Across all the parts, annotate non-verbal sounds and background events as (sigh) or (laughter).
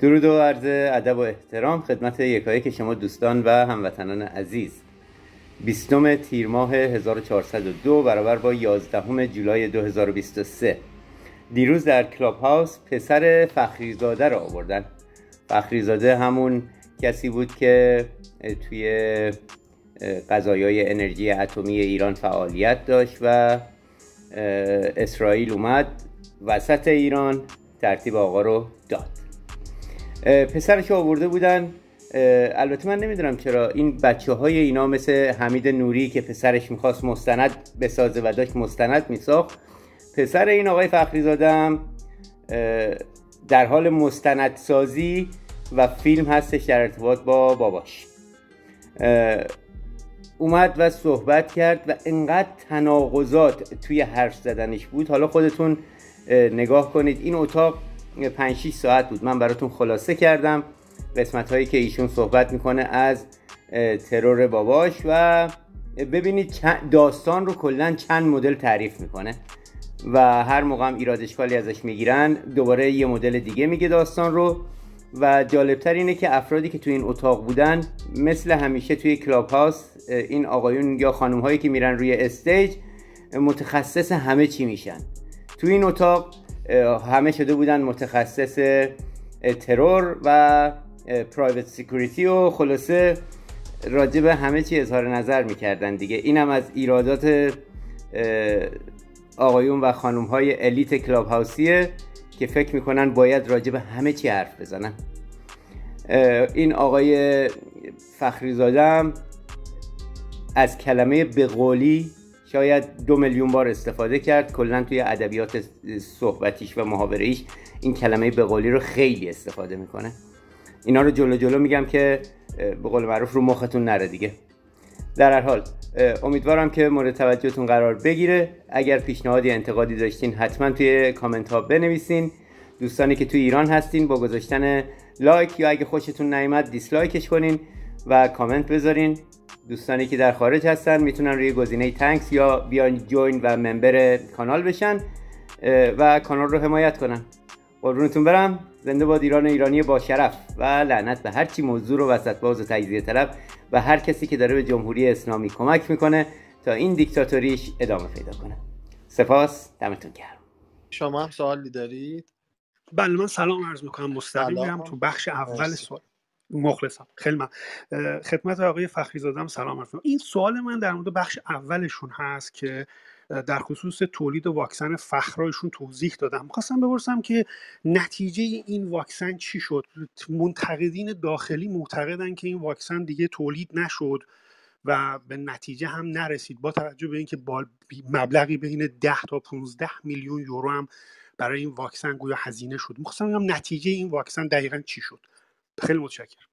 درود و عرض ادب و احترام خدمت یکایی که شما دوستان و هموطنان عزیز بیستم تیر ماه 1402 برابر با 11 جولای 2023 دیروز در کلاب هاوس پسر فخریزاده را آوردن فخریزاده همون کسی بود که توی قضایای انرژی اتمی ایران فعالیت داشت و اسرائیل اومد وسط ایران ترتیب آقا رو داد پسرش آورده بودن البته من نمیدونم چرا این بچه های اینا مثل حمید نوری که پسرش میخواست مستند بسازه و داشت مستند میساخت پسر این آقای فخری زادم در حال مستندسازی و فیلم هستش در ارتباط با باباش اومد و صحبت کرد و انقدر تناقضات توی حرف زدنش بود حالا خودتون نگاه کنید این اتاق 5 6 ساعت بود من براتون خلاصه کردم قسمت هایی که ایشون صحبت میکنه از ترور باباش و ببینید داستان رو کلا چند مدل تعریف میکنه و هر موقع هم ایرادشکالی ازش میگیرن دوباره یه مدل دیگه میگه داستان رو و جالبتر اینه که افرادی که تو این اتاق بودن مثل همیشه توی کلاب هاوس این آقایون یا خانم هایی که میرن روی استیج متخصص همه چی میشن تو این اتاق همه شده بودن متخصص ترور و پرایوت سیکوریتی و خلاصه راجب همه چی اظهار نظر میکردن دیگه اینم از ایرادات آقایون و خانوم های الیت کلاب هاوسیه که فکر میکنن باید راجب همه چی حرف بزنن این آقای فخری زادم از کلمه بقولی شاید دو میلیون بار استفاده کرد کلا توی ادبیات صحبتیش و محاوره ایش این کلمه بقولی رو خیلی استفاده میکنه اینا رو جلو جلو میگم که به قول معروف رو مختون نره دیگه در هر حال امیدوارم که مورد توجهتون قرار بگیره اگر پیشنهادی انتقادی داشتین حتما توی کامنت ها بنویسین دوستانی که توی ایران هستین با گذاشتن لایک یا اگه خوشتون نیامد دیسلایکش کنین و کامنت بذارین دوستانی که در خارج هستن میتونن روی گزینه تنکس یا بیان جوین و ممبر کانال بشن و کانال رو حمایت کنن قربونتون برم زنده باد ایران ایرانی با شرف و لعنت به هرچی موضوع و وسط باز و تجزیه طرف و هر کسی که داره به جمهوری اسلامی کمک میکنه تا این دیکتاتوریش ادامه پیدا کنه سپاس دمتون گرم شما هم سوالی دارید بله من سلام عرض میکنم مستقیم تو بخش اول سوال مخلصم خیلی من خدمت آقای فخری زادم سلام عرض این سوال من در مورد بخش اولشون هست که در خصوص تولید واکسن فخرایشون توضیح دادم میخواستم بپرسم که نتیجه این واکسن چی شد منتقدین داخلی معتقدن که این واکسن دیگه تولید نشد و به نتیجه هم نرسید با توجه به اینکه مبلغی بین 10 تا 15 میلیون یورو هم برای این واکسن گویا هزینه شد میخواستم بگم نتیجه این واکسن دقیقا چی شد خیلی متشکرم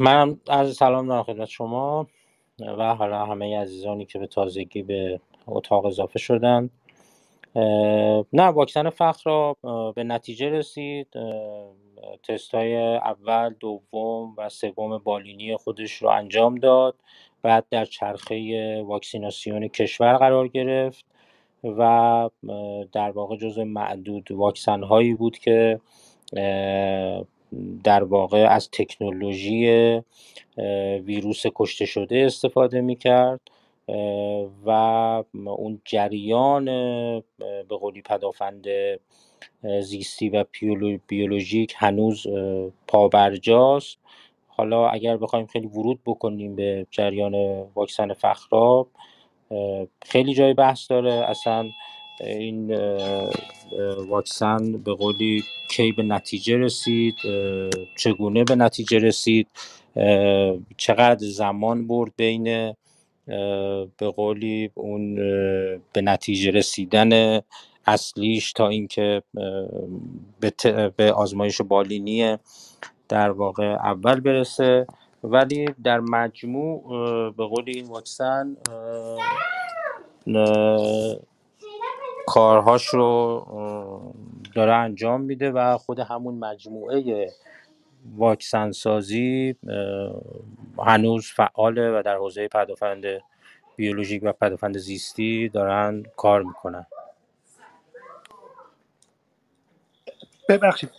من از سلام دارم خدمت شما و حالا همه عزیزانی که به تازگی به اتاق اضافه شدن نه واکسن فخر را به نتیجه رسید تست های اول دوم و سوم بالینی خودش رو انجام داد بعد در چرخه واکسیناسیون کشور قرار گرفت و در واقع جزو معدود واکسن هایی بود که در واقع از تکنولوژی ویروس کشته شده استفاده می کرد و اون جریان به قولی پدافند زیستی و بیولوژیک هنوز پابرجاست حالا اگر بخوایم خیلی ورود بکنیم به جریان واکسن فخراب خیلی جای بحث داره اصلا این واکسن به قولی کی به نتیجه رسید چگونه به نتیجه رسید چقدر زمان برد بین به قولی اون به نتیجه رسیدن اصلیش تا اینکه به, به آزمایش بالینی در واقع اول برسه ولی در مجموع به قول این واکسن کارهاش رو داره انجام میده و خود همون مجموعه واکسن سازی هنوز فعاله و در حوزه پدافند بیولوژیک و پدافند زیستی دارن کار میکنن ببخشید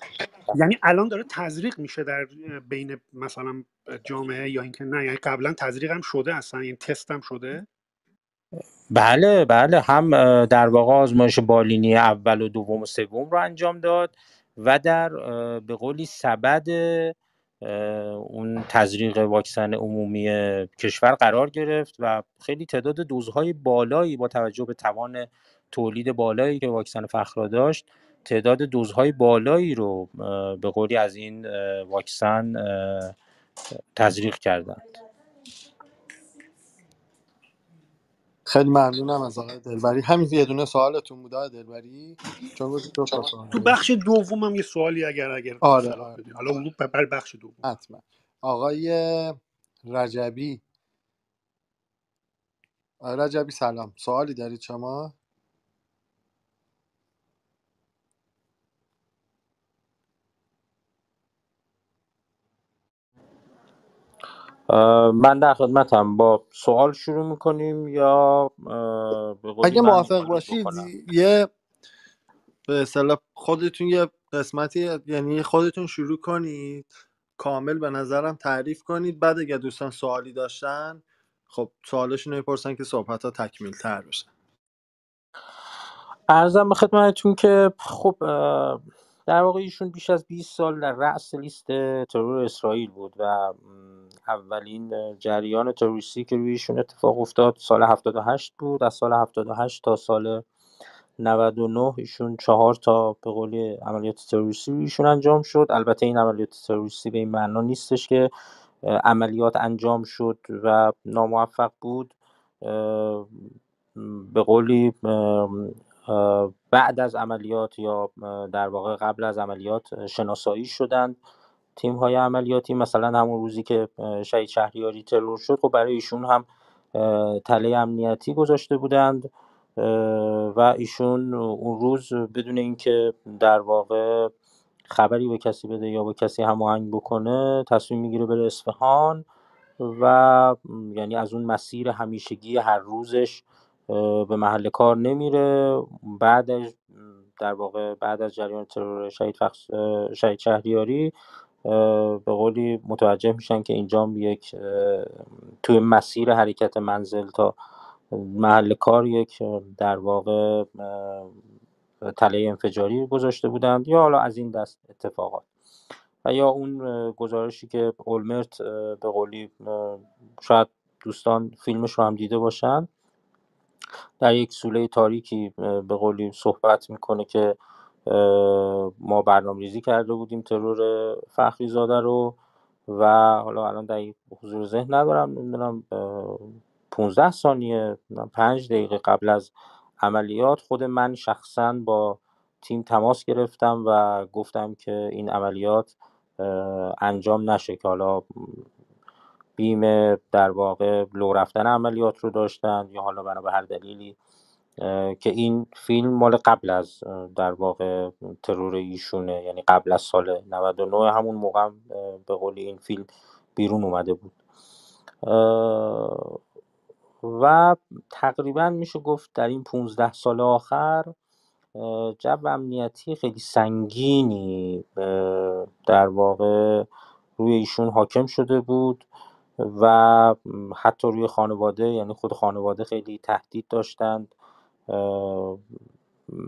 یعنی الان داره تزریق میشه در بین مثلا جامعه یا اینکه نه یعنی قبلا تزریق هم شده اصلا این یعنی تست هم شده بله بله هم در واقع آزمایش بالینی اول و دوم و سوم رو انجام داد و در به قولی سبد اون تزریق واکسن عمومی کشور قرار گرفت و خیلی تعداد دوزهای بالایی با توجه به توان تولید بالایی که واکسن فخرا داشت تعداد دوزهای بالایی رو به قولی از این واکسن تزریق کردند خیلی ممنونم از آقای دلبری همین یه دونه سوالتون بود آقای دلبری چون دو تو بخش دومم یه سوالی اگر اگر آره, آره. حالا اون بر بخش دوم حتما آقای رجبی آقای رجبی سلام سوالی دارید شما من در خدمتم با سوال شروع میکنیم یا به اگه موافق باشید یه به اصطلاح خودتون یه قسمتی یعنی خودتون شروع کنید کامل به نظرم تعریف کنید بعد اگه دوستان سوالی داشتن خب سوالشون رو میپرسن که صحبت ها تکمیل تر بشن ارزم به خدمتتون که خب در واقع ایشون بیش از 20 سال در رأس لیست ترور اسرائیل بود و اولین جریان تروریستی که رویشون اتفاق افتاد سال 78 بود از سال 78 تا سال 99 ایشون چهار تا به قولی عملیات تروریستی ایشون انجام شد البته این عملیات تروریستی به این معنا نیستش که عملیات انجام شد و ناموفق بود به قولی بعد از عملیات یا در واقع قبل از عملیات شناسایی شدند های عملیاتی مثلا همون روزی که شهید شهریاری ترور شد خب برای ایشون هم تله امنیتی گذاشته بودند و ایشون اون روز بدون اینکه در واقع خبری به کسی بده یا به کسی هماهنگ بکنه تصمیم میگیره بره اصفهان و یعنی از اون مسیر همیشگی هر روزش به محل کار نمیره بعدش در واقع بعد از جریان ترور شهید شهریاری به قولی متوجه میشن که اینجا یک توی مسیر حرکت منزل تا محل کار یک در واقع تله انفجاری گذاشته بودند یا حالا از این دست اتفاقات و یا اون گزارشی که اولمرت به قولی شاید دوستان فیلمش رو هم دیده باشن در یک سوله تاریکی به قولی صحبت میکنه که ما برنامه ریزی کرده بودیم ترور فخری زاده رو و حالا الان در حضور ذهن ندارم نمیدونم 15 ثانیه 5 دقیقه قبل از عملیات خود من شخصا با تیم تماس گرفتم و گفتم که این عملیات انجام نشه که حالا بیمه در واقع لو رفتن عملیات رو داشتن یا حالا بنا به هر دلیلی که این فیلم مال قبل از در واقع ترور ایشونه یعنی قبل از سال 99 همون موقع به قول این فیلم بیرون اومده بود و تقریبا میشه گفت در این 15 سال آخر جو امنیتی خیلی سنگینی در واقع روی ایشون حاکم شده بود و حتی روی خانواده یعنی خود خانواده خیلی تهدید داشتند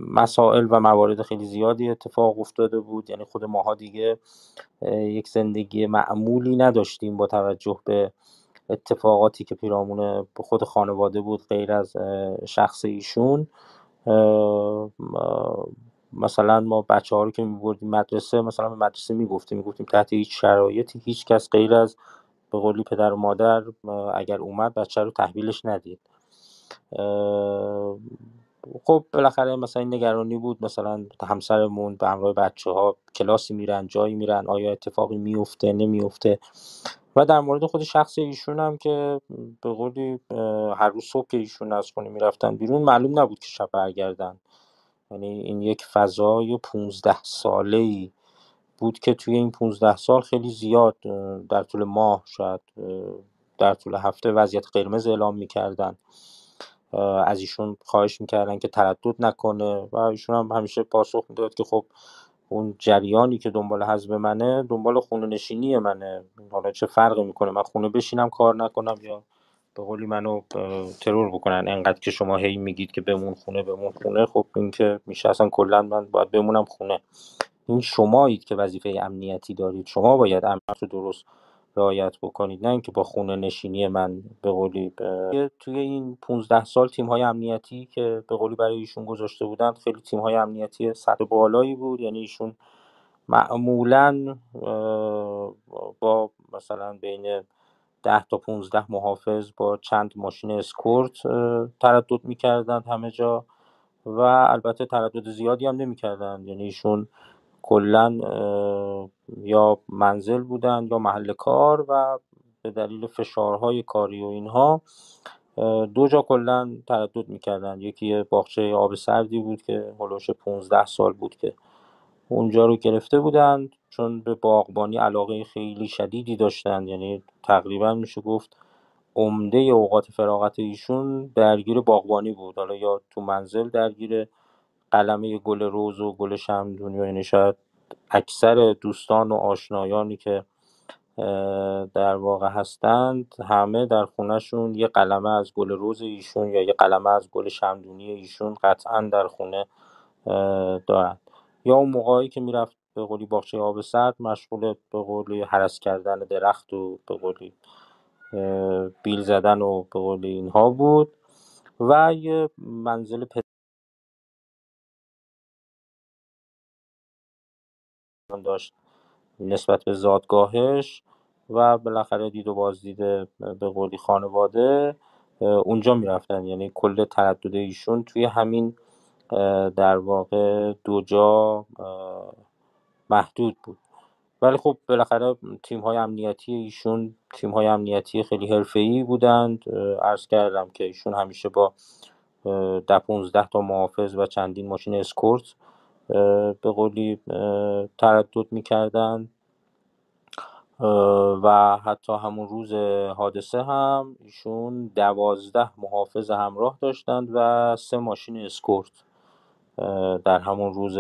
مسائل و موارد خیلی زیادی اتفاق افتاده بود یعنی خود ماها دیگه یک زندگی معمولی نداشتیم با توجه به اتفاقاتی که پیرامون خود خانواده بود غیر از شخص ایشون مثلا ما بچه ها رو که میبردیم مدرسه مثلا به مدرسه میگفتیم میگفتیم تحت هیچ شرایطی هیچ کس غیر از به قولی پدر و مادر اگر اومد بچه رو تحویلش ندید خب بالاخره مثلا این نگرانی بود مثلا همسرمون به همراه بچه ها کلاسی میرن جایی میرن آیا اتفاقی میفته نمیفته و در مورد خود شخص ایشون هم که به قولی هر روز صبح که ایشون از خونه میرفتن بیرون معلوم نبود که شب برگردن یعنی این یک فضای 15 ساله ای بود که توی این 15 سال خیلی زیاد در طول ماه شاید در طول هفته وضعیت قرمز اعلام میکردن از ایشون خواهش میکردن که تردد نکنه و ایشون هم همیشه پاسخ میداد که خب اون جریانی که دنبال حزب منه دنبال خونه نشینی منه حالا چه فرقی میکنه من خونه بشینم کار نکنم یا به قولی منو ترور بکنن انقدر که شما هی میگید که بمون خونه بمون خونه خب این که میشه اصلا کلا من باید بمونم خونه این شمایید که وظیفه امنیتی دارید شما باید امنیت رو درست رعایت بکنید نه اینکه با خونه نشینی من به قولی به... توی این 15 سال تیم های امنیتی که به قولی برای ایشون گذاشته بودن خیلی تیم های امنیتی سطح بالایی بود یعنی ایشون معمولا با مثلا بین 10 تا 15 محافظ با چند ماشین اسکورت تردد میکردند همه جا و البته تردد زیادی هم نمیکردند یعنی ایشون کلا یا منزل بودن یا محل کار و به دلیل فشارهای کاری و اینها دو جا کلا تردد میکردن یکی باغچه آب سردی بود که هلوش 15 سال بود که اونجا رو گرفته بودند چون به باغبانی علاقه خیلی شدیدی داشتند یعنی تقریبا میشه گفت عمده اوقات فراغت ایشون درگیر باغبانی بود حالا یا تو منزل درگیر قلمه گل روز و گل شمدونی دنیا یعنی شاید اکثر دوستان و آشنایانی که در واقع هستند همه در خونهشون یه قلمه از گل روز ایشون یا یه قلمه از گل شمدونی ایشون قطعا در خونه دارند یا اون موقعی که میرفت به قولی باغچه آب سرد مشغول به قولی حرس کردن درخت و به قولی بیل زدن و به قولی اینها بود و یه منزل داشت نسبت به زادگاهش و بالاخره دید و بازدید به قولی خانواده اونجا میرفتن یعنی کل تردد ایشون توی همین در واقع دو جا محدود بود ولی خب بالاخره تیم های امنیتی ایشون تیم های امنیتی خیلی ای بودند عرض کردم که ایشون همیشه با ده 15 تا محافظ و چندین ماشین اسکورت به قولی تردد میکردن و حتی همون روز حادثه هم ایشون دوازده محافظ همراه داشتند و سه ماشین اسکورت در همون روز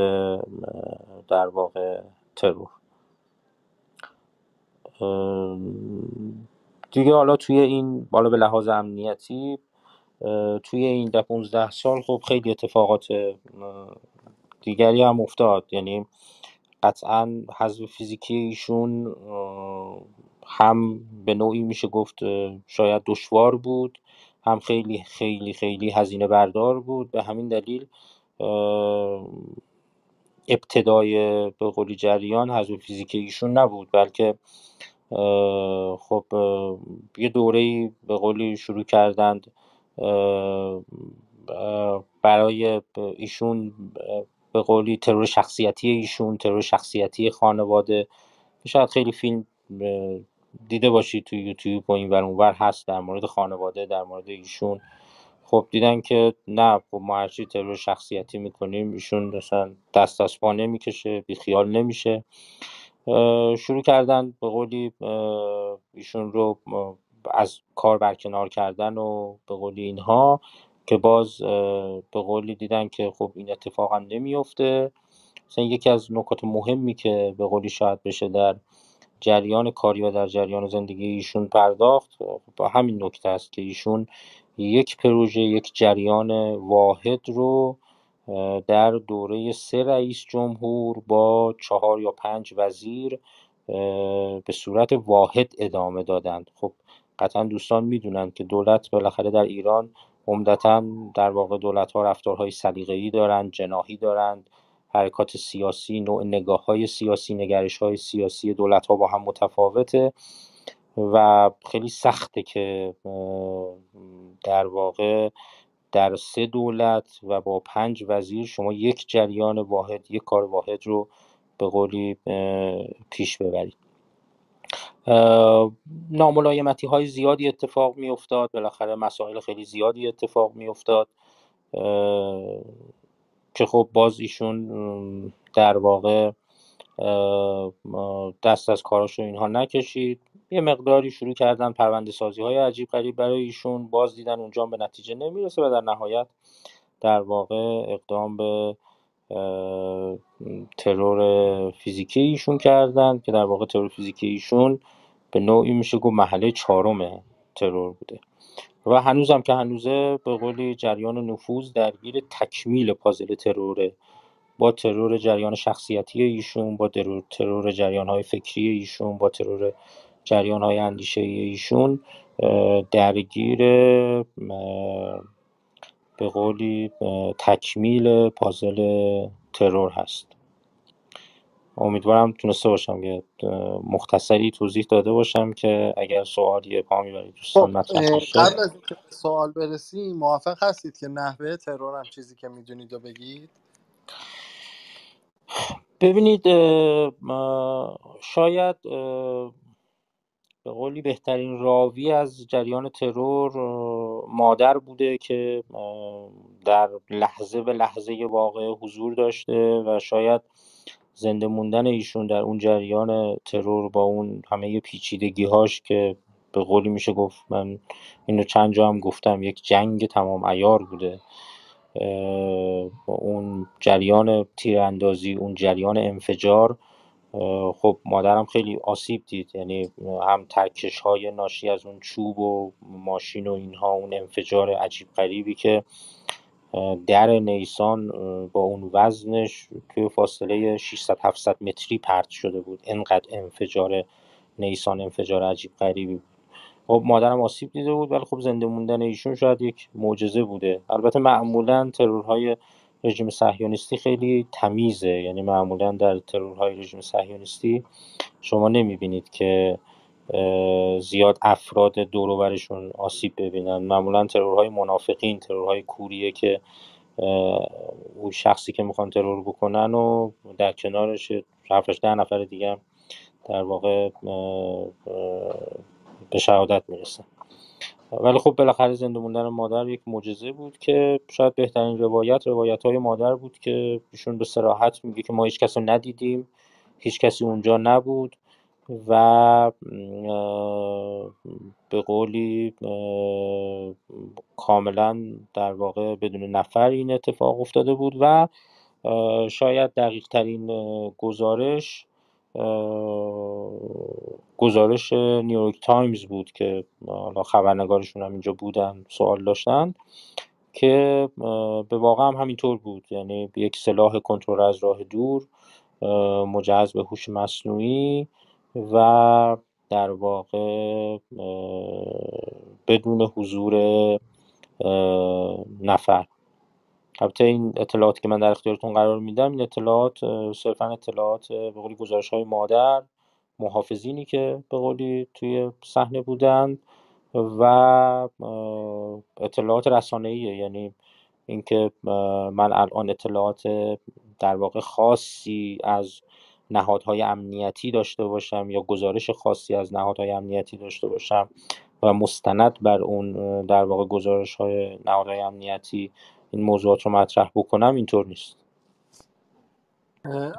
در واقع ترور دیگه حالا توی این بالا به لحاظ امنیتی توی این ده 15 سال خب خیلی اتفاقات دیگری هم افتاد یعنی قطعا حذف فیزیکی ایشون هم به نوعی میشه گفت شاید دشوار بود هم خیلی خیلی خیلی هزینه بردار بود به همین دلیل ابتدای به قولی جریان حذف فیزیکی ایشون نبود بلکه خب یه دوره به قولی شروع کردند برای ایشون به قولی ترور شخصیتی ایشون ترور شخصیتی خانواده شاید خیلی فیلم دیده باشید تو یوتیوب و این اونور هست در مورد خانواده در مورد ایشون خب دیدن که نه خب ما هرچی ترور شخصیتی میکنیم ایشون مثلا دست از پا نمیکشه بیخیال نمیشه شروع کردن به قولی ایشون رو از کار برکنار کردن و به قولی اینها که باز به قولی دیدن که خب این اتفاق هم نمیفته مثلا یکی از نکات مهمی که به قولی شاید بشه در جریان کاری و در جریان زندگی ایشون پرداخت خب، با همین نکته است که ایشون یک پروژه یک جریان واحد رو در دوره سه رئیس جمهور با چهار یا پنج وزیر به صورت واحد ادامه دادند خب قطعا دوستان میدونند که دولت بالاخره در ایران عمدتا در واقع دولت ها رفتارهای ای دارند جناهی دارند حرکات سیاسی نوع نگاه های سیاسی نگرش های سیاسی دولت ها با هم متفاوته و خیلی سخته که در واقع در سه دولت و با پنج وزیر شما یک جریان واحد یک کار واحد رو به قولی پیش ببرید ناملایمتی های زیادی اتفاق می افتاد بالاخره مسائل خیلی زیادی اتفاق می افتاد که خب باز ایشون در واقع دست از کاراش رو اینها نکشید یه مقداری شروع کردن پرونده سازی های عجیب غریب برای ایشون باز دیدن اونجا به نتیجه نمیرسه و در نهایت در واقع اقدام به ترور فیزیکی ایشون کردن که در واقع ترور فیزیکی ایشون به نوعی میشه گفت محله چهارم ترور بوده و هنوزم که هنوزه به قولی جریان نفوذ درگیر تکمیل پازل تروره با ترور جریان شخصیتی ایشون با ترور, ترور جریان های فکری ایشون با ترور جریان های اندیشه ایشون درگیر به قولی تکمیل پازل ترور هست امیدوارم تونسته باشم که مختصری توضیح داده باشم که اگر سوالی پا میبرید دوستان خب، مطرح قبل از اینکه سوال برسی موافق هستید که نحوه ترور هم چیزی که میدونید و بگید ببینید شاید به قولی بهترین راوی از جریان ترور مادر بوده که در لحظه به لحظه واقع حضور داشته و شاید زنده موندن ایشون در اون جریان ترور با اون همه پیچیدگی هاش که به قولی میشه گفت من اینو چند جا هم گفتم یک جنگ تمام ایار بوده اون جریان تیراندازی اون جریان انفجار خب مادرم خیلی آسیب دید یعنی هم ترکش های ناشی از اون چوب و ماشین و اینها اون انفجار عجیب غریبی که در نیسان با اون وزنش توی فاصله 600 700 متری پرت شده بود انقدر انفجار نیسان انفجار عجیب غریبی بود خب مادرم آسیب دیده بود ولی خب زنده موندن ایشون شاید یک معجزه بوده البته معمولا ترورهای رژیم صهیونیستی خیلی تمیزه یعنی معمولا در ترورهای رژیم صهیونیستی شما نمیبینید که زیاد افراد دوروبرشون آسیب ببینن معمولا ترورهای منافقین ترورهای کوریه که اون شخصی که میخوان ترور بکنن و در کنارش رفتش ده نفر دیگه در واقع به شهادت میرسن ولی خب بالاخره زنده موندن مادر یک معجزه بود که شاید بهترین روایت روایت های مادر بود که ایشون به سراحت میگه که ما هیچ کس رو ندیدیم هیچ کسی اونجا نبود و به قولی کاملا در واقع بدون نفر این اتفاق افتاده بود و شاید دقیق ترین گزارش گزارش نیویورک تایمز بود که حالا خبرنگارشون هم اینجا بودن سوال داشتن که به واقع هم همینطور بود یعنی یک سلاح کنترل از راه دور مجهز به هوش مصنوعی و در واقع بدون حضور نفر البته این اطلاعاتی که من در اختیارتون قرار میدم این اطلاعات صرفا اطلاعات به قولی گزارش های مادر محافظینی که به قولی توی صحنه بودند و اطلاعات رسانه یعنی اینکه من الان اطلاعات در واقع خاصی از نهادهای امنیتی داشته باشم یا گزارش خاصی از نهادهای امنیتی داشته باشم و مستند بر اون در واقع گزارش های نهادهای امنیتی این موضوعات رو مطرح بکنم اینطور نیست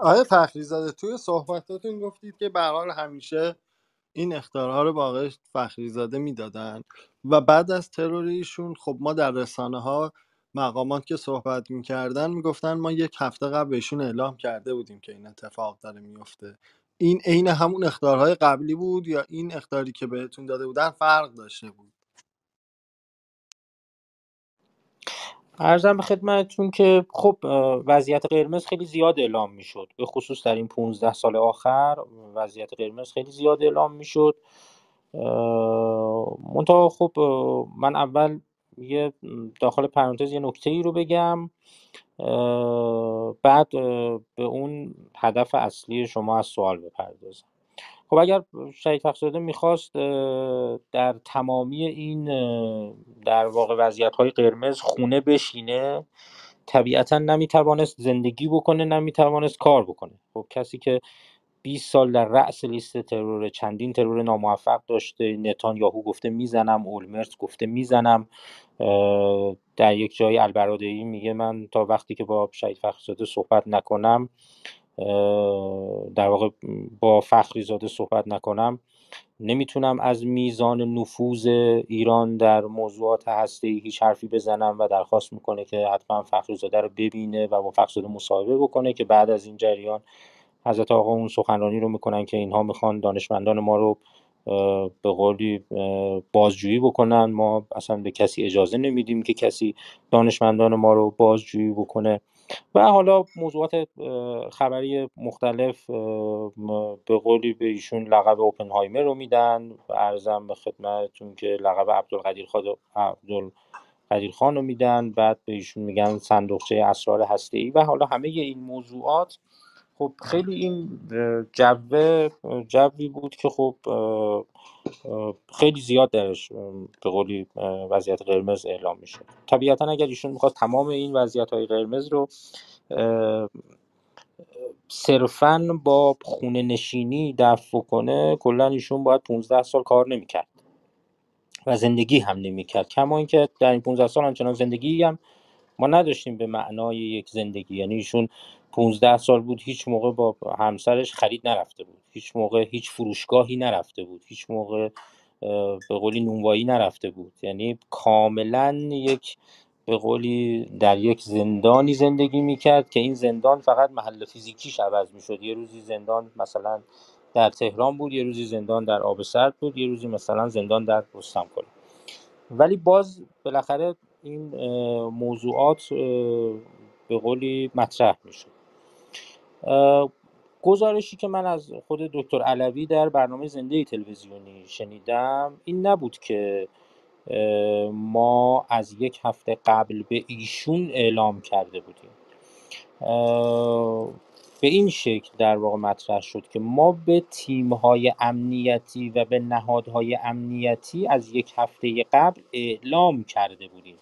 آیا فخری زاده توی صحبتاتون گفتید که به همیشه این اختارها رو آقای فخری زاده میدادن و بعد از تروریشون خب ما در رسانه ها مقامات که صحبت میکردن میگفتن ما یک هفته قبل بهشون اعلام کرده بودیم که این اتفاق داره میفته این عین همون اختارهای قبلی بود یا این اختاری که بهتون داده بودن فرق داشته بود ارزم به خدمتتون که خب وضعیت قرمز خیلی زیاد اعلام میشد به خصوص در این 15 سال آخر وضعیت قرمز خیلی زیاد اعلام میشد منتها خب من اول یه داخل پرانتز یه نکته ای رو بگم بعد به اون هدف اصلی شما از سوال بپردازم خب اگر شهید فخزاده میخواست در تمامی این در واقع وضعیت های قرمز خونه بشینه طبیعتا نمیتوانست زندگی بکنه نمیتوانست کار بکنه خب کسی که 20 سال در رأس لیست ترور چندین ترور ناموفق داشته یاهو گفته میزنم اولمرت گفته میزنم در یک جای البرادعی میگه من تا وقتی که با شهید فخریزاده صحبت نکنم در واقع با فخریزاده صحبت نکنم نمیتونم از میزان نفوذ ایران در موضوعات هسته هیچ حرفی بزنم و درخواست میکنه که حتما فخری رو ببینه و با فخریزاده مصاحبه بکنه که بعد از این جریان حضرت آقا اون سخنرانی رو میکنن که اینها میخوان دانشمندان ما رو به قولی بازجویی بکنن ما اصلا به کسی اجازه نمیدیم که کسی دانشمندان ما رو بازجویی بکنه و حالا موضوعات خبری مختلف به قولی به ایشون لقب اوپنهایمر رو میدن و ارزم به خدمتتون که لقب عبدالقدیر خان خان رو میدن بعد به ایشون میگن صندوقچه اسرار هسته ای و حالا همه این موضوعات خب خیلی این جبه جبهی بود که خب خیلی زیاد درش به قولی وضعیت قرمز اعلام میشه طبیعتا اگر ایشون میخواست تمام این وضعیت های قرمز رو صرفا با خونه نشینی دفع کنه کلا ایشون باید 15 سال کار نمیکرد و زندگی هم نمیکرد کما اینکه در این 15 سال همچنان زندگی هم ما نداشتیم به معنای یک زندگی یعنی ایشون 15 سال بود هیچ موقع با همسرش خرید نرفته بود هیچ موقع هیچ فروشگاهی نرفته بود هیچ موقع به قولی نونوایی نرفته بود یعنی کاملا یک به قولی در یک زندانی زندگی میکرد که این زندان فقط محل فیزیکیش عوض میشد یه روزی زندان مثلا در تهران بود یه روزی زندان در آب سرد بود یه روزی مثلا زندان در رستم کنه ولی باز بالاخره این موضوعات به قولی مطرح میشد گزارشی که من از خود دکتر علوی در برنامه زنده تلویزیونی شنیدم این نبود که ما از یک هفته قبل به ایشون اعلام کرده بودیم به این شکل در واقع مطرح شد که ما به تیمهای امنیتی و به نهادهای امنیتی از یک هفته قبل اعلام کرده بودیم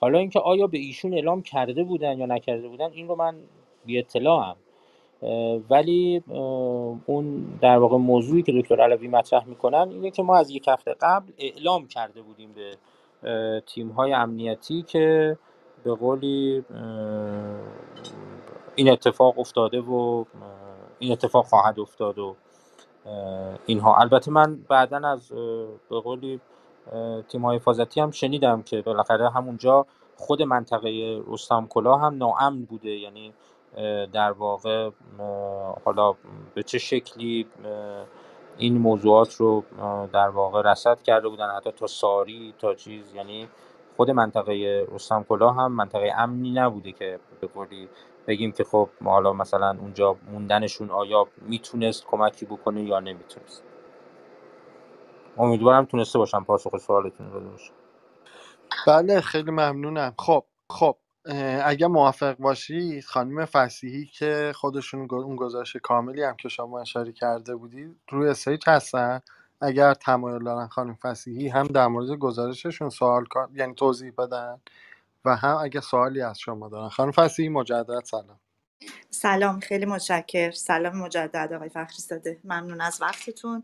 حالا اینکه آیا به ایشون اعلام کرده بودن یا نکرده بودن این رو من بی اطلاعم ولی اون در واقع موضوعی که دکتر علوی مطرح میکنن اینه که ما از یک هفته قبل اعلام کرده بودیم به تیم های امنیتی که به قولی این اتفاق افتاده و این اتفاق خواهد افتاد و اینها البته من بعدا از به قولی تیم های حفاظتی هم شنیدم که بالاخره همونجا خود منطقه رستم کلا هم ناامن بوده یعنی در واقع حالا به چه شکلی این موضوعات رو در واقع رصد کرده بودن حتی تا ساری تا چیز یعنی خود منطقه رستم کلا هم منطقه امنی نبوده که به قولی بگیم که خب حالا مثلا اونجا موندنشون آیا میتونست کمکی بکنه یا نمیتونست امیدوارم تونسته باشم پاسخ سوالتون رو باشم بله خیلی ممنونم خب خب اگه موافق باشید خانم فسیحی که خودشون اون گزارش کاملی هم که شما اشاره کرده بودید روی سایت هستن اگر تمایل دارن خانم فسیحی هم در مورد گزارششون سوال یعنی توضیح بدن و هم اگه سوالی از شما دارن خانم فسیحی مجدد سلام سلام خیلی متشکر سلام مجدد آقای فخری ممنون از وقتتون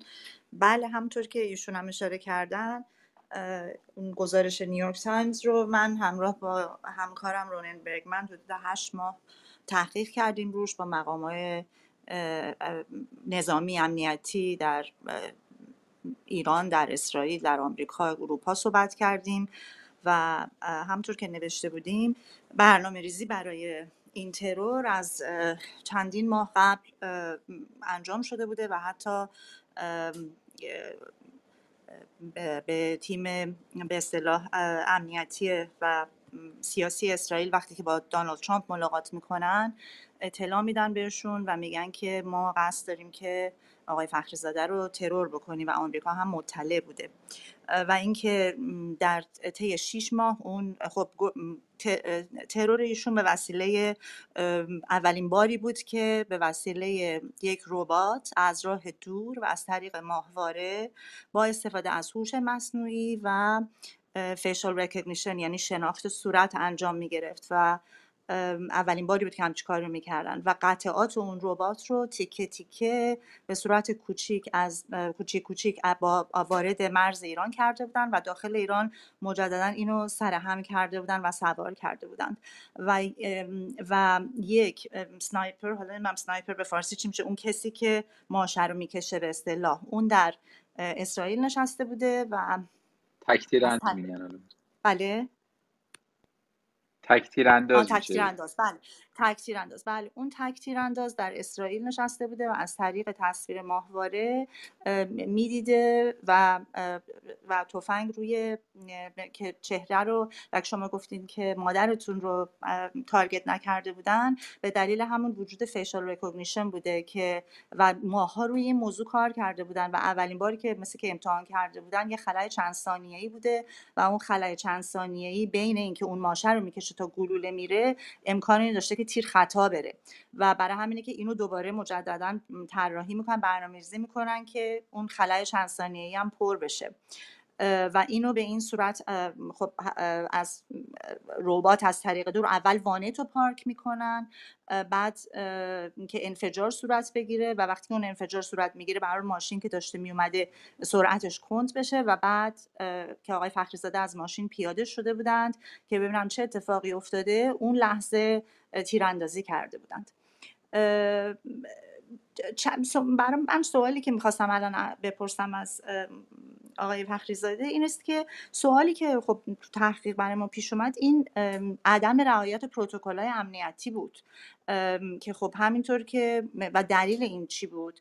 بله همونطور که ایشون هم اشاره کردن اون گزارش نیویورک تایمز رو من همراه با همکارم رونن برگمن حدود هشت ماه تحقیق کردیم روش با مقام های نظامی امنیتی در ایران در اسرائیل در آمریکا اروپا صحبت کردیم و همطور که نوشته بودیم برنامه ریزی برای این ترور از چندین ماه قبل انجام شده بوده و حتی به تیم به اصطلاح امنیتی و سیاسی اسرائیل وقتی که با دانالد ترامپ ملاقات میکنن اطلاع میدن بهشون و میگن که ما قصد داریم که آقای فخری زاده رو ترور بکنی و آمریکا هم مطلع بوده و اینکه در طی شیش ماه اون خب ترور ایشون به وسیله اولین باری بود که به وسیله یک ربات از راه دور و از طریق ماهواره با استفاده از هوش مصنوعی و فیشال ریکگنیشن یعنی شناخت صورت انجام می گرفت و اولین باری بود که همچی کاری رو میکردن و قطعات اون ربات رو تیکه تیکه به صورت کوچیک از کوچیک کوچیک وارد مرز ایران کرده بودن و داخل ایران مجددا اینو سر هم کرده بودن و سوار کرده بودن و و یک سنایپر حالا من سنایپر به فارسی چی میشه اون کسی که ماشه رو میکشه به اصطلاح اون در اسرائیل نشسته بوده و تکتیر یعنی. بله تکتیر انداز تکتیر انداز بله تک تیرانداز بله اون تک تیرانداز در اسرائیل نشسته بوده و از طریق تصویر ماهواره میدیده و و تفنگ روی که چهره رو و شما گفتین که مادرتون رو تارگت نکرده بودن به دلیل همون وجود فیشال ریکگنیشن بوده که و ماها روی این موضوع کار کرده بودن و اولین باری که مثل که امتحان کرده بودن یه خلای چند ثانیه‌ای بوده و اون خلای چند ثانیه‌ای بین اینکه اون ماشه رو میکشه تا گلوله میره امکانی داشته خیلی تیر خطا بره و برای همینه که اینو دوباره مجددا طراحی میکنن برنامه‌ریزی میکنن که اون خلای چند ثانیه‌ای هم پر بشه و اینو به این صورت خب از ربات از طریق دور اول وانت رو پارک میکنن بعد که انفجار صورت بگیره و وقتی اون انفجار صورت میگیره برای ماشین که داشته میومده سرعتش کند بشه و بعد که آقای فخری از ماشین پیاده شده بودند که ببینم چه اتفاقی افتاده اون لحظه تیراندازی کرده بودند برای من سوالی که میخواستم الان بپرسم از آقای فخریزاده این است که سوالی که خب تحقیق برای ما پیش اومد این عدم رعایت پروتکل های امنیتی بود که خب همینطور که و دلیل این چی بود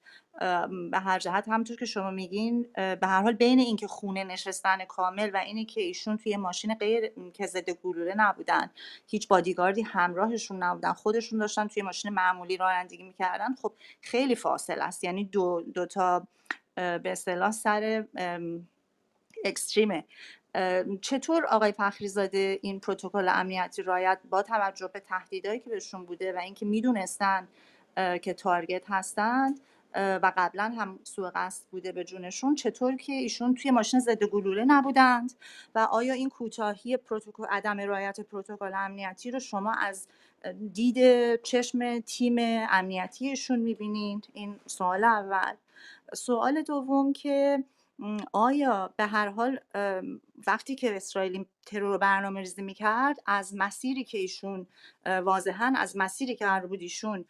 به هر جهت همطور که شما میگین به هر حال بین اینکه خونه نشستن کامل و اینی که ایشون توی ماشین غیر که ضد گلوله نبودن هیچ بادیگاردی همراهشون نبودن خودشون داشتن توی ماشین معمولی رانندگی میکردن خب خیلی فاصله است یعنی دو, دو تا به اصطلاح سر اکستریمه چطور آقای فخریزاده این پروتکل امنیتی رایت با توجه به تهدیدهایی که بهشون بوده و اینکه میدونستن که تارگت هستند و قبلا هم سوء قصد بوده به جونشون چطور که ایشون توی ماشین ضد گلوله نبودند و آیا این کوتاهی پروتکل عدم رعایت پروتکل امنیتی رو شما از دید چشم تیم امنیتیشون میبینید این سوال اول سوال دوم که آیا به هر حال وقتی که اسرائیلی ترور رو برنامه ریزی میکرد از مسیری که ایشون واضحا از مسیری که قرار بود ایشون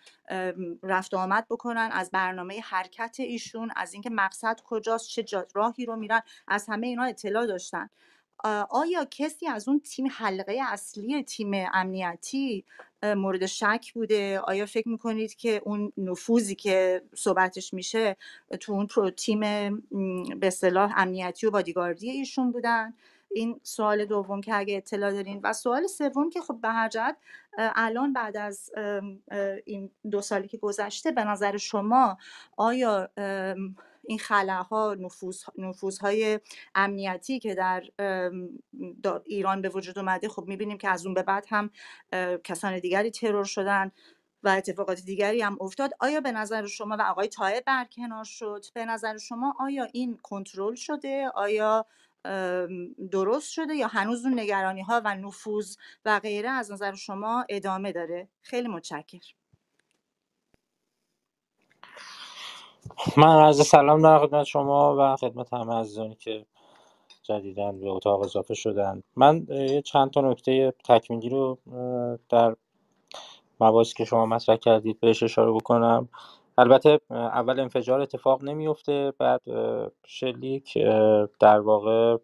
رفت آمد بکنن از برنامه حرکت ایشون از اینکه مقصد کجاست چه راهی رو میرن از همه اینا اطلاع داشتن آیا کسی از اون تیم حلقه اصلی تیم امنیتی مورد شک بوده آیا فکر میکنید که اون نفوذی که صحبتش میشه تو اون پرو تیم به صلاح امنیتی و بادیگاردی ایشون بودن این سوال دوم که اگه اطلاع دارین و سوال سوم که خب به هر جد الان بعد از این دو سالی که گذشته به نظر شما آیا این خلاها نفوذهای امنیتی که در ایران به وجود اومده خب میبینیم که از اون به بعد هم کسان دیگری ترور شدن و اتفاقات دیگری هم افتاد آیا به نظر شما و آقای تایب برکنار شد به نظر شما آیا این کنترل شده آیا درست شده یا هنوز اون نگرانی ها و نفوذ و غیره از نظر شما ادامه داره خیلی متشکرم من عرض سلام دارم خدمت شما و خدمت همه عزیزانی که جدیدن به اتاق اضافه شدن من یه چند تا نکته تکمیلی رو در مباحثی که شما مطرح کردید بهش اشاره بکنم البته اول انفجار اتفاق نمیفته بعد شلیک در واقع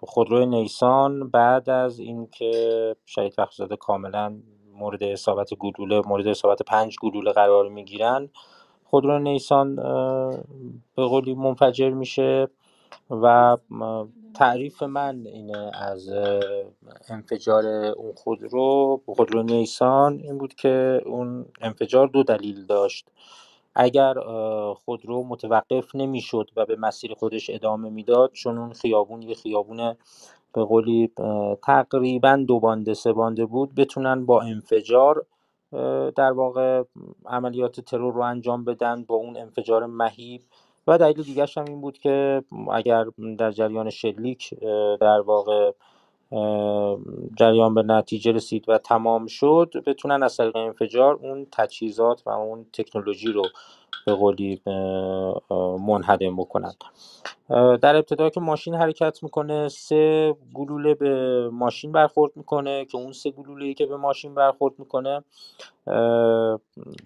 خودروی نیسان بعد از اینکه شهید وقتزاده کاملا مورد اصابت گلوله مورد اصابت پنج گلوله قرار میگیرن خودرو نیسان به قولی منفجر میشه و تعریف من اینه از انفجار اون خودرو خودرو نیسان این بود که اون انفجار دو دلیل داشت اگر خودرو متوقف نمیشد و به مسیر خودش ادامه میداد چون اون خیابون یه خیابون به قولی تقریبا دو بانده سه بانده بود بتونن با انفجار در واقع عملیات ترور رو انجام بدن با اون انفجار مهیب و دلیل دیگرش هم این بود که اگر در جریان شلیک در واقع جریان به نتیجه رسید و تمام شد بتونن از طریق انفجار اون تجهیزات و اون تکنولوژی رو به قولی منهدم بکنن در ابتدا که ماشین حرکت میکنه سه گلوله به ماشین برخورد میکنه که اون سه گلوله که به ماشین برخورد میکنه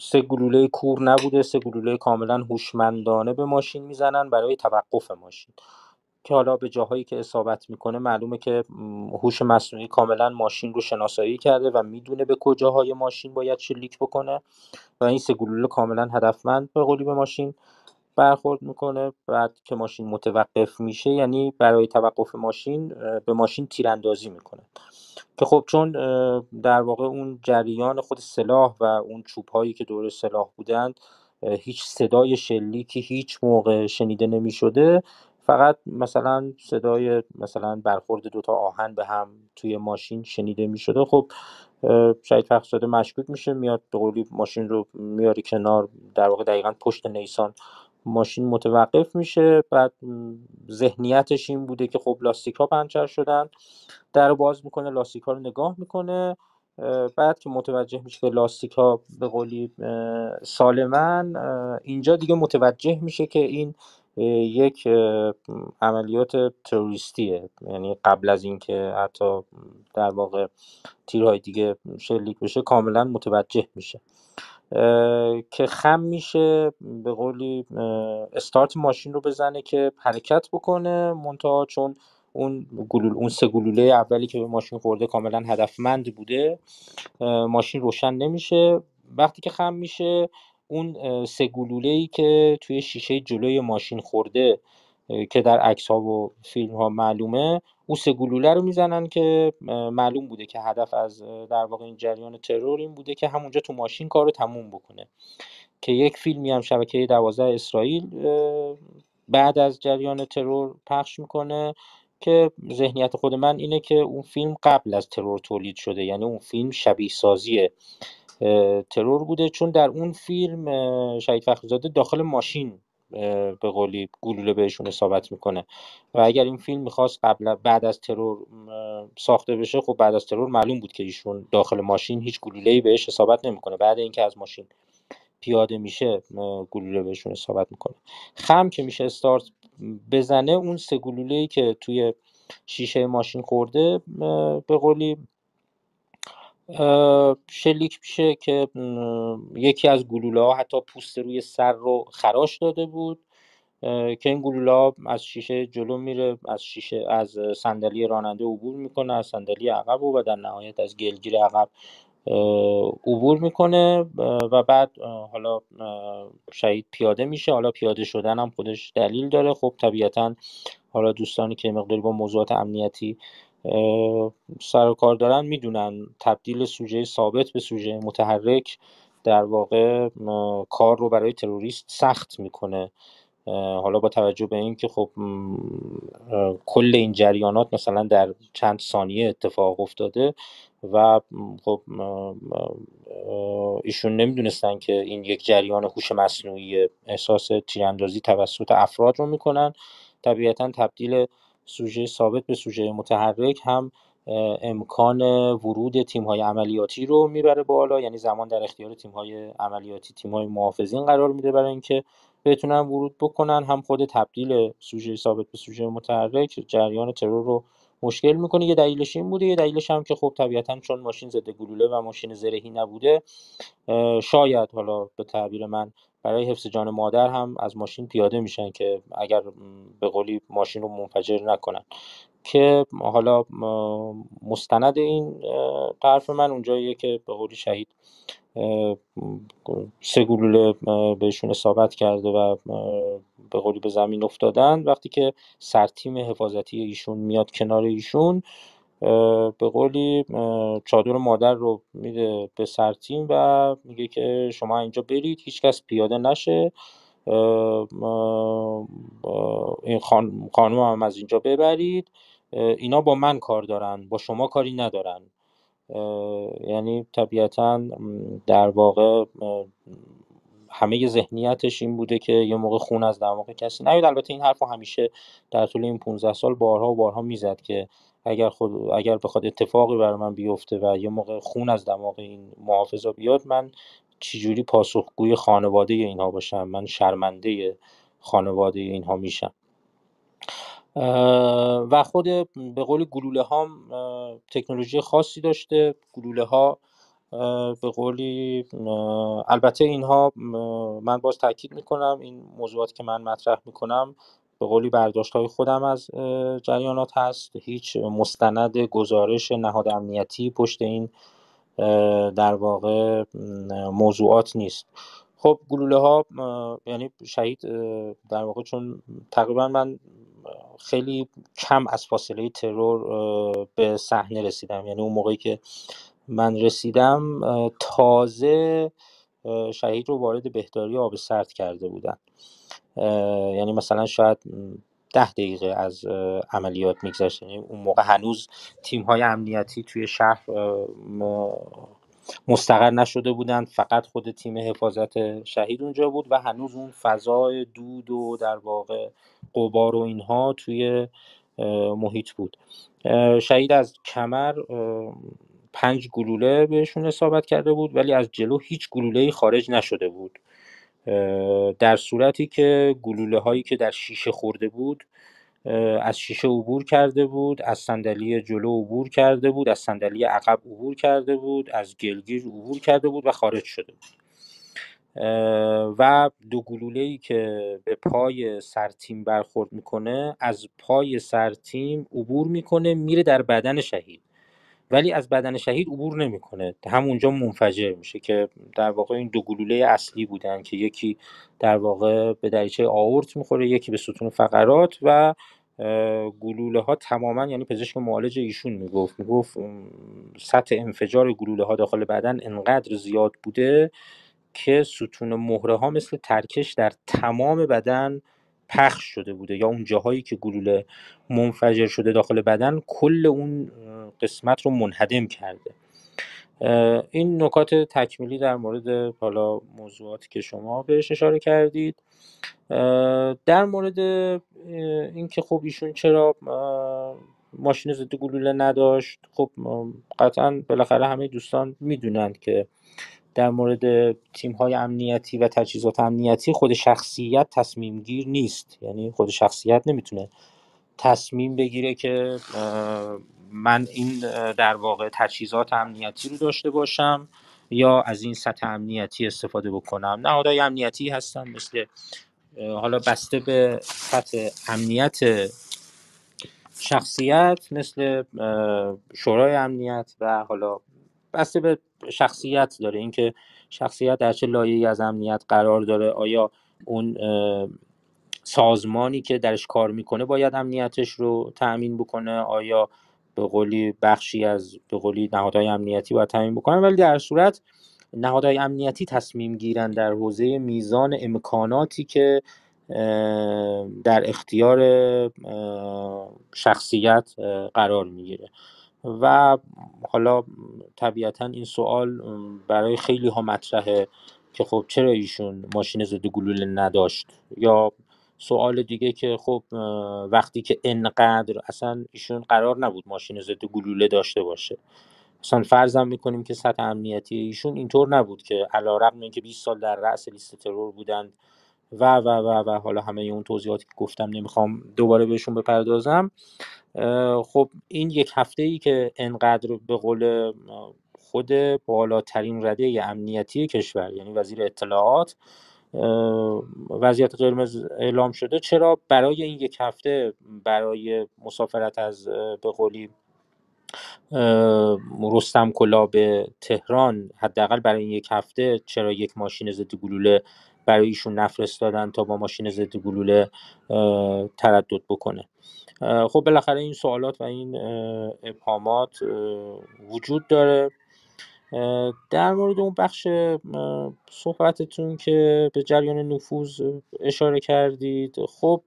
سه گلوله کور نبوده سه گلوله کاملا هوشمندانه به ماشین میزنن برای توقف ماشین که حالا به جاهایی که اصابت میکنه معلومه که هوش مصنوعی کاملا ماشین رو شناسایی کرده و میدونه به کجاهای ماشین باید شلیک بکنه و این سگلوله کاملا هدفمند به قولی به ماشین برخورد میکنه بعد که ماشین متوقف میشه یعنی برای توقف ماشین به ماشین تیراندازی میکنه که خب چون در واقع اون جریان خود سلاح و اون چوب هایی که دور سلاح بودند هیچ صدای شلیکی هیچ موقع شنیده نمی شده فقط مثلا صدای مثلا برخورد دوتا آهن به هم توی ماشین شنیده می شده خب شاید فرق شده مشکوک میشه میاد به قولی ماشین رو میاری کنار در واقع دقیقا پشت نیسان ماشین متوقف میشه بعد ذهنیتش این بوده که خب لاستیک ها پنچر شدن در باز میکنه لاستیک ها رو نگاه میکنه بعد که متوجه میشه که لاستیک ها به قولی سالمن اینجا دیگه متوجه میشه که این یک عملیات تروریستیه یعنی قبل از اینکه حتی در واقع تیرهای دیگه شلیک بشه کاملا متوجه میشه که خم میشه به قولی استارت ماشین رو بزنه که حرکت بکنه منتها چون اون گلول اون سه گلوله اولی که به ماشین خورده کاملا هدفمند بوده ماشین روشن نمیشه وقتی که خم میشه اون سه گلوله ای که توی شیشه جلوی ماشین خورده که در عکس ها و فیلم ها معلومه اون سه گلوله رو میزنن که معلوم بوده که هدف از در واقع این جریان ترور این بوده که همونجا تو ماشین کار رو تموم بکنه که یک فیلمی هم شبکه 12 اسرائیل بعد از جریان ترور پخش میکنه که ذهنیت خود من اینه که اون فیلم قبل از ترور تولید شده یعنی اون فیلم شبیه سازیه ترور بوده چون در اون فیلم شهید فخرزاده داخل ماشین به قولی گلوله بهشون اصابت میکنه و اگر این فیلم میخواست قبل بعد از ترور ساخته بشه خب بعد از ترور معلوم بود که ایشون داخل ماشین هیچ گلوله ای بهش اصابت نمیکنه بعد اینکه از ماشین پیاده میشه گلوله بهشون اصابت میکنه خم که میشه استارت بزنه اون سه گلوله ای که توی شیشه ماشین خورده به قولی شلیک میشه که یکی از گلوله ها حتی پوست روی سر رو خراش داده بود که این گلوله از شیشه جلو میره از شیشه از صندلی راننده عبور میکنه از صندلی عقب و در نهایت از گلگیر عقب عبور میکنه و بعد حالا شهید پیاده میشه حالا پیاده شدن هم خودش دلیل داره خب طبیعتا حالا دوستانی که مقداری با موضوعات امنیتی سر و کار دارن میدونن تبدیل سوژه ثابت به سوژه متحرک در واقع کار رو برای تروریست سخت میکنه حالا با توجه به اینکه خب کل این جریانات مثلا در چند ثانیه اتفاق افتاده و خب ایشون نمیدونستن که این یک جریان هوش مصنوعی احساس تیراندازی توسط افراد رو میکنن طبیعتا تبدیل سوژه ثابت به سوژه متحرک هم امکان ورود تیم های عملیاتی رو میبره بالا یعنی زمان در اختیار های عملیاتی های محافظین قرار میده برای اینکه بتونن ورود بکنن هم خود تبدیل سوژه ثابت به سوژه متحرک جریان ترور رو مشکل میکنه یه دلیلش این بوده یه دلیلش هم که خب طبیعتاً چون ماشین ضد گلوله و ماشین زرهی نبوده شاید حالا به تعبیر من برای حفظ جان مادر هم از ماشین پیاده میشن که اگر به قولی ماشین رو منفجر نکنن که حالا مستند این طرف من اونجاییه که به قولی شهید سه گلوله بهشون اصابت کرده و به قولی به زمین افتادن وقتی که سرتیم حفاظتی ایشون میاد کنار ایشون به قولی چادر مادر رو میده به سرتیم و میگه که شما اینجا برید هیچکس پیاده نشه این خانم هم از اینجا ببرید اینا با من کار دارن با شما کاری ندارن یعنی طبیعتا در واقع همه ذهنیتش این بوده که یه موقع خون از دماغ کسی نیاد البته این حرف رو همیشه در طول این 15 سال بارها و بارها میزد که اگر خود اگر بخواد اتفاقی برای من بیفته و یه موقع خون از دماغ این محافظا بیاد من چجوری پاسخگوی خانواده اینها باشم من شرمنده خانواده اینها میشم و خود به قول گلوله ها تکنولوژی خاصی داشته گلوله ها به قولی البته اینها من باز تاکید میکنم این موضوعات که من مطرح میکنم به قولی برداشت های خودم از جریانات هست هیچ مستند گزارش نهاد امنیتی پشت این در واقع موضوعات نیست خب گلوله ها یعنی شهید در واقع چون تقریبا من خیلی کم از فاصله ترور به صحنه رسیدم یعنی اون موقعی که من رسیدم تازه شهید رو وارد بهداری آب سرد کرده بودن یعنی مثلا شاید ده دقیقه از عملیات میگذشت یعنی اون موقع هنوز تیم های امنیتی توی شهر مستقر نشده بودند فقط خود تیم حفاظت شهید اونجا بود و هنوز اون فضای دود و در واقع قبار و اینها توی محیط بود شهید از کمر پنج گلوله بهشون اصابت کرده بود ولی از جلو هیچ گلوله خارج نشده بود در صورتی که گلوله هایی که در شیشه خورده بود از شیشه عبور کرده بود از صندلی جلو عبور کرده بود از صندلی عقب عبور کرده بود از گلگیر عبور کرده بود و خارج شده بود و دو گلوله ای که به پای سرتیم برخورد میکنه از پای سرتیم عبور میکنه میره در بدن شهید ولی از بدن شهید عبور نمیکنه همونجا منفجر میشه که در واقع این دو گلوله اصلی بودن که یکی در واقع به دریچه آورت میخوره یکی به ستون فقرات و گلوله ها تماما یعنی پزشک معالج ایشون میگفت میگفت سطح انفجار گلوله ها داخل بدن انقدر زیاد بوده که ستون مهره ها مثل ترکش در تمام بدن پخش شده بوده یا اون جاهایی که گلوله منفجر شده داخل بدن کل اون قسمت رو منهدم کرده این نکات تکمیلی در مورد حالا موضوعاتی که شما بهش اشاره کردید در مورد اینکه خب ایشون چرا ماشین ضد گلوله نداشت خب قطعا بالاخره همه دوستان میدونند که در مورد تیم های امنیتی و تجهیزات امنیتی خود شخصیت تصمیم گیر نیست یعنی خود شخصیت نمیتونه تصمیم بگیره که من این در واقع تجهیزات امنیتی رو داشته باشم یا از این سطح امنیتی استفاده بکنم نه نهادهای امنیتی هستن مثل حالا بسته به سطح امنیت شخصیت مثل شورای امنیت و حالا بسته به شخصیت داره اینکه شخصیت در چه لایه‌ای از امنیت قرار داره آیا اون سازمانی که درش کار میکنه باید امنیتش رو تأمین بکنه آیا به قولی بخشی از به قولی نهادهای امنیتی باید تأمین بکنه ولی در صورت نهادهای امنیتی تصمیم گیرن در حوزه میزان امکاناتی که در اختیار شخصیت قرار میگیره و حالا طبیعتا این سوال برای خیلی ها مطرحه که خب چرا ایشون ماشین ضد گلوله نداشت یا سوال دیگه که خب وقتی که انقدر اصلا ایشون قرار نبود ماشین ضد گلوله داشته باشه مثلا فرضم میکنیم که سطح امنیتی ایشون اینطور نبود که علا رقم اینکه 20 سال در رأس لیست ترور بودند و و و و حالا همه اون توضیحاتی که گفتم نمیخوام دوباره بهشون بپردازم خب این یک هفته ای که انقدر به قول خود بالاترین رده امنیتی کشور یعنی وزیر اطلاعات وضعیت قرمز اعلام شده چرا برای این یک هفته برای مسافرت از به قولی رستم کلا به تهران حداقل برای این یک هفته چرا یک ماشین ضد گلوله برای ایشون نفرستادن تا با ماشین ضد گلوله تردد بکنه خب بالاخره این سوالات و این ابهامات وجود داره در مورد اون بخش صحبتتون که به جریان نفوذ اشاره کردید خب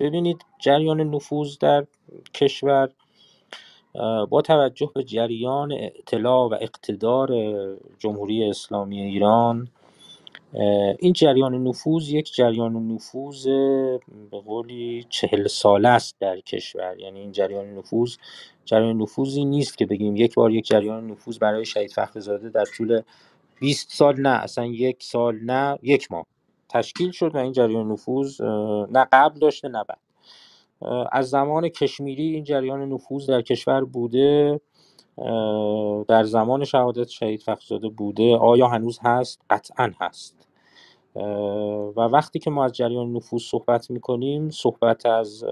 ببینید جریان نفوذ در کشور با توجه به جریان اطلاع و اقتدار جمهوری اسلامی ایران این جریان نفوذ یک جریان نفوذ به قولی چهل ساله است در کشور یعنی این جریان نفوذ جریان نفوذی نیست که بگیم یک بار یک جریان نفوذ برای شهید زاده در طول 20 سال نه اصلا یک سال نه یک ماه تشکیل شد و این جریان نفوذ نه قبل داشته نه بعد از زمان کشمیری این جریان نفوذ در کشور بوده در زمان شهادت شهید فخرزاده بوده آیا هنوز هست قطعا هست و وقتی که ما از جریان نفوذ صحبت میکنیم صحبت از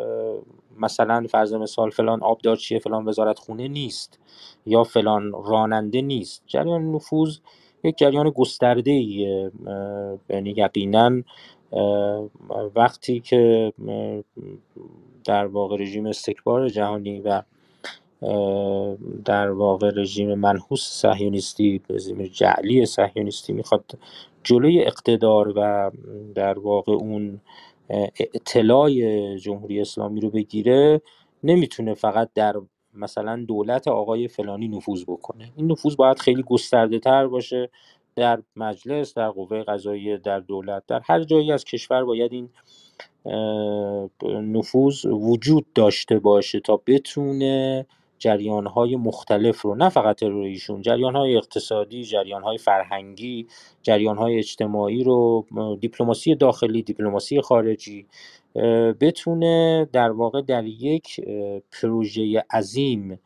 مثلا فرض مثال فلان آبدار فلان وزارت خونه نیست یا فلان راننده نیست جریان نفوذ یک جریان گسترده ایه یعنی یقینا وقتی که در واقع رژیم استکبار جهانی و در واقع رژیم منحوس صهیونیستی رژیم جعلی صهیونیستی میخواد جلوی اقتدار و در واقع اون اطلاع جمهوری اسلامی رو بگیره نمیتونه فقط در مثلا دولت آقای فلانی نفوذ بکنه این نفوذ باید خیلی گسترده تر باشه در مجلس در قوه قضاییه در دولت در هر جایی از کشور باید این نفوذ وجود داشته باشه تا بتونه های مختلف رو نه فقط ترور جریان های اقتصادی های فرهنگی های اجتماعی رو دیپلماسی داخلی دیپلماسی خارجی بتونه در واقع در یک پروژه عظیم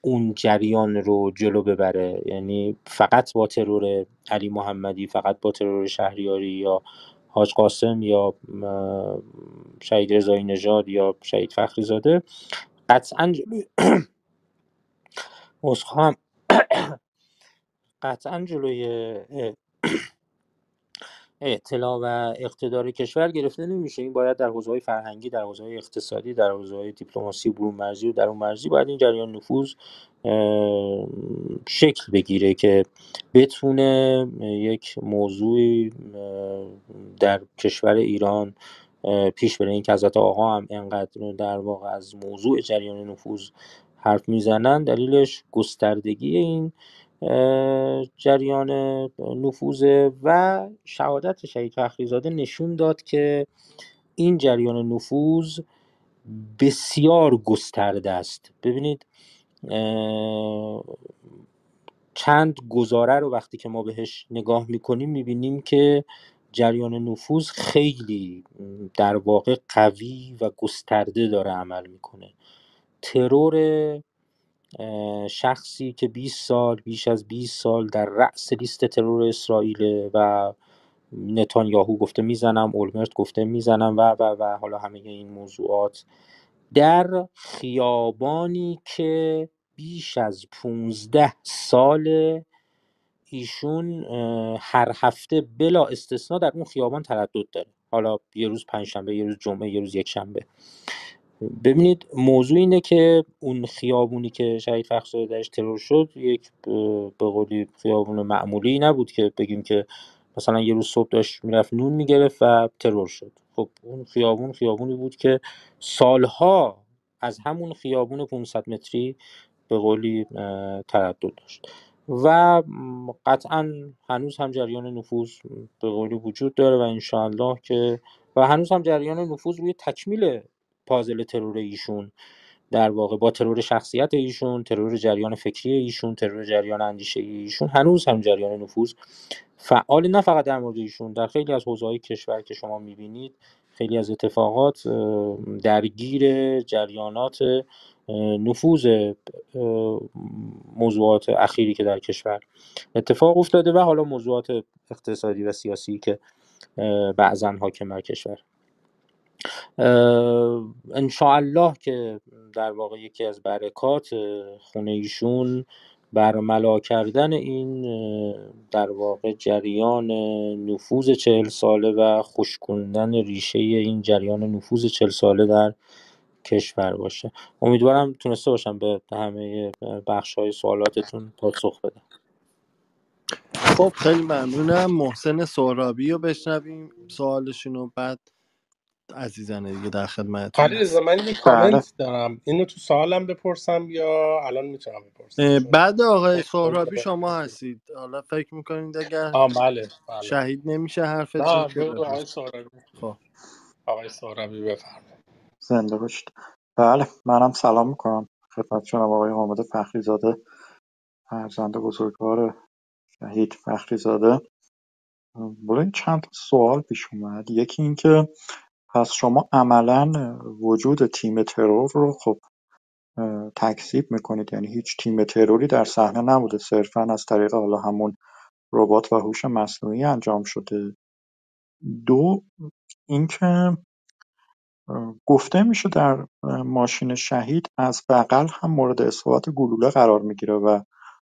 اون جریان رو جلو ببره یعنی فقط با ترور علی محمدی فقط با ترور شهریاری یا حاج قاسم یا شهید رضایی نژاد یا شهید فخری زاده قطعا جلوی (clears throat) هم (clears throat) جلوی اطلاع و اقتدار کشور گرفته نمیشه این باید در های فرهنگی در های اقتصادی در های دیپلماسی برون مرزی و درون مرزی باید این جریان نفوذ شکل بگیره که بتونه یک موضوعی در کشور ایران پیش بره این که حضرت آقا هم انقدر در واقع از موضوع جریان نفوذ حرف میزنن دلیلش گستردگی این جریان نفوذ و شهادت شهید فخریزاده نشون داد که این جریان نفوذ بسیار گسترده است ببینید چند گزاره رو وقتی که ما بهش نگاه میکنیم میبینیم که جریان نفوذ خیلی در واقع قوی و گسترده داره عمل میکنه ترور شخصی که 20 سال بیش از 20 سال در رأس لیست ترور اسرائیل و نتانیاهو گفته میزنم اولمرت گفته میزنم و و و حالا همه این موضوعات در خیابانی که بیش از 15 سال ایشون هر هفته بلا استثنا در اون خیابان تردد داره حالا یه روز پنجشنبه یه روز جمعه یه روز یک شنبه ببینید موضوع اینه که اون خیابونی که شهید فخرزاده درش ترور شد یک به قولی خیابون معمولی نبود که بگیم که مثلا یه روز صبح داشت میرفت نون میگرفت و ترور شد خب اون خیابون خیابونی بود که سالها از همون خیابون 500 متری به قولی تردد داشت و قطعا هنوز هم جریان نفوذ به قولی وجود داره و انشالله که و هنوز هم جریان نفوذ روی تکمیل پازل ترور ایشون در واقع با ترور شخصیت ایشون ترور جریان فکری ایشون ترور جریان اندیشه ایشون هنوز هم جریان نفوذ فعال نه فقط در مورد ایشون در خیلی از های کشور که شما میبینید خیلی از اتفاقات درگیر جریانات نفوذ موضوعات اخیری که در کشور اتفاق افتاده و حالا موضوعات اقتصادی و سیاسی که بعضا حاکم بر کشور الله که در واقع یکی از برکات خونه ایشون برملا کردن این در واقع جریان نفوذ چهل ساله و خشکوندن ریشه این جریان نفوذ چهل ساله در کشور باشه امیدوارم تونسته باشم به همه بخش های سوالاتتون پاسخ بدم خب خیلی ممنونم محسن سهرابی رو بشنویم سوالشون رو بعد عزیزانه دیگه در خدمت من یک بله. کامنت دارم اینو تو سوالم بپرسم یا الان میتونم بپرسم بعد آقای خب، خب، سهرابی خب. شما هستید حالا فکر میکنید اگر بله, بله. شهید نمیشه حرفتون آقای خب آقای سهرابی بفرمایید زنده باشید بله منم سلام میکنم خدمت جناب آقای حامد فخری زاده فرزند بزرگوار شهید فخری زاده بله چند سوال پیش اومد یکی اینکه پس شما عملا وجود تیم ترور رو خب تکذیب میکنید یعنی هیچ تیم تروری در صحنه نبوده صرفا از طریق حالا همون ربات و هوش مصنوعی انجام شده دو اینکه گفته میشه در ماشین شهید از بغل هم مورد اصابت گلوله قرار میگیره و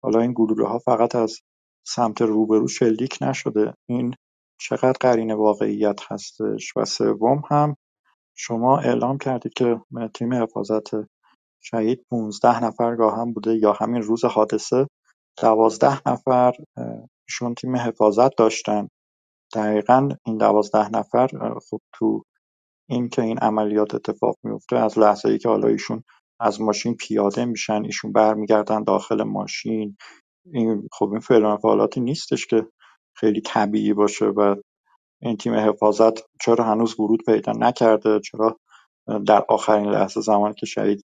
حالا این گلوله ها فقط از سمت روبرو شلیک نشده این چقدر قرین واقعیت هستش و سوم هم شما اعلام کردید که تیم حفاظت شهید 15 نفر هم بوده یا همین روز حادثه 12 نفر شون تیم حفاظت داشتن دقیقا این 12 نفر خب تو اینکه این عملیات اتفاق میفته از ای که حالا ایشون از ماشین پیاده میشن ایشون برمیگردن داخل ماشین این خب این فعلا فعالاتی نیستش که خیلی طبیعی باشه و این تیم حفاظت چرا هنوز ورود پیدا نکرده چرا در آخرین لحظه زمان که شهید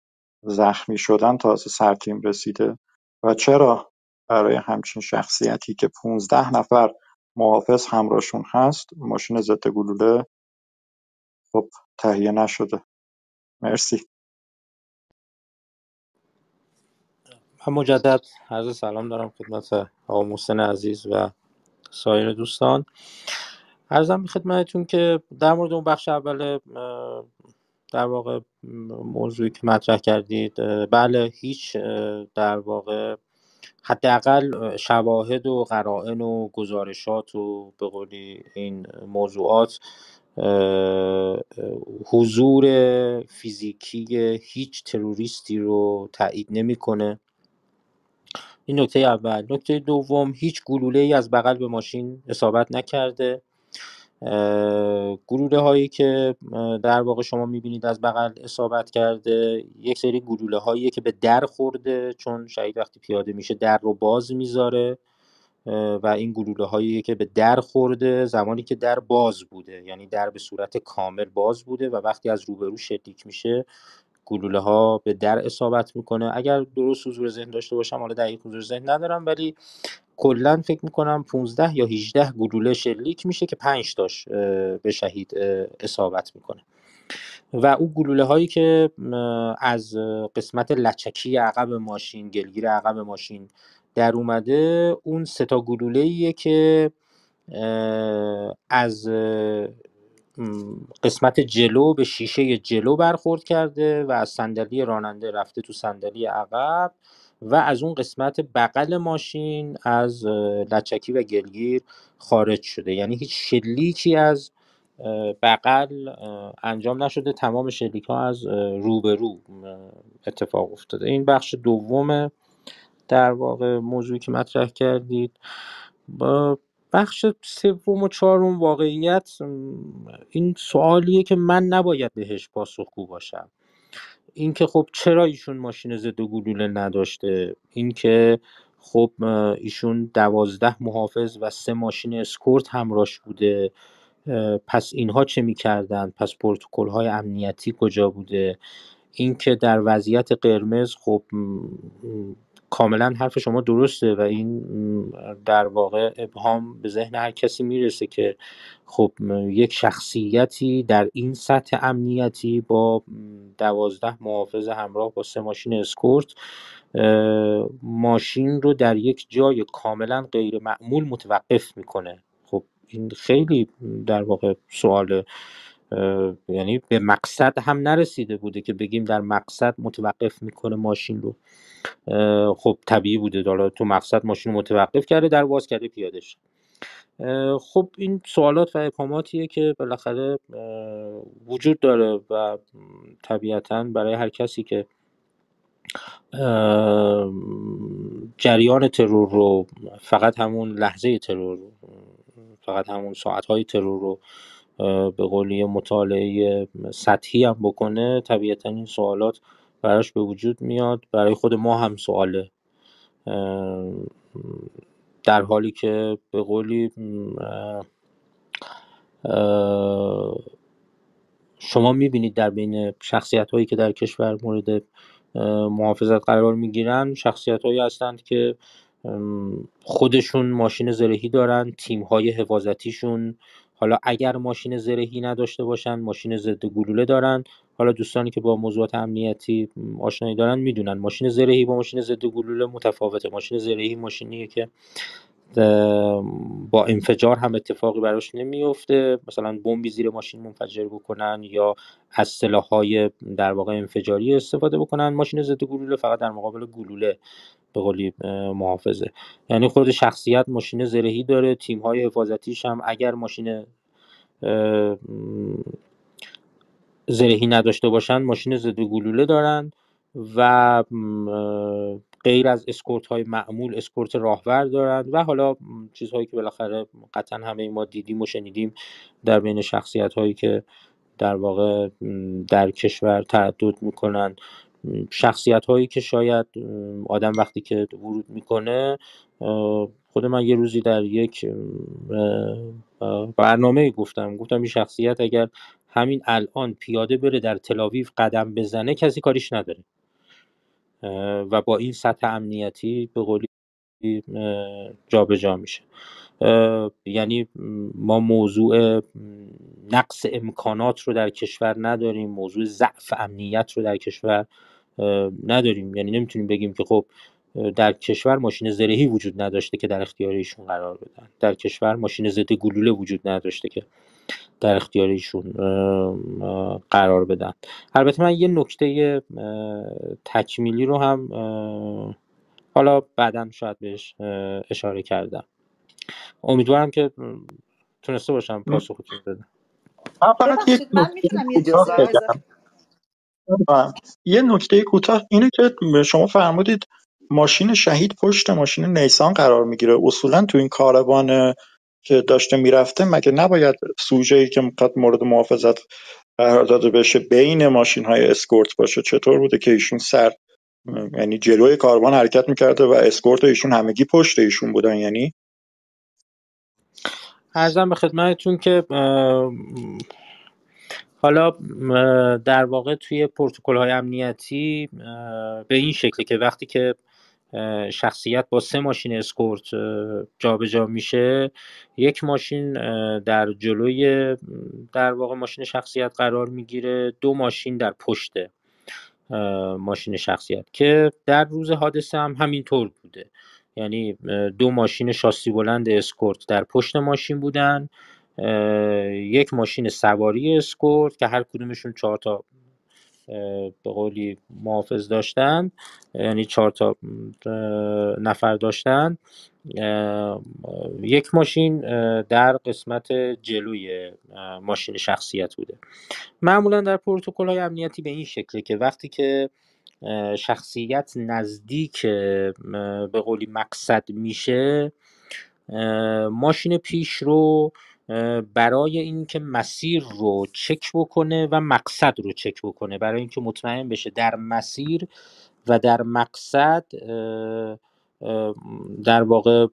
زخمی شدن تازه سر تیم رسیده و چرا برای همچین شخصیتی که 15 نفر محافظ همراهشون هست ماشین ضد گلوله خب تهیه نشده مرسی من مجدد عرض سلام دارم خدمت آقا محسن عزیز و سایر دوستان عرضم به خدمتتون که در مورد اون بخش اول در واقع موضوعی که مطرح کردید بله هیچ در واقع حداقل شواهد و قرائن و گزارشات و به قولی این موضوعات حضور فیزیکی هیچ تروریستی رو تایید نمیکنه این نکته اول نکته دوم هیچ گلوله ای از بغل به ماشین اصابت نکرده گلوله هایی که در واقع شما میبینید از بغل اصابت کرده یک سری گلوله هایی که به در خورده چون شهید وقتی پیاده میشه در رو باز میذاره و این گلوله هایی که به در خورده زمانی که در باز بوده یعنی در به صورت کامل باز بوده و وقتی از روبرو شلیک میشه گلوله ها به در اصابت میکنه اگر درست حضور ذهن داشته باشم حالا دقیق حضور ذهن ندارم ولی کلا فکر میکنم 15 یا 18 گلوله شلیک میشه که 5 تاش به شهید اصابت میکنه و او گلوله هایی که از قسمت لچکی عقب ماشین گلگیر عقب ماشین در اومده اون ستا گلوله ایه که از قسمت جلو به شیشه جلو برخورد کرده و از صندلی راننده رفته تو صندلی عقب و از اون قسمت بغل ماشین از لچکی و گلگیر خارج شده یعنی هیچ شلیکی از بغل انجام نشده تمام شلیک ها از روبرو رو اتفاق افتاده این بخش دومه در واقع موضوعی که مطرح کردید با بخش سوم و چهارم واقعیت این سوالیه که من نباید بهش پاسخگو باشم اینکه خب چرا ایشون ماشین ضد گلوله نداشته اینکه خب ایشون دوازده محافظ و سه ماشین اسکورت همراش بوده پس اینها چه میکردن پس پروتکل های امنیتی کجا بوده اینکه در وضعیت قرمز خب کاملا حرف شما درسته و این در واقع ابهام به ذهن هر کسی میرسه که خب یک شخصیتی در این سطح امنیتی با دوازده محافظ همراه با سه ماشین اسکورت ماشین رو در یک جای کاملا غیر معمول متوقف میکنه خب این خیلی در واقع سوال یعنی به مقصد هم نرسیده بوده که بگیم در مقصد متوقف میکنه ماشین رو خب طبیعی بوده حالا تو مقصد ماشین رو متوقف کرده در باز کرده پیاده خب این سوالات و ابهاماتیه که بالاخره وجود داره و طبیعتا برای هر کسی که جریان ترور رو فقط همون لحظه ترور فقط همون های ترور رو به قولی مطالعه سطحی هم بکنه طبیعتا این سوالات براش به وجود میاد برای خود ما هم سواله در حالی که به قولی شما میبینید در بین شخصیت هایی که در کشور مورد محافظت قرار میگیرن شخصیت هایی هستند که خودشون ماشین زرهی دارن تیم های حفاظتیشون حالا اگر ماشین زرهی نداشته باشن ماشین ضد گلوله دارن حالا دوستانی که با موضوعات امنیتی آشنایی دارن میدونن ماشین زرهی با ماشین ضد گلوله متفاوته ماشین زرهی ماشینیه که با انفجار هم اتفاقی براش نمیفته مثلا بمبی زیر ماشین منفجر بکنن یا از های در واقع انفجاری استفاده بکنن ماشین ضد گلوله فقط در مقابل گلوله به قولی محافظه یعنی خود شخصیت ماشین زرهی داره تیم های حفاظتیش هم اگر ماشین زرهی نداشته باشن ماشین ضد گلوله دارن و غیر از اسکورت های معمول اسکورت راهور دارند و حالا چیزهایی که بالاخره قطعا همه ما دیدیم و شنیدیم در بین شخصیت هایی که در واقع در کشور تردد میکنن شخصیت هایی که شاید آدم وقتی که ورود میکنه خود من یه روزی در یک برنامه گفتم گفتم این شخصیت اگر همین الان پیاده بره در تلاویف قدم بزنه کسی کاریش نداره و با این سطح امنیتی به قولی جابجا میشه یعنی ما موضوع نقص امکانات رو در کشور نداریم موضوع ضعف امنیت رو در کشور نداریم یعنی نمیتونیم بگیم که خب در کشور ماشین زرهی وجود نداشته که در اختیار ایشون قرار بدن در کشور ماشین ضد گلوله وجود نداشته که در اختیار ایشون قرار بدن البته من یه نکته تکمیلی رو هم حالا بعدا شاید بهش اشاره کردم امیدوارم که تونسته باشم پاسختون بدم یه نکته کوتاه اینه که شما فرمودید ماشین شهید پشت ماشین نیسان قرار میگیره اصولا تو این کاروان که داشته میرفته مگه نباید سوژه ای که میخواد مورد محافظت قرار داده بشه بین ماشین های اسکورت باشه چطور بوده که ایشون سر یعنی جلوی کاروان حرکت میکرده و اسکورت ایشون همگی پشت ایشون بودن یعنی ارزم به خدمتتون که حالا در واقع توی پروتکل های امنیتی به این شکله که وقتی که شخصیت با سه ماشین اسکورت جابجا میشه یک ماشین در جلوی در واقع ماشین شخصیت قرار میگیره دو ماشین در پشت ماشین شخصیت که در روز حادثه هم همینطور بوده یعنی دو ماشین شاسی بلند اسکورت در پشت ماشین بودن یک ماشین سواری اسکورت که هر کدومشون چهار تا به قولی محافظ داشتن یعنی چهار تا نفر داشتن یک ماشین در قسمت جلوی ماشین شخصیت بوده معمولا در پروتکل های امنیتی به این شکله که وقتی که شخصیت نزدیک به قولی مقصد میشه ماشین پیش رو برای اینکه مسیر رو چک بکنه و مقصد رو چک بکنه برای اینکه مطمئن بشه در مسیر و در مقصد در واقع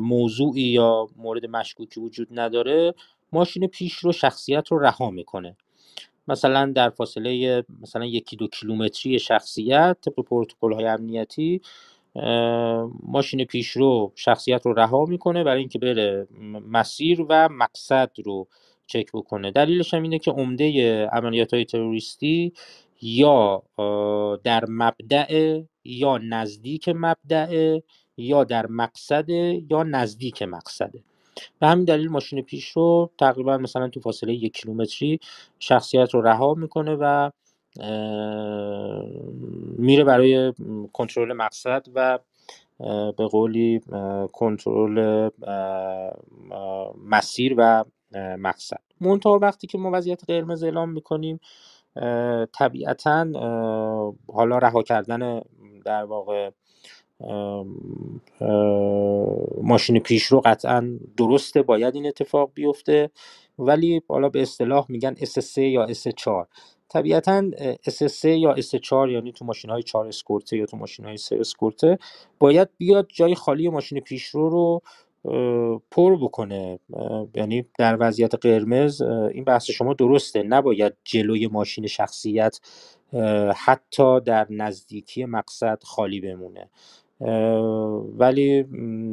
موضوعی یا مورد مشکوکی وجود نداره ماشین پیش رو شخصیت رو رها میکنه مثلا در فاصله مثلا یکی دو کیلومتری شخصیت طبق پروتکل های امنیتی ماشین پیشرو شخصیت رو رها میکنه برای اینکه بره مسیر و مقصد رو چک بکنه دلیلش هم اینه که عمده عملیات های تروریستی یا در مبدع یا نزدیک مبدع یا در مقصد یا نزدیک مقصده به همین دلیل ماشین پیش رو تقریبا مثلا تو فاصله یک کیلومتری شخصیت رو رها میکنه و میره برای کنترل مقصد و به قولی کنترل مسیر و مقصد منتها وقتی که ما وضعیت قرمز اعلام میکنیم طبیعتا حالا رها کردن در واقع ماشین پیش رو قطعا درسته باید این اتفاق بیفته ولی حالا به اصطلاح میگن S3 یا S4 طبیعتا اس 3 یا S4 یعنی تو ماشین های 4 اسکورته یا تو ماشین های 3 اسکورته باید بیاد جای خالی ماشین پیشرو رو پر بکنه یعنی در وضعیت قرمز این بحث شما درسته نباید جلوی ماشین شخصیت حتی در نزدیکی مقصد خالی بمونه ولی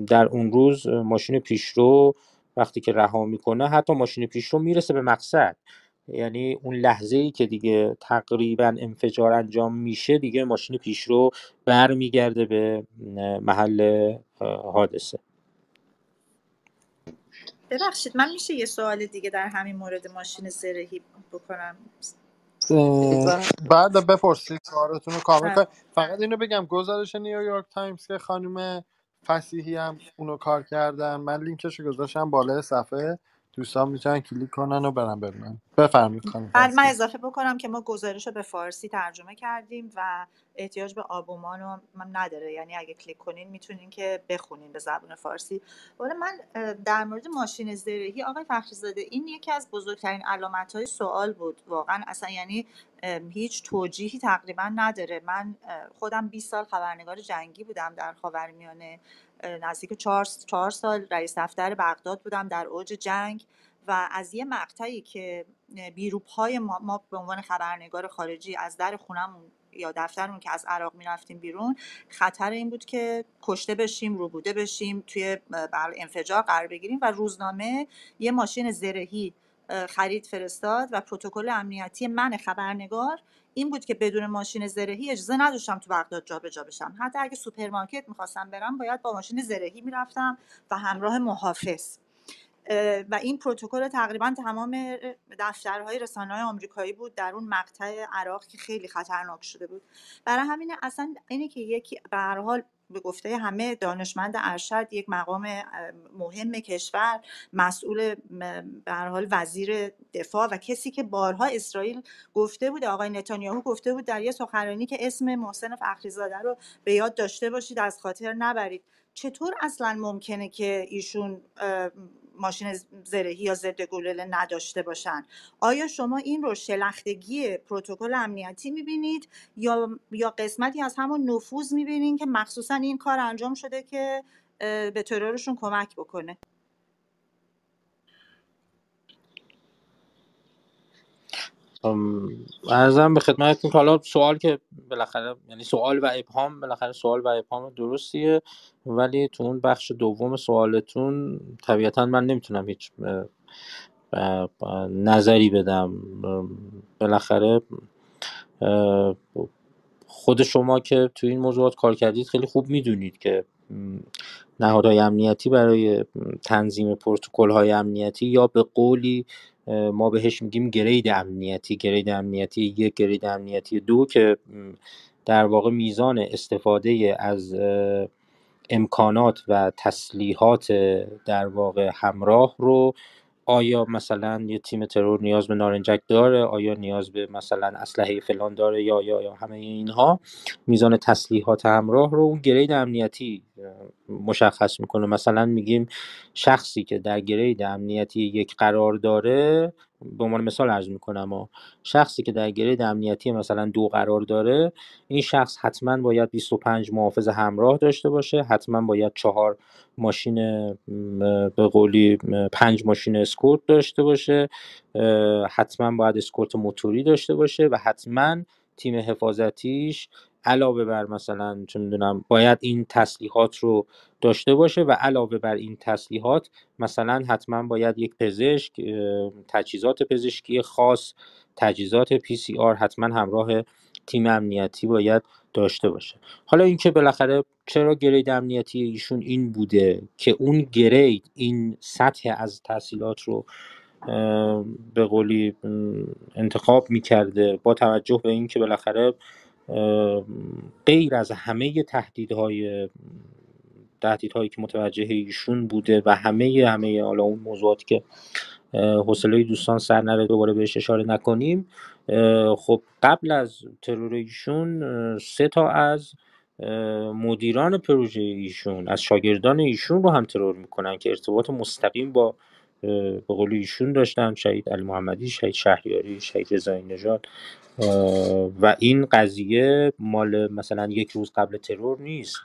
در اون روز ماشین پیشرو وقتی که رها میکنه حتی ماشین پیشرو میرسه به مقصد یعنی اون لحظه ای که دیگه تقریبا انفجار انجام میشه دیگه ماشین پیشرو برمیگرده به محل حادثه ببخشید من میشه یه سوال دیگه در همین مورد ماشین زرهی بکنم بعد بپرسید سوالتون رو کامل کنید فقط اینو بگم گزارش نیویورک تایمز که خانم فسیحی هم اونو کار کردن من لینکش رو گذاشتم بالای صفحه دوستان میتونن کلیک کنن و برن ببینن بفرمایید خانم من اضافه بکنم که ما گزارش رو به فارسی ترجمه کردیم و احتیاج به آبومان رو نداره یعنی اگه کلیک کنین میتونین که بخونین به زبان فارسی ولی من در مورد ماشین زرهی آقای فخریزاده این یکی از بزرگترین علامت های سوال بود واقعا اصلا یعنی هیچ توجیهی تقریبا نداره من خودم 20 سال خبرنگار جنگی بودم در خاورمیانه نزدیک چهار, چهار سال رئیس دفتر بغداد بودم در اوج جنگ و از یه مقطعی که بیروپای ما, ما به عنوان خبرنگار خارجی از در خونمون یا دفترمون که از عراق میرفتیم بیرون خطر این بود که کشته بشیم روبوده بشیم توی انفجار قرار بگیریم و روزنامه یه ماشین زرهی خرید فرستاد و پروتکل امنیتی من خبرنگار این بود که بدون ماشین زرهی اجازه نداشتم تو بغداد جابجا بشم حتی اگه سوپرمارکت میخواستم برم باید با ماشین زرهی میرفتم و همراه محافظ و این پروتکل تقریبا تمام دفترهای رسانه های آمریکایی بود در اون مقطع عراق که خیلی خطرناک شده بود برای همین اصلا اینه که یکی به حال به گفته همه دانشمند ارشد یک مقام مهم کشور مسئول به حال وزیر دفاع و کسی که بارها اسرائیل گفته بود آقای نتانیاهو گفته بود در یه سخنرانی که اسم محسن فخریزاده رو به یاد داشته باشید از خاطر نبرید چطور اصلا ممکنه که ایشون ماشین زرهی یا ضد گلوله نداشته باشن آیا شما این رو شلختگی پروتکل امنیتی میبینید یا یا قسمتی از همون نفوذ میبینید که مخصوصا این کار انجام شده که به ترورشون کمک بکنه ارزم به خدمتتون که حالا سوال که بالاخره یعنی سوال و ابهام بالاخره سوال و ابهام درستیه ولی تو اون بخش دوم سوالتون طبیعتا من نمیتونم هیچ نظری بدم بالاخره خود شما که تو این موضوعات کار کردید خیلی خوب میدونید که نهادهای امنیتی برای تنظیم پروتکل های امنیتی یا به قولی ما بهش میگیم گرید امنیتی گرید امنیتی یک گرید امنیتی دو که در واقع میزان استفاده از امکانات و تسلیحات در واقع همراه رو آیا مثلا یه تیم ترور نیاز به نارنجک داره آیا نیاز به مثلا اسلحه فلان داره یا یا یا همه اینها میزان تسلیحات همراه رو اون گرید امنیتی مشخص میکنه مثلا میگیم شخصی که در گرید امنیتی یک قرار داره به عنوان مثال عرض میکنم و شخصی که در گرید امنیتی مثلا دو قرار داره این شخص حتما باید 25 محافظ همراه داشته باشه حتما باید چهار ماشین به قولی پنج ماشین اسکورت داشته باشه حتما باید اسکورت موتوری داشته باشه و حتما تیم حفاظتیش علاوه بر مثلا چه میدونم باید این تسلیحات رو داشته باشه و علاوه بر این تسلیحات مثلا حتما باید یک پزشک تجهیزات پزشکی خاص تجهیزات پی سی آر حتما همراه تیم امنیتی باید داشته باشه حالا اینکه بالاخره چرا گرید امنیتی ایشون این بوده که اون گرید این سطح از تحصیلات رو به قولی انتخاب میکرده با توجه به اینکه بالاخره غیر از همه تهدیدهای تهدیدهایی که متوجه ایشون بوده و همه همه حالا اون موضوعاتی که حوصله دوستان سر نره دوباره بهش اشاره نکنیم خب قبل از ترور ایشون سه تا از مدیران پروژه ایشون از شاگردان ایشون رو هم ترور میکنن که ارتباط مستقیم با به قول ایشون شهید علی محمدی شهید شهریاری شهید رضایی نژاد و این قضیه مال مثلا یک روز قبل ترور نیست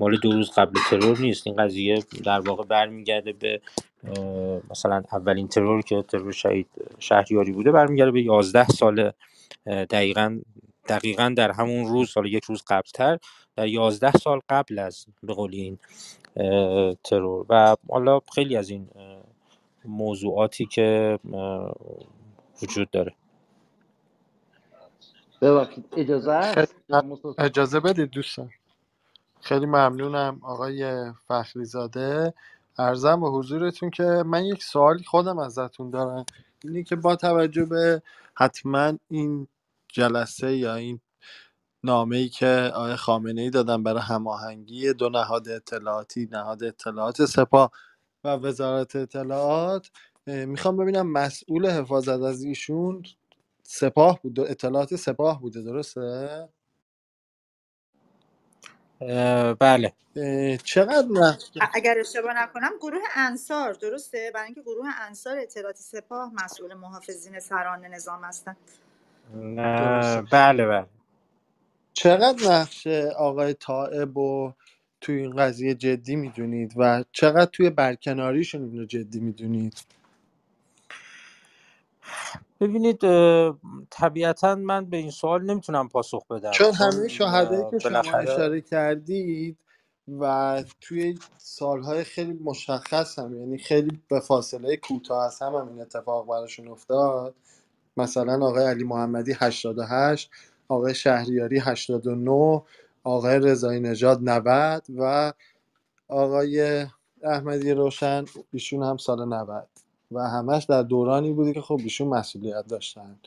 مال دو روز قبل ترور نیست این قضیه در واقع برمیگرده به مثلا اولین ترور که ترور شهید شهریاری بوده برمیگرده به 11 سال دقیقا دقیقا در همون روز سال یک روز قبلتر در 11 سال قبل از به قول این ترور و حالا خیلی از این موضوعاتی که وجود داره اجازه اجازه بدید دوستان خیلی ممنونم آقای فخری زاده ارزم به حضورتون که من یک سوالی خودم ازتون دارم اینه که با توجه به حتما این جلسه یا این نامه ای که آقای خامنه ای دادن برای هماهنگی دو نهاد اطلاعاتی نهاد اطلاعات سپاه و وزارت اطلاعات میخوام ببینم مسئول حفاظت از ایشون سپاه بود اطلاعات سپاه بوده درسته بله چقدر نه؟ اگر اشتباه نکنم گروه انصار درسته برای اینکه گروه انصار اطلاعات سپاه مسئول محافظین سران نظام هستن بله بله چقدر نقش آقای طائب و توی این قضیه جدی میدونید و چقدر توی برکناریشون اینو جدی میدونید ببینید طبیعتا من به این سوال نمیتونم پاسخ بدم چون همه شهدایی که شما اشاره کردید و توی سالهای خیلی مشخص هم یعنی خیلی به فاصله کوتاه از هم, هم این اتفاق براشون افتاد مثلا آقای علی محمدی 88 آقای شهریاری 89 آقای رضایی نژاد 90 و آقای احمدی روشن ایشون هم سال 90 و همش در دورانی بودی که خب ایشون مسئولیت داشتن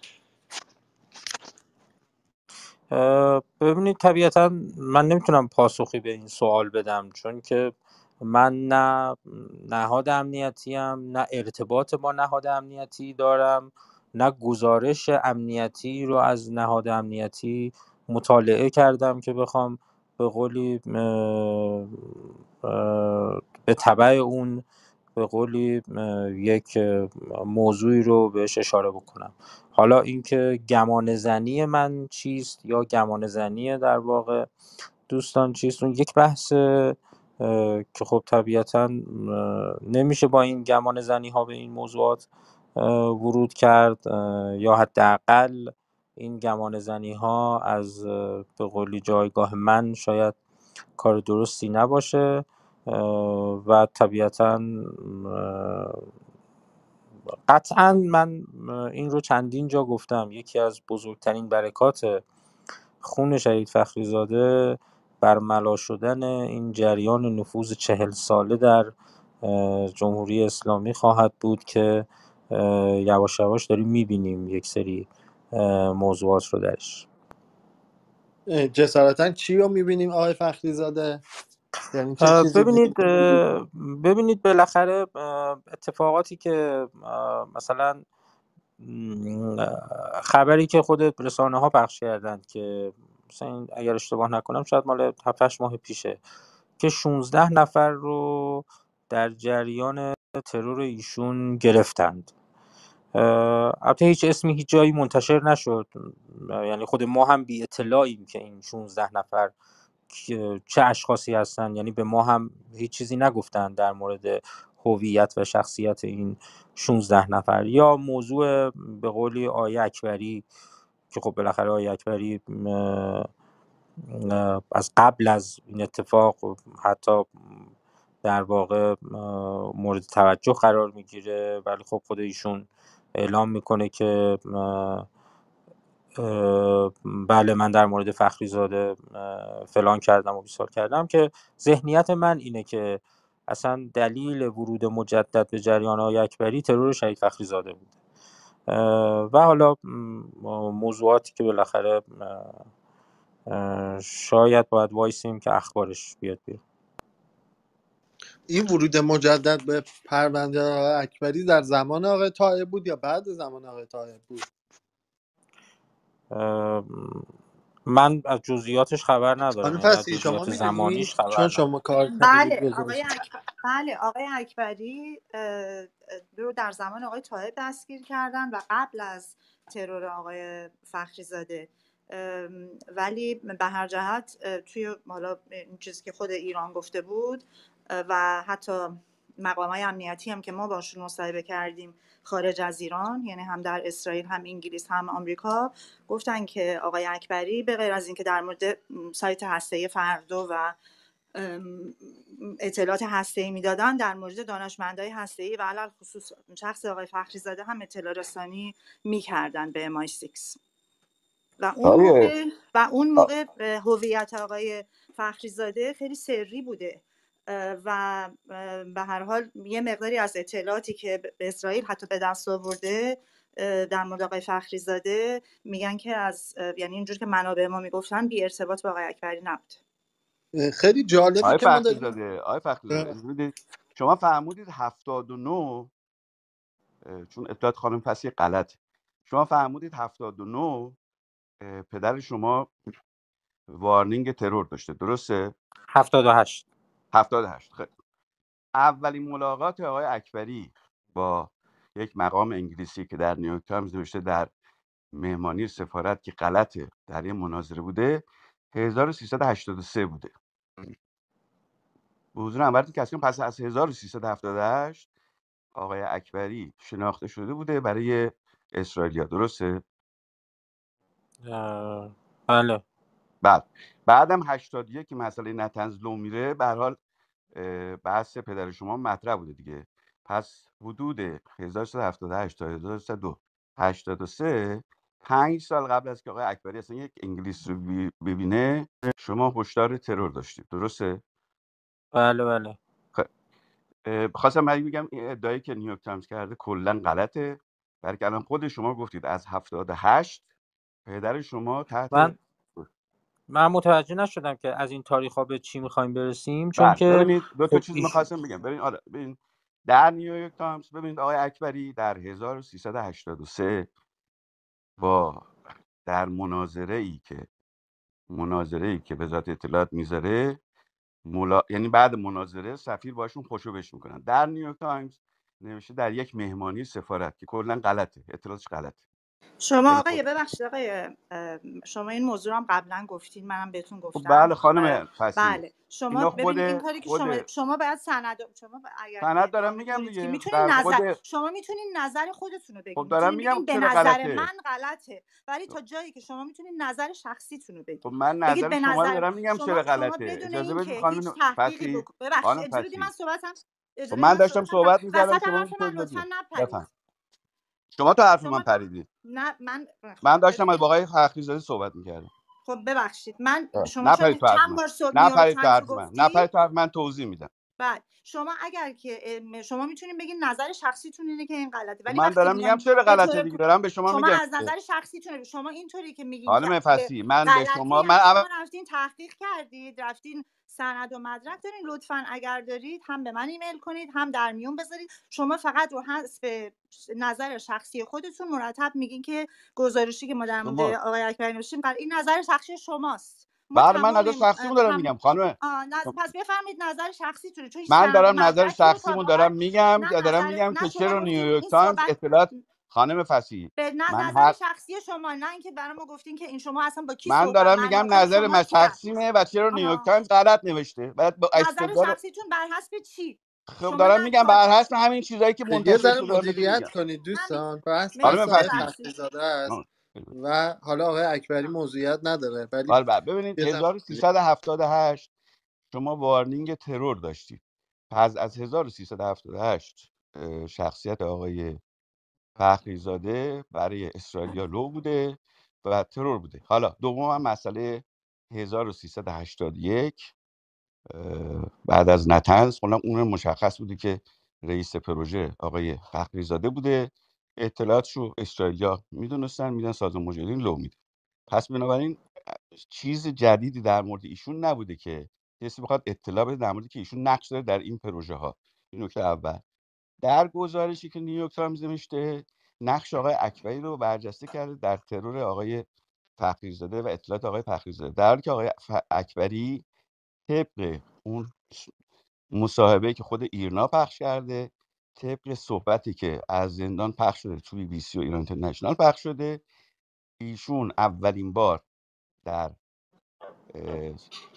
ببینید طبیعتا من نمیتونم پاسخی به این سوال بدم چون که من نه نهاد امنیتی هم نه ارتباط با نهاد امنیتی دارم نه گزارش امنیتی رو از نهاد امنیتی مطالعه کردم که بخوام به قولی به طبع اون به قولی یک موضوعی رو بهش اشاره بکنم حالا اینکه گمان زنی من چیست یا گمان زنی در واقع دوستان چیست اون یک بحث که خب طبیعتا نمیشه با این گمان زنی ها به این موضوعات ورود کرد یا حداقل این گمان زنی ها از به قولی جایگاه من شاید کار درستی نباشه و طبیعتا قطعا من این رو چندین جا گفتم یکی از بزرگترین برکات خون شهید فخریزاده برملا شدن این جریان نفوذ چهل ساله در جمهوری اسلامی خواهد بود که یواش یواش داریم میبینیم یک سری موضوعات رو درش جسارتا چی رو میبینیم آقای فخری زاده یعنی ببینید ببینید بالاخره اتفاقاتی که مثلا خبری که خود رسانه ها پخش کردند که مثلا اگر اشتباه نکنم شاید مال 7 ماه پیشه که 16 نفر رو در جریان ترور ایشون گرفتند البته هیچ اسمی هیچ جایی منتشر نشد یعنی خود ما هم بی اطلاعیم که این 16 نفر چه اشخاصی هستن یعنی به ما هم هیچ چیزی نگفتن در مورد هویت و شخصیت این 16 نفر یا موضوع به قولی آیه اکبری که خب بالاخره آیه اکبری از قبل از این اتفاق حتی در واقع مورد توجه قرار میگیره ولی خب خود ایشون اعلام میکنه که بله من در مورد فخری زاده فلان کردم و بیسار کردم که ذهنیت من اینه که اصلا دلیل ورود مجدد به جریان های اکبری ترور شهید فخری زاده بود و حالا موضوعاتی که بالاخره شاید باید وایسیم که اخبارش بیاد بیرون این ورود مجدد به پرونده آقای اکبری در زمان آقای طایب بود یا بعد زمان آقای طایب بود من از جزئیاتش خبر ندارم یعنی خبر شما کار بله آقای, بله آقای اکبری رو در زمان آقای طایب دستگیر کردن و قبل از ترور آقای فخری زاده ولی به هر جهت توی حالا این چیزی که خود ایران گفته بود و حتی مقام های امنیتی هم که ما باشون مصاحبه کردیم خارج از ایران یعنی هم در اسرائیل هم انگلیس هم آمریکا گفتن که آقای اکبری به غیر از اینکه در مورد سایت هسته فردو و اطلاعات هسته میدادن در مورد دانشمندای هسته ای و علل خصوص شخص آقای فخری زاده هم اطلاع رسانی میکردن به امای 6 و اون موقع و اون موقع هویت آقای فخری زاده خیلی سری بوده و به هر حال یه مقداری از اطلاعاتی که به اسرائیل حتی به دست آورده در مورد آقای فخری زاده میگن که از یعنی اینجور که منابع ما میگفتن بی ارتباط با آقای اکبری نبود خیلی جالبه آقای فخری زاده آقای فخری زاده شما فهمودید 79 چون اطلاعات خانم پسی غلط شما فهمودید 79 پدر شما وارنینگ ترور داشته درسته 78 78 خیلی اولین ملاقات آقای اکبری با یک مقام انگلیسی که در نیویورک تایمز نوشته در مهمانی سفارت که غلطه در یه مناظره بوده 1383 بوده به حضور انورتون که پس از 1378 آقای اکبری شناخته شده بوده برای اسرائیلیا درسته؟ بله بعد بله. بعدم 81 که مسئله نتنز لو میره به حال بحث پدر شما مطرح بوده دیگه پس حدود 1378 تا 1383 پنج سال قبل از که آقای اکبری اصلا یک انگلیس رو ببینه شما هشدار ترور داشتید درسته بله بله خب. خواستم برای میگم این ادعایی که نیویورک تایمز کرده کلا غلطه برای الان خود شما گفتید از 78 پدر شما تحت من من متوجه نشدم که از این تاریخ ها به چی میخوایم برسیم چون بله. که ببینید دو تا خب چیز میخواستم بگم ببین آره ببین در نیویورک تایمز ببینید آقای اکبری در 1383 با در مناظره ای که مناظره ای که وزارت اطلاعات میذاره ملا... یعنی بعد مناظره سفیر باشون خوشو بش میکنن در نیویورک تایمز نوشته در یک مهمانی سفارت که کلا غلطه اطلاعاتش غلطه شما آقای ببخشید آقای شما این موضوع رو هم قبلا گفتین منم بهتون گفتم بله خانم فصیح بله،, بله شما ببینید این کاری که شما شما باید سند شما اگر سند دارم میگم دیگه میتونید نظر خوده. نظر شما میتونید نظر خودتون رو خب دارم میگم به نظر غلطه من غلطه ولی تا خب. جایی که شما میتونید نظر شخصیتون رو خب من نظر شما رو نظر دارم میگم چه به غلطه اجازه بدید خانم فصلی ببخشید اجازه بدید من صحبتم خب من داشتم صحبت می‌کردم شما لطفاً من نپرید شما تو حرف من پریدی نه من خب، من داشتم از باقای حقیقی زاده صحبت میکردم خب ببخشید من شما نه چند بار صحبت نه پرید تو حرف من نه پرید تو حرف من توضیح میدم بعد شما اگر که شما میتونید بگین نظر شخصیتون اینه که این غلطه ولی من دارم میگم چرا غلطه دیگه دارم به شما, شما از نظر شخصیتون شما اینطوری که میگین حالا مفصلی من به شما یعنی من اول... رفتین تحقیق کردید رفتین سند و مدرک دارین لطفا اگر دارید هم به من ایمیل کنید هم در میون بذارید شما فقط رو حذف نظر شخصی خودتون مرتب میگین که گزارشی که ما در مورد آقای اکبری نوشتیم این نظر شخصی شماست بر بله، من نظر شخصیمون دارم میگم خانم خب. پس بفرمایید نظر شخصی تونه چون من دارم نظر شخصیمون دارم میگم دارم میگم که چرا نیویورک تایمز اطلاعات خانم فسی به نه من نظر هر... شخصی شما نه اینکه برای ما گفتین که این شما اصلا با کی من دارم میگم نظر من شخصیمه و چرا نیویورک تایمز غلط نوشته بعد با نظر شخصیتون بر حسب چی خب دارم میگم بر حسب همین چیزایی که منتشر شده کنید دوستان بحث خانم فسی و حالا آقای اکبری موضوعیت نداره ولی آره، ببینید 1378 شما وارنینگ ترور داشتید پس از 1378 شخصیت آقای زاده برای اسرائیل لو بوده و ترور بوده حالا دوم هم مسئله 1381 بعد از نتنز خب، اونم اون مشخص بوده که رئیس پروژه آقای زاده بوده اطلاعات رو اسرائیلیا میدونستن میدن سازمان مجاهدین لو میده پس بنابراین چیز جدیدی در مورد ایشون نبوده که کسی بخواد اطلاع بده در مورد که ایشون نقش داره در این پروژه ها این نکته اول در گزارشی که نیویورک تایمز نوشته نقش آقای اکبری رو برجسته کرده در ترور آقای فخریزاده و اطلاعات آقای فخریزاده در حالی که آقای اکبری طبق اون مصاحبه که خود ایرنا پخش کرده طبق صحبتی که از زندان پخش شده توی بی سی و ایران اینترنشنال پخش شده ایشون اولین بار در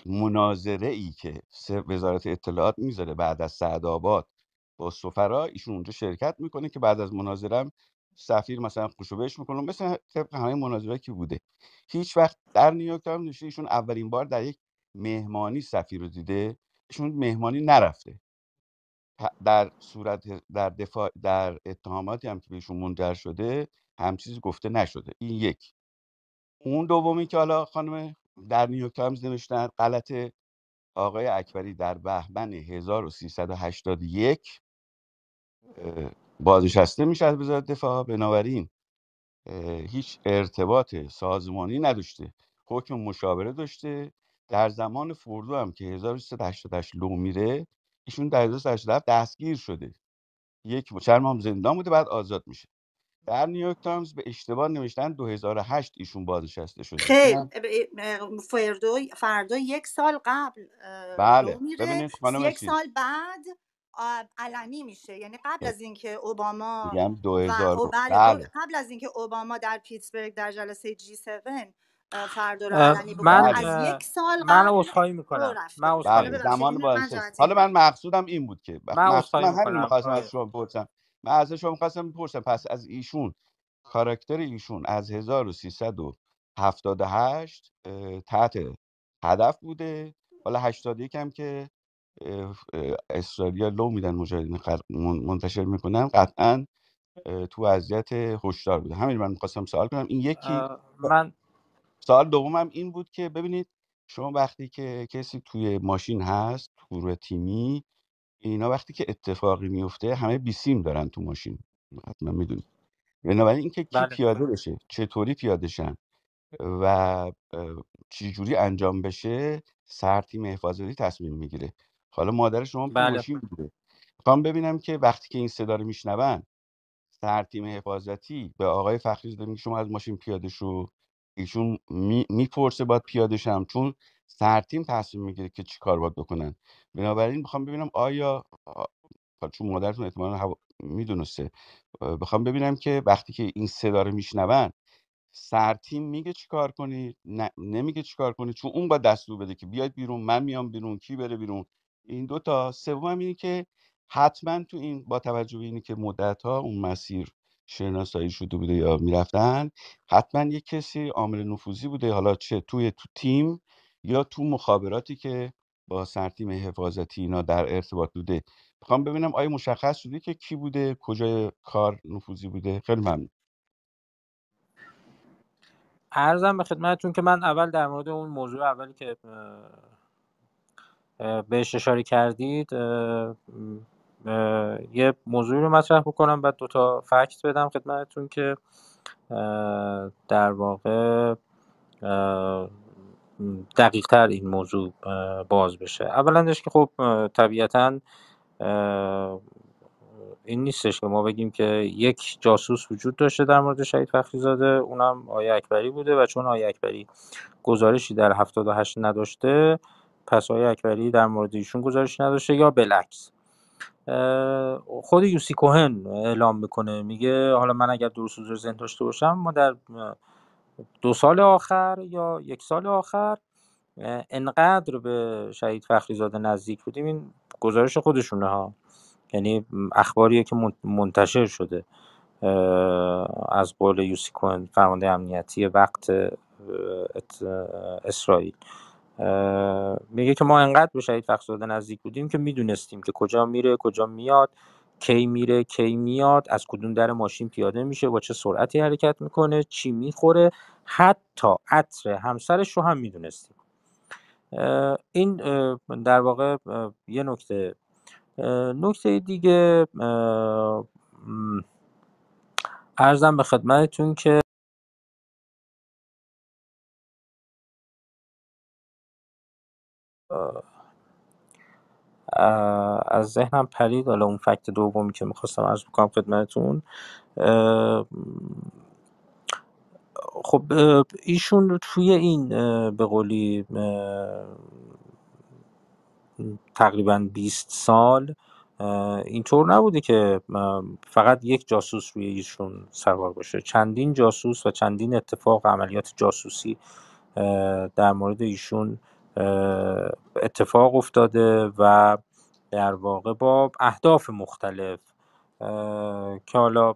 مناظره ای که وزارت اطلاعات میذاره بعد از سعدآباد با سفرا ایشون اونجا شرکت میکنه که بعد از هم سفیر مثلا خوشوبش میکنه مثل طبق همه مناظره که بوده هیچ وقت در نیویورک هم ایشون اولین بار در یک مهمانی سفیر رو دیده ایشون مهمانی نرفته در صورت در دفاع در اتهاماتی هم که بهشون منجر شده هم چیز گفته نشده این یک اون دومی که حالا خانم در نیویورک تایمز نوشتن غلط آقای اکبری در بهمن 1381 بازنشسته میشه از وزارت دفاع بنابراین هیچ ارتباط سازمانی نداشته حکم مشاوره داشته در زمان فردو هم که 1388 لو میره ایشون در 1987 دستگیر شده یک چند ماه زندان بوده بعد آزاد میشه در نیویورک تایمز به اشتباه نوشتن 2008 ایشون بازنشسته شده خیر فردا یک سال قبل بله یک سال بعد علنی میشه یعنی قبل از اینکه اوباما بله،, بله. قبل از اینکه اوباما در پیتسبرگ در جلسه G7 من از بله. یک سال من عذرخواهی میکنم من عذرخواهی زمان بله. حالا من مقصودم این بود که من عذرخواهی از شما بپرسم من از شما میخواستم بپرسم پس از ایشون کاراکتر ایشون از 1378 تحت هدف بوده حالا 81 هم که اسرائیل لو میدن مجاهدین منتشر میکنن قطعا تو وضعیت هشدار بوده همین من میخواستم سوال کنم این یکی من سوال دومم این بود که ببینید شما وقتی که کسی توی ماشین هست تو تیمی اینا وقتی که اتفاقی میفته همه بیسیم دارن تو ماشین حتما میدونید بنابراین اینکه کی بله. پیاده بشه چطوری پیاده شن و چجوری انجام بشه سر تیم حفاظتی تصمیم میگیره حالا مادر شما بله. ماشین بوده میخوام ببینم که وقتی که این صدا رو میشنون سر تیم حفاظتی به آقای فخری زده شما از ماشین پیاده شو ایشون میپرسه باید پیاده شم چون سرتیم تصمیم میگیره که چی کار باید بکنن بنابراین میخوام ببینم آیا چون مادرتون احتمالا هوا... میدونسته بخوام ببینم که وقتی که این صدا رو میشنون سرتیم میگه چیکار کنی کنی نمیگه چیکار کنی چون اون با دستور بده که بیاید بیرون من میام بیرون کی بره بیرون این دوتا سوم اینه که حتما تو این با توجه به اینه که مدت ها اون مسیر شناسایی شده بوده یا میرفتن حتما یه کسی عامل نفوذی بوده حالا چه توی تو تیم یا تو مخابراتی که با سرتیم حفاظتی اینا در ارتباط بوده میخوام ببینم آیا مشخص شده که کی بوده کجای کار نفوذی بوده خیلی ممنون ارزم به خدمتتون که من اول در مورد اون موضوع اولی که بهش اشاره کردید یه موضوعی رو مطرح بکنم بعد دوتا فکت بدم خدمتتون که در واقع دقیق تر این موضوع باز بشه اولندش که خب طبیعتا این نیستش که ما بگیم که یک جاسوس وجود داشته در مورد شهید فخری زاده اونم آیه اکبری بوده و چون آیه اکبری گزارشی در 78 نداشته پس آیه اکبری در مورد ایشون گزارش نداشته یا بلکس خود یوسی کوهن اعلام میکنه میگه حالا من اگر درست حضور ذهن داشته باشم ما در دو سال آخر یا یک سال آخر انقدر به شهید فخری زاده نزدیک بودیم این گزارش خودشونه ها یعنی اخباریه که منتشر شده از قول یوسی کوهن فرمانده امنیتی وقت اسرائیل میگه که ما انقدر به شهید فخزاده نزدیک بودیم که میدونستیم که کجا میره کجا میاد کی میره کی میاد از کدوم در ماشین پیاده میشه با چه سرعتی حرکت میکنه چی میخوره حتی عطر همسرش رو هم میدونستیم این در واقع یه نکته نکته دیگه ارزم به خدمتتون که از ذهنم پرید حالا اون فکت دومی که میخواستم از بکنم خدمتتون خب ایشون توی این به قولی تقریبا 20 سال اینطور نبوده که فقط یک جاسوس روی ایشون سوار باشه چندین جاسوس و چندین اتفاق عملیات جاسوسی در مورد ایشون اتفاق افتاده و در واقع با اهداف مختلف که حالا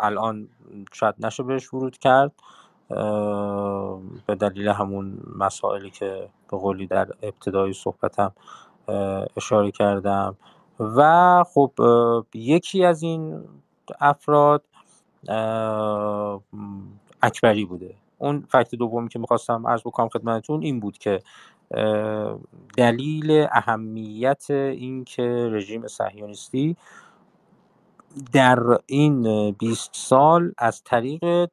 الان شاید نشه بهش ورود کرد به دلیل همون مسائلی که به قولی در ابتدای صحبتم اشاره کردم و خب یکی از این افراد اکبری بوده اون فکت دومی که میخواستم عرض بکنم خدمتتون این بود که دلیل اهمیت اینکه رژیم صهیونیستی در این 20 سال از طریق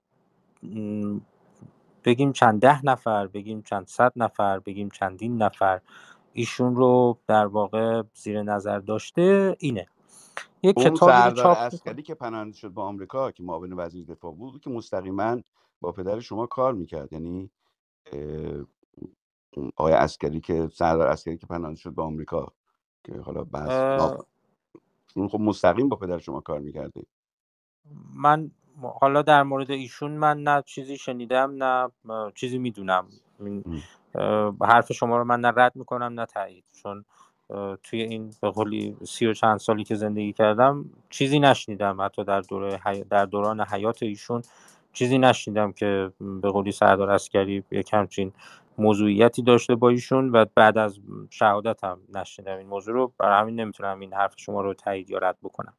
بگیم چند ده نفر بگیم چند صد نفر بگیم چندین نفر ایشون رو در واقع زیر نظر داشته اینه یه کتابی چاپ اسکری که پناهنده شد با آمریکا که معاون وزیر دفاع بود که مستقیما با پدر شما کار میکرد یعنی آیا اسکری که سردار اسکری که پناهنده شد با آمریکا که حالا بس اه... خب مستقیم با پدر شما کار میکردی من حالا در مورد ایشون من نه چیزی شنیدم نه چیزی میدونم حرف شما رو من نه رد میکنم نه تایید چون توی این به قولی سی و چند سالی که زندگی کردم چیزی نشنیدم حتی در دوره در دوران حیات ایشون چیزی نشنیدم که به قولی سردار اسکری یک همچین موضوعیتی داشته با ایشون و بعد از شهادت هم نشنیدم این موضوع رو برای همین نمیتونم این حرف شما رو تایید یا رد بکنم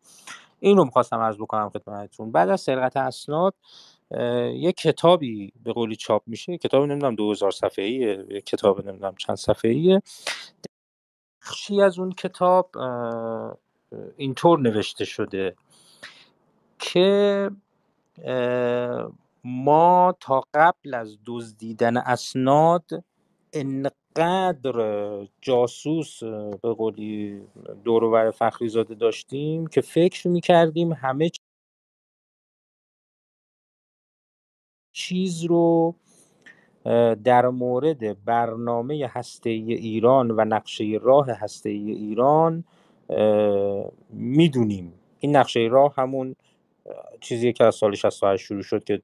این رو میخواستم از بکنم خدمتتون بعد از سرقت اسناد یه کتابی به قولی چاپ میشه کتاب نمیدونم 2000 صفحه‌ایه کتاب نمیدونم چند صفحه‌ایه بخشی از اون کتاب اینطور نوشته شده که ما تا قبل از دزدیدن اسناد انقدر جاسوس به قولی دورور فخری زاده داشتیم که فکر میکردیم همه چیز رو در مورد برنامه ای ایران و نقشه راه ای ایران میدونیم این نقشه راه همون چیزی که از سال 68 شروع شد که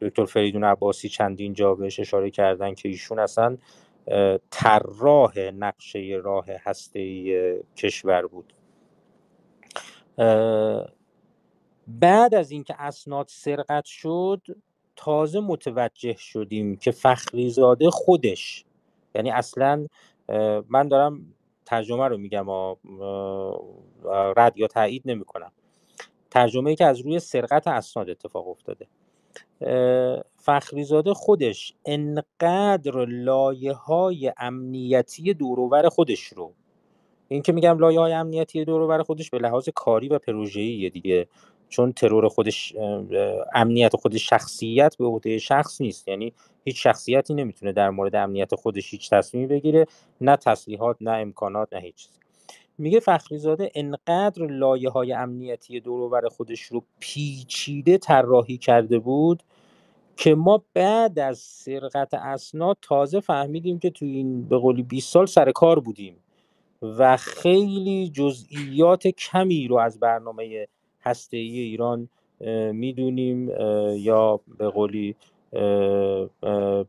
دکتر فریدون عباسی چندین جا بهش اشاره کردن که ایشون اصلا طراح نقشه راه ای کشور بود بعد از اینکه اسناد سرقت شد تازه متوجه شدیم که فخریزاده خودش یعنی اصلا من دارم ترجمه رو میگم رد یا تایید نمیکنم ترجمه ای که از روی سرقت اسناد اتفاق افتاده فخریزاده خودش انقدر لایه های امنیتی دوروبر خودش رو این که میگم لایه های امنیتی دوروبر خودش به لحاظ کاری و پروژه‌ای دیگه چون ترور خودش امنیت خود شخصیت به عهده شخص نیست یعنی هیچ شخصیتی نمیتونه در مورد امنیت خودش هیچ تصمیمی بگیره نه تسلیحات نه امکانات نه هیچ میگه فخریزاده انقدر لایه های امنیتی دوروبر خودش رو پیچیده طراحی کرده بود که ما بعد از سرقت اسناد تازه فهمیدیم که تو این به قولی 20 سال سر کار بودیم و خیلی جزئیات کمی رو از برنامه هسته ای ایران میدونیم یا به قولی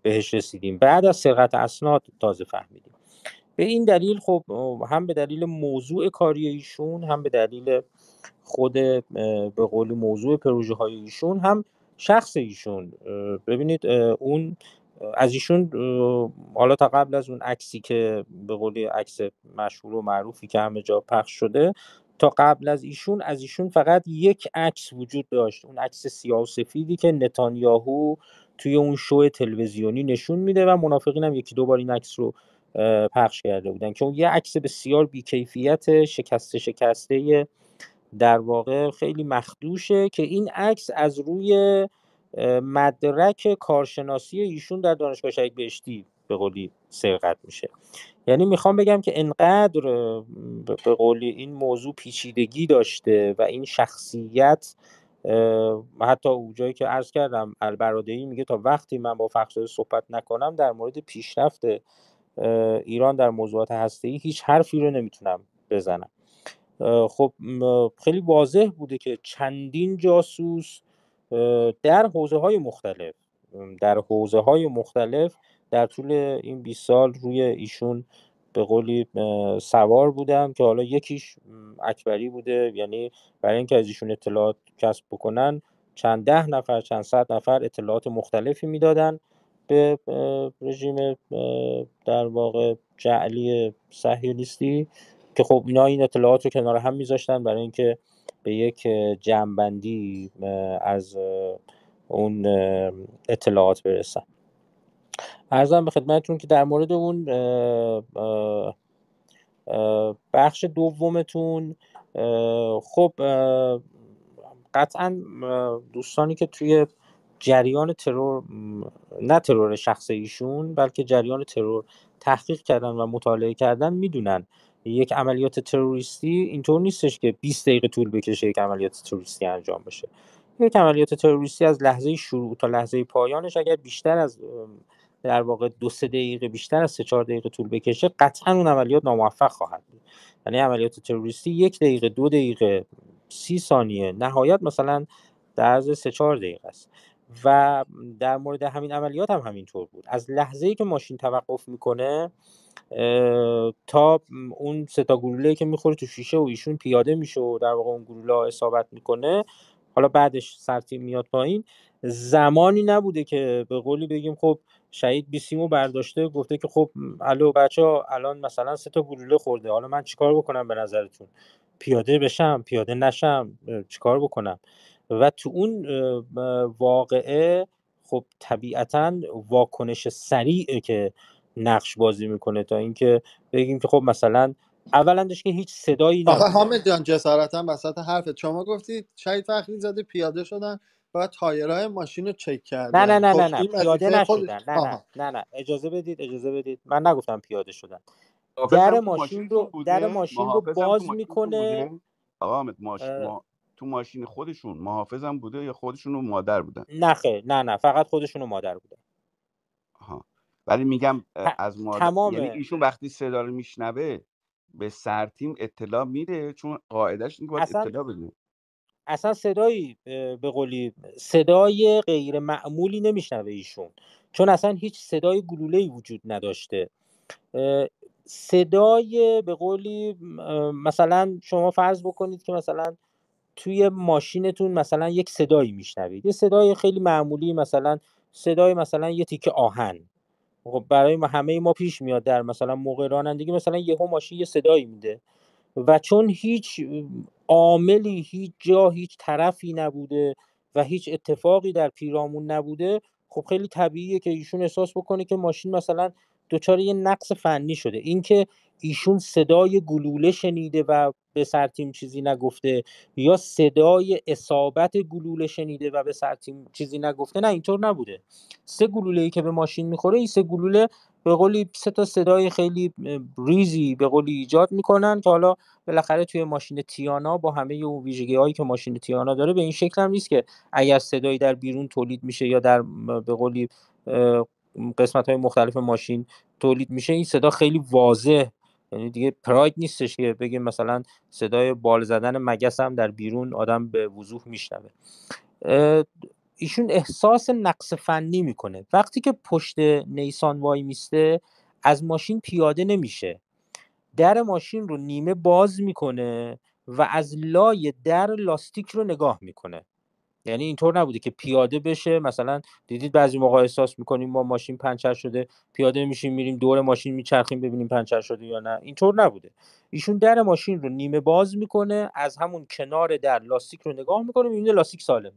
بهش رسیدیم بعد از سرقت اسناد تازه فهمیدیم به این دلیل خب هم به دلیل موضوع کاری ایشون هم به دلیل خود به قولی موضوع پروژه های ایشون هم شخص ایشون ببینید اون از ایشون حالا تا قبل از اون عکسی که به قول عکس مشهور و معروفی که همه جا پخش شده تا قبل از ایشون از ایشون فقط یک عکس وجود داشت اون عکس سیاه و سفیدی که نتانیاهو توی اون شو تلویزیونی نشون میده و منافقین هم یکی دو بار این عکس رو پخش کرده بودن که اون یه عکس بسیار بیکیفیت شکسته شکسته در واقع خیلی مخدوشه که این عکس از روی مدرک کارشناسی ایشون در دانشگاه شهید بهشتی به قولی سرقت میشه یعنی میخوام بگم که انقدر به قولی این موضوع پیچیدگی داشته و این شخصیت حتی اونجایی که عرض کردم این میگه تا وقتی من با فخرزاده صحبت نکنم در مورد پیشرفت ایران در موضوعات ای هیچ حرفی رو نمیتونم بزنم خب خیلی واضح بوده که چندین جاسوس در حوزه های مختلف در حوزه های مختلف در طول این 20 سال روی ایشون به قولی سوار بودم که حالا یکیش اکبری بوده یعنی برای اینکه از ایشون اطلاعات کسب بکنن چند ده نفر چند صد نفر اطلاعات مختلفی میدادن به رژیم در واقع جعلی صهیونیستی که خب اینا این اطلاعات رو کنار هم میذاشتن برای اینکه به یک جمعبندی از اون اطلاعات برسن ارزم به خدمتتون که در مورد اون بخش دومتون خب قطعا دوستانی که توی جریان ترور نه ترور شخص ایشون بلکه جریان ترور تحقیق کردن و مطالعه کردن میدونن یک عملیات تروریستی اینطور نیستش که 20 دقیقه طول بکشه یک عملیات تروریستی انجام بشه یک عملیات تروریستی از لحظه شروع تا لحظه پایانش اگر بیشتر از در واقع دو سه دقیقه بیشتر از سه چهار دقیقه طول بکشه قطعا اون عملیات ناموفق خواهد بود یعنی عملیات تروریستی یک دقیقه دو دقیقه سی ثانیه نهایت مثلا در عرض سه چهار دقیقه است و در مورد همین عملیات هم همینطور بود از لحظه ای که ماشین توقف میکنه تا اون تا گلوله که میخوره تو شیشه و ایشون پیاده میشه و در واقع اون گلوله اصابت میکنه حالا بعدش سرتیم میاد پایین زمانی نبوده که به قولی بگیم خب شهید بیسیمو برداشته گفته که خب الو بچه ها الان مثلا سه تا گلوله خورده حالا من چیکار بکنم به نظرتون پیاده بشم پیاده نشم چیکار بکنم و تو اون واقعه خب طبیعتا واکنش سریع که نقش بازی میکنه تا اینکه بگیم که خب مثلا اولندش که هیچ صدایی نداره همه حامد جان جسارتا وسط حرفت شما گفتید شهید فخری زاده پیاده شدن و تایرهای ماشین رو چک کردن نه نه نه خب نه نه پیاده نشدن نه نه نه نه اجازه بدید اجازه بدید من نگفتم پیاده شدن در ماشین رو در ماشین رو باز میکنه آقا ماشین تو ماشین خودشون محافظم بوده یا خودشون و مادر بودن نه خیلی نه نه فقط خودشون و مادر بودن ها ولی میگم از مادر تمامه. یعنی ایشون وقتی صدا رو میشنوه به سرتیم اطلاع میده چون قاعدش اینه باید اطلاع بده اصلا صدایی به قولی صدای غیر معمولی نمیشنوه ایشون چون اصلا هیچ صدای گلوله وجود نداشته صدای به قولی مثلا شما فرض بکنید که مثلا توی ماشینتون مثلا یک صدایی میشنوید یه صدای خیلی معمولی مثلا صدای مثلا یه تیک آهن خب برای ما همه ما پیش میاد در مثلا موقع رانندگی مثلا یهو ماشین یه صدایی میده و چون هیچ عاملی هیچ جا هیچ طرفی نبوده و هیچ اتفاقی در پیرامون نبوده خب خیلی طبیعیه که ایشون احساس بکنه که ماشین مثلا دچار یه نقص فنی شده اینکه ایشون صدای گلوله شنیده و به سرتیم چیزی نگفته یا صدای اصابت گلوله شنیده و به سرتیم چیزی نگفته نه اینطور نبوده سه گلوله ای که به ماشین میخوره این سه گلوله به قولی سه تا صدای خیلی ریزی به قولی ایجاد میکنن که حالا بالاخره توی ماشین تیانا با همه اون ویژگی هایی که ماشین تیانا داره به این شکل هم نیست که اگر صدایی در بیرون تولید میشه یا در به قولی قسمت های مختلف ماشین تولید میشه این صدا خیلی واضح یعنی دیگه پراید نیستش که بگیم مثلا صدای بال زدن مگس هم در بیرون آدم به وضوح میشنوه ایشون احساس نقص فنی میکنه وقتی که پشت نیسان وای میسته از ماشین پیاده نمیشه در ماشین رو نیمه باز میکنه و از لای در لاستیک رو نگاه میکنه یعنی اینطور نبوده که پیاده بشه مثلا دیدید بعضی موقع احساس میکنیم ما ماشین پنچر شده پیاده میشیم میریم دور ماشین میچرخیم ببینیم پنچر شده یا نه اینطور نبوده ایشون در ماشین رو نیمه باز میکنه از همون کنار در لاستیک رو نگاه میکنه میبینه لاستیک سالمه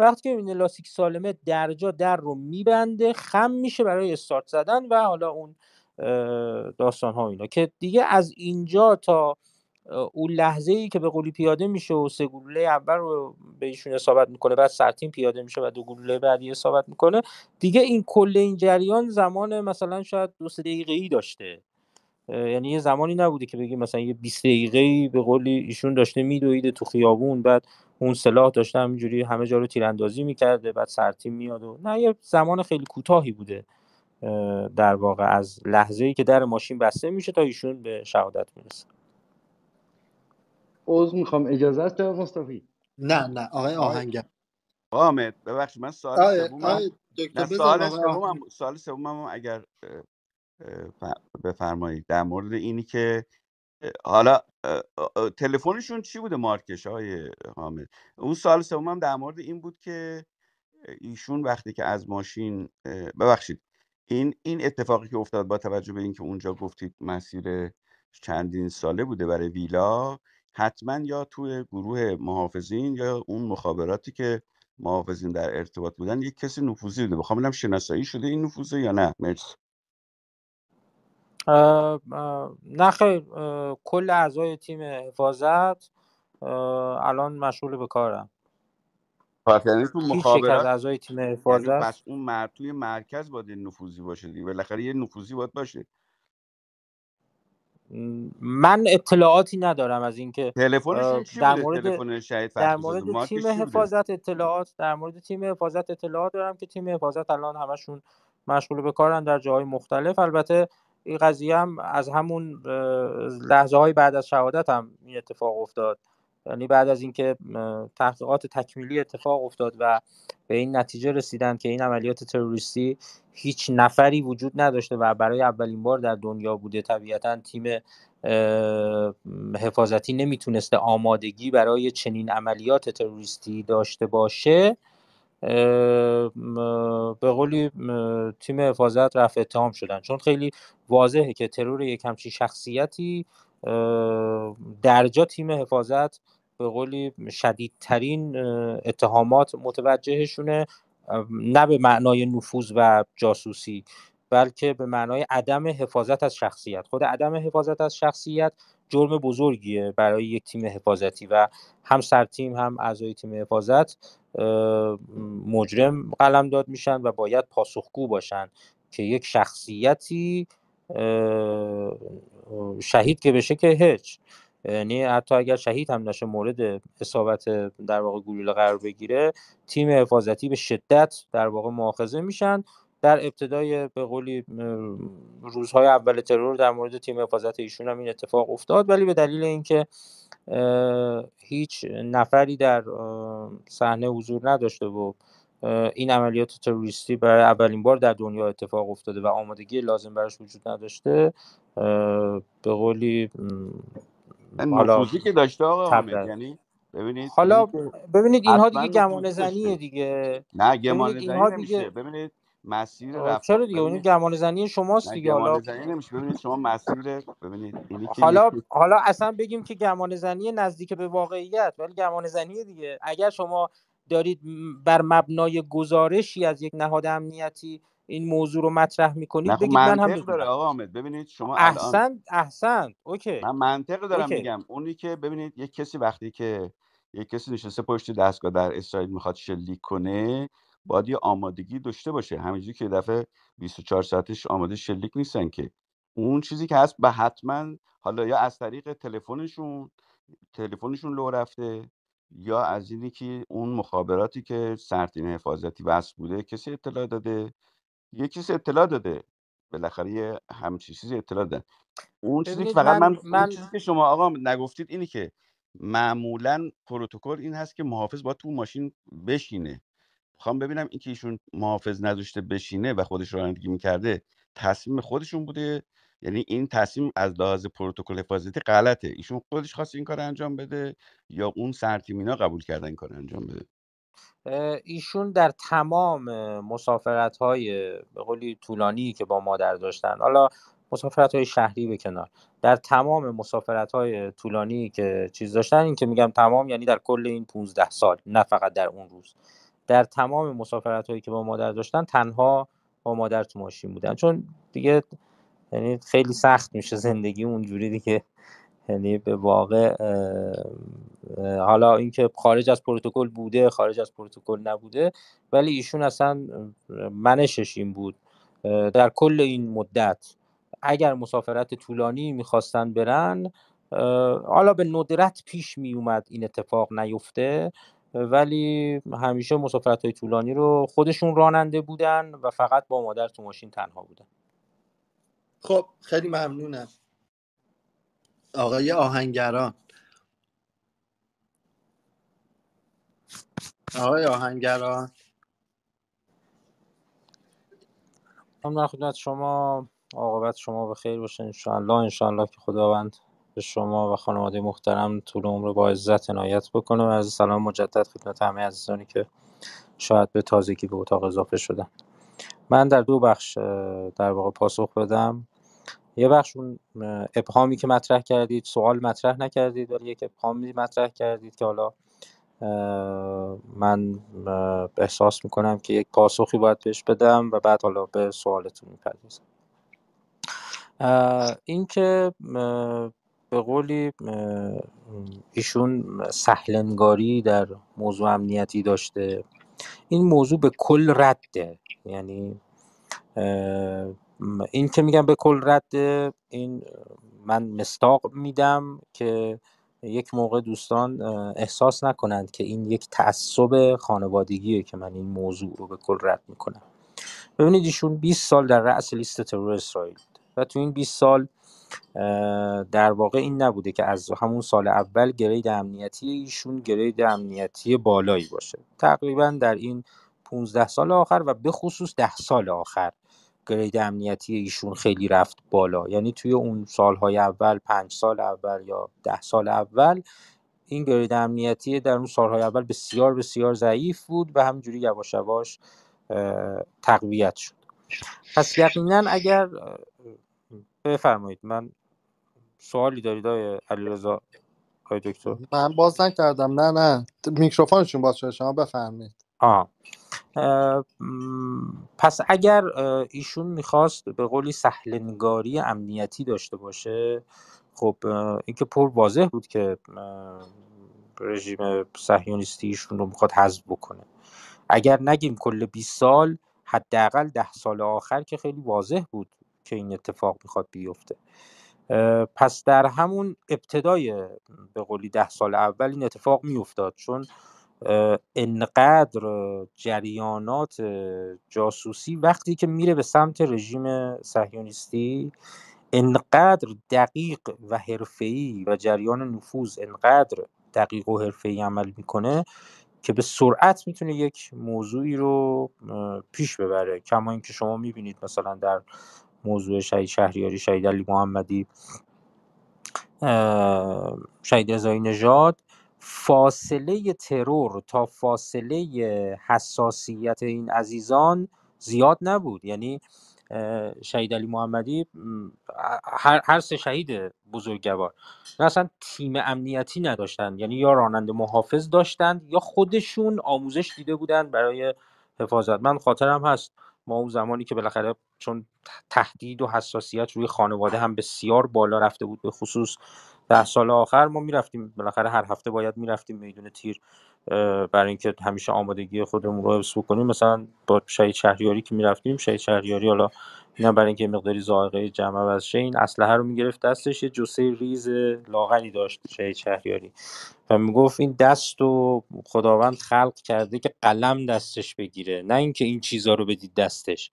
وقتی که این لاستیک سالمه درجا در رو میبنده خم میشه برای استارت زدن و حالا اون داستان ها اینا که دیگه از اینجا تا اون لحظه ای که به قولی پیاده میشه و سه گلوله اول رو به ایشون حسابت میکنه بعد سرتین پیاده میشه و دو گلوله بعدی حسابت میکنه دیگه این کل این جریان زمان مثلا شاید دو سه دقیقه ای داشته یعنی یه زمانی نبوده که بگیم مثلا یه 20 دقیقه‌ای به قولی ایشون داشته میدوید تو خیابون بعد اون سلاح داشته همینجوری همه جا رو تیراندازی میکرده بعد سرتیم میاد و نه یه زمان خیلی کوتاهی بوده در واقع از لحظه ای که در ماشین بسته میشه تا ایشون به شهادت میرسه اوز میخوام اجازه است مصطفی نه نه آقای آهنگ. آمد ببخشید من سوال سومم سوال سومم اگر بفرمایید در مورد اینی که حالا تلفنشون چی بوده مارکش های حامد اون سال سومم در مورد این بود که ایشون وقتی که از ماشین ببخشید این این اتفاقی که افتاد با توجه به اینکه اونجا گفتید مسیر چندین ساله بوده برای ویلا حتما یا توی گروه محافظین یا اون مخابراتی که محافظین در ارتباط بودن یک کسی نفوذی بوده بخوام ببینم شناسایی شده این نفوذه یا نه مرسی نخیر کل اعضای تیم حفاظت الان مشغول به کارم پس یعنی تو مخابرات از اعضای تیم یعنی حفاظت پس اون مر... توی مرکز باید نفوذی باشه دیگه بالاخره یه نفوذی باید باشه من اطلاعاتی ندارم از اینکه تلفنش در مورد تلفن شهید در مورد تیم حفاظت اطلاعات در مورد تیم حفاظت اطلاعات دارم که تیم حفاظت الان همشون مشغول به کارن در جاهای مختلف البته این قضیه هم از همون لحظه های بعد از شهادت هم این اتفاق افتاد یعنی بعد از اینکه تحقیقات تکمیلی اتفاق افتاد و به این نتیجه رسیدن که این عملیات تروریستی هیچ نفری وجود نداشته و برای اولین بار در دنیا بوده طبیعتا تیم حفاظتی نمیتونسته آمادگی برای چنین عملیات تروریستی داشته باشه به قولی تیم حفاظت رفع اتهام شدن چون خیلی واضحه که ترور یک همچی شخصیتی درجا تیم حفاظت به قولی شدیدترین اتهامات متوجهشونه نه به معنای نفوذ و جاسوسی بلکه به معنای عدم حفاظت از شخصیت خود عدم حفاظت از شخصیت جرم بزرگیه برای یک تیم حفاظتی و هم سر تیم هم اعضای تیم حفاظت مجرم داد میشن و باید پاسخگو باشن که یک شخصیتی شهید که بشه که هیچ یعنی حتی اگر شهید هم نشه مورد حسابت در واقع گلوله قرار بگیره تیم حفاظتی به شدت در واقع مؤاخذه میشن در ابتدای به قولی روزهای اول ترور در مورد تیم حفاظت ایشون هم این اتفاق افتاد ولی به دلیل اینکه هیچ نفری در صحنه حضور نداشته و این عملیات تروریستی برای اولین بار در دنیا اتفاق افتاده و آمادگی لازم براش وجود نداشته به قولی حالا که داشته آقا یعنی ببینید حالا ببینید اینها دیگه گمانه زنیه دیگه نه گمانه زنی نمیشه ببینید مسیر رفت چرا دیگه اون گمان زنی شماست دیگه حالا زنی نمیشه ببینید شما مسیر ببینید حالا حالا اصلا بگیم که گمان زنی نزدیک به واقعیت ولی گمان زنی دیگه اگر شما دارید بر مبنای گزارشی از یک نهاد امنیتی این موضوع رو مطرح میکنید خب بگید من هم آقا ببینید شما احسن الان... احسن اوکی من منطق دارم اوکی. میگم اونی که ببینید یک کسی وقتی که یک کسی نشسته پشت دستگاه در اسرائیل میخواد شلیک کنه باید یه آمادگی داشته باشه همینجوری که دفعه 24 ساعتش آماده شلیک نیستن که اون چیزی که هست به حتما حالا یا از طریق تلفنشون تلفنشون لو رفته یا از اینی که اون مخابراتی که سرتین حفاظتی وصل بوده کسی اطلاع داده یه کسی اطلاع داده بالاخره یه چیزی اطلاع دادن اون چیزی که فقط من, چیزی که شما آقا نگفتید اینی که معمولا پروتکل این هست که محافظ با تو ماشین بشینه میخوام ببینم که ایشون محافظ نداشته بشینه و خودش رانندگی میکرده تصمیم خودشون بوده یعنی این تصمیم از لحاظ پروتکل حفاظتی غلطه ایشون خودش خواست این کار انجام بده یا اون سرتیمینا قبول کردن این کار انجام بده ایشون در تمام مسافرت های به قولی طولانی که با مادر داشتن حالا مسافرت های شهری به کنار در تمام مسافرت های طولانی که چیز داشتن این که میگم تمام یعنی در کل این 15 سال نه فقط در اون روز در تمام مسافرت هایی که با مادر داشتن تنها با مادر تو ماشین بودن چون دیگه یعنی خیلی سخت میشه زندگی اونجوری دیگه یعنی به واقع حالا اینکه خارج از پروتکل بوده خارج از پروتکل نبوده ولی ایشون اصلا منشش این بود در کل این مدت اگر مسافرت طولانی میخواستن برن حالا به ندرت پیش میومد این اتفاق نیفته ولی همیشه مسافرت های طولانی رو خودشون راننده بودن و فقط با مادر تو ماشین تنها بودن خب خیلی ممنونم آقای آهنگران آقای آهنگران در خدمت شما آقابت شما به خیر باشه انشاءالله انشاءالله که خداوند به شما و خانواده محترم طول عمر با عزت عنایت بکنه و سلام مجدد خدمت همه عزیزانی که شاید به تازگی به اتاق اضافه شدن من در دو بخش در واقع پاسخ بدم یه بخش اون ابهامی که مطرح کردید سوال مطرح نکردید ولی یک ابهامی مطرح کردید که حالا من احساس میکنم که یک پاسخی باید بهش بدم و بعد حالا به سوالتون میپردازم اینکه به قولی ایشون سهلنگاری در موضوع امنیتی داشته این موضوع به کل رده یعنی این که میگم به کل رده این من مستاق میدم که یک موقع دوستان احساس نکنند که این یک تعصب خانوادگیه که من این موضوع رو به کل رد میکنم ببینید ایشون 20 سال در رأس لیست ترور اسرائیل و تو این 20 سال در واقع این نبوده که از همون سال اول گرید امنیتی ایشون گرید امنیتی بالایی باشه تقریبا در این 15 سال آخر و به خصوص 10 سال آخر گرید امنیتی ایشون خیلی رفت بالا یعنی توی اون سالهای اول پنج سال اول یا ده سال اول این گرید امنیتی در اون سالهای اول بسیار بسیار ضعیف بود و همینجوری یواش یواش تقویت شد پس یقینا اگر بفرمایید من سوالی دارید آقای علیرضا آقای دکتر من باز نکردم نه نه میکروفونشون باز شده شما بفرمایید آه. پس اگر ایشون میخواست به قولی سهلنگاری نگاری امنیتی داشته باشه خب این که پر واضح بود که رژیم صهیونیستی ایشون رو میخواد حذف بکنه اگر نگیم کل 20 سال حداقل ده سال آخر که خیلی واضح بود که این اتفاق میخواد بیفته پس در همون ابتدای به قولی ده سال اول این اتفاق میافتاد چون انقدر جریانات جاسوسی وقتی که میره به سمت رژیم صهیونیستی انقدر دقیق و حرفه‌ای و جریان نفوذ انقدر دقیق و حرفه‌ای عمل میکنه که به سرعت میتونه یک موضوعی رو پیش ببره کما اینکه شما میبینید مثلا در موضوع شهید شهریاری شهید علی محمدی شهید رضایی نژاد فاصله ترور تا فاصله حساسیت این عزیزان زیاد نبود یعنی شهید علی محمدی هر, هر سه شهید بزرگوار اصلا تیم امنیتی نداشتند یعنی یا راننده محافظ داشتند یا خودشون آموزش دیده بودند برای حفاظت من خاطرم هست ما اون زمانی که بالاخره چون تهدید و حساسیت روی خانواده هم بسیار بالا رفته بود به خصوص ده سال آخر ما میرفتیم بالاخره هر هفته باید میرفتیم میدون تیر برای اینکه همیشه آمادگی خودمون رو حفظ بکنیم مثلا با شهید شهریاری که میرفتیم شهید شهریاری حالا اینا برای اینکه مقداری زائقه جمع ازشه این اسلحه رو میگرفت دستش یه جسه ریز لاغری داشت شهید شهریاری و میگفت این دست و خداوند خلق کرده که قلم دستش بگیره نه اینکه این چیزا رو بدید دستش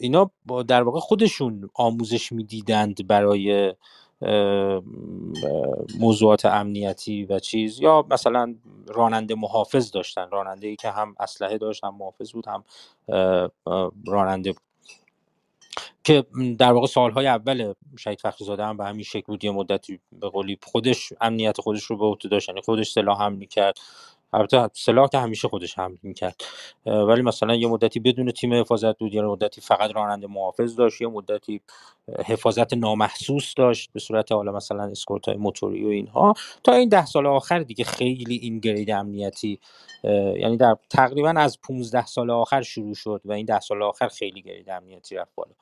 اینا در واقع خودشون آموزش میدیدند برای موضوعات امنیتی و چیز یا مثلا راننده محافظ داشتن راننده ای که هم اسلحه داشت هم محافظ بود هم راننده بود که در واقع سالهای اول شهید فخری زاده هم به همین شکل بود یه مدتی به قولی خودش امنیت خودش رو به عهده داشت یعنی خودش سلاح هم کرد البته سلاح که همیشه خودش حمل میکرد ولی مثلا یه مدتی بدون تیم حفاظت بود یه مدتی فقط راننده محافظ داشت یه مدتی حفاظت نامحسوس داشت به صورت حالا مثلا اسکورت های موتوری و اینها تا این ده سال آخر دیگه خیلی این گرید امنیتی یعنی در تقریبا از 15 سال آخر شروع شد و این ده سال آخر خیلی گرید امنیتی رفت بالا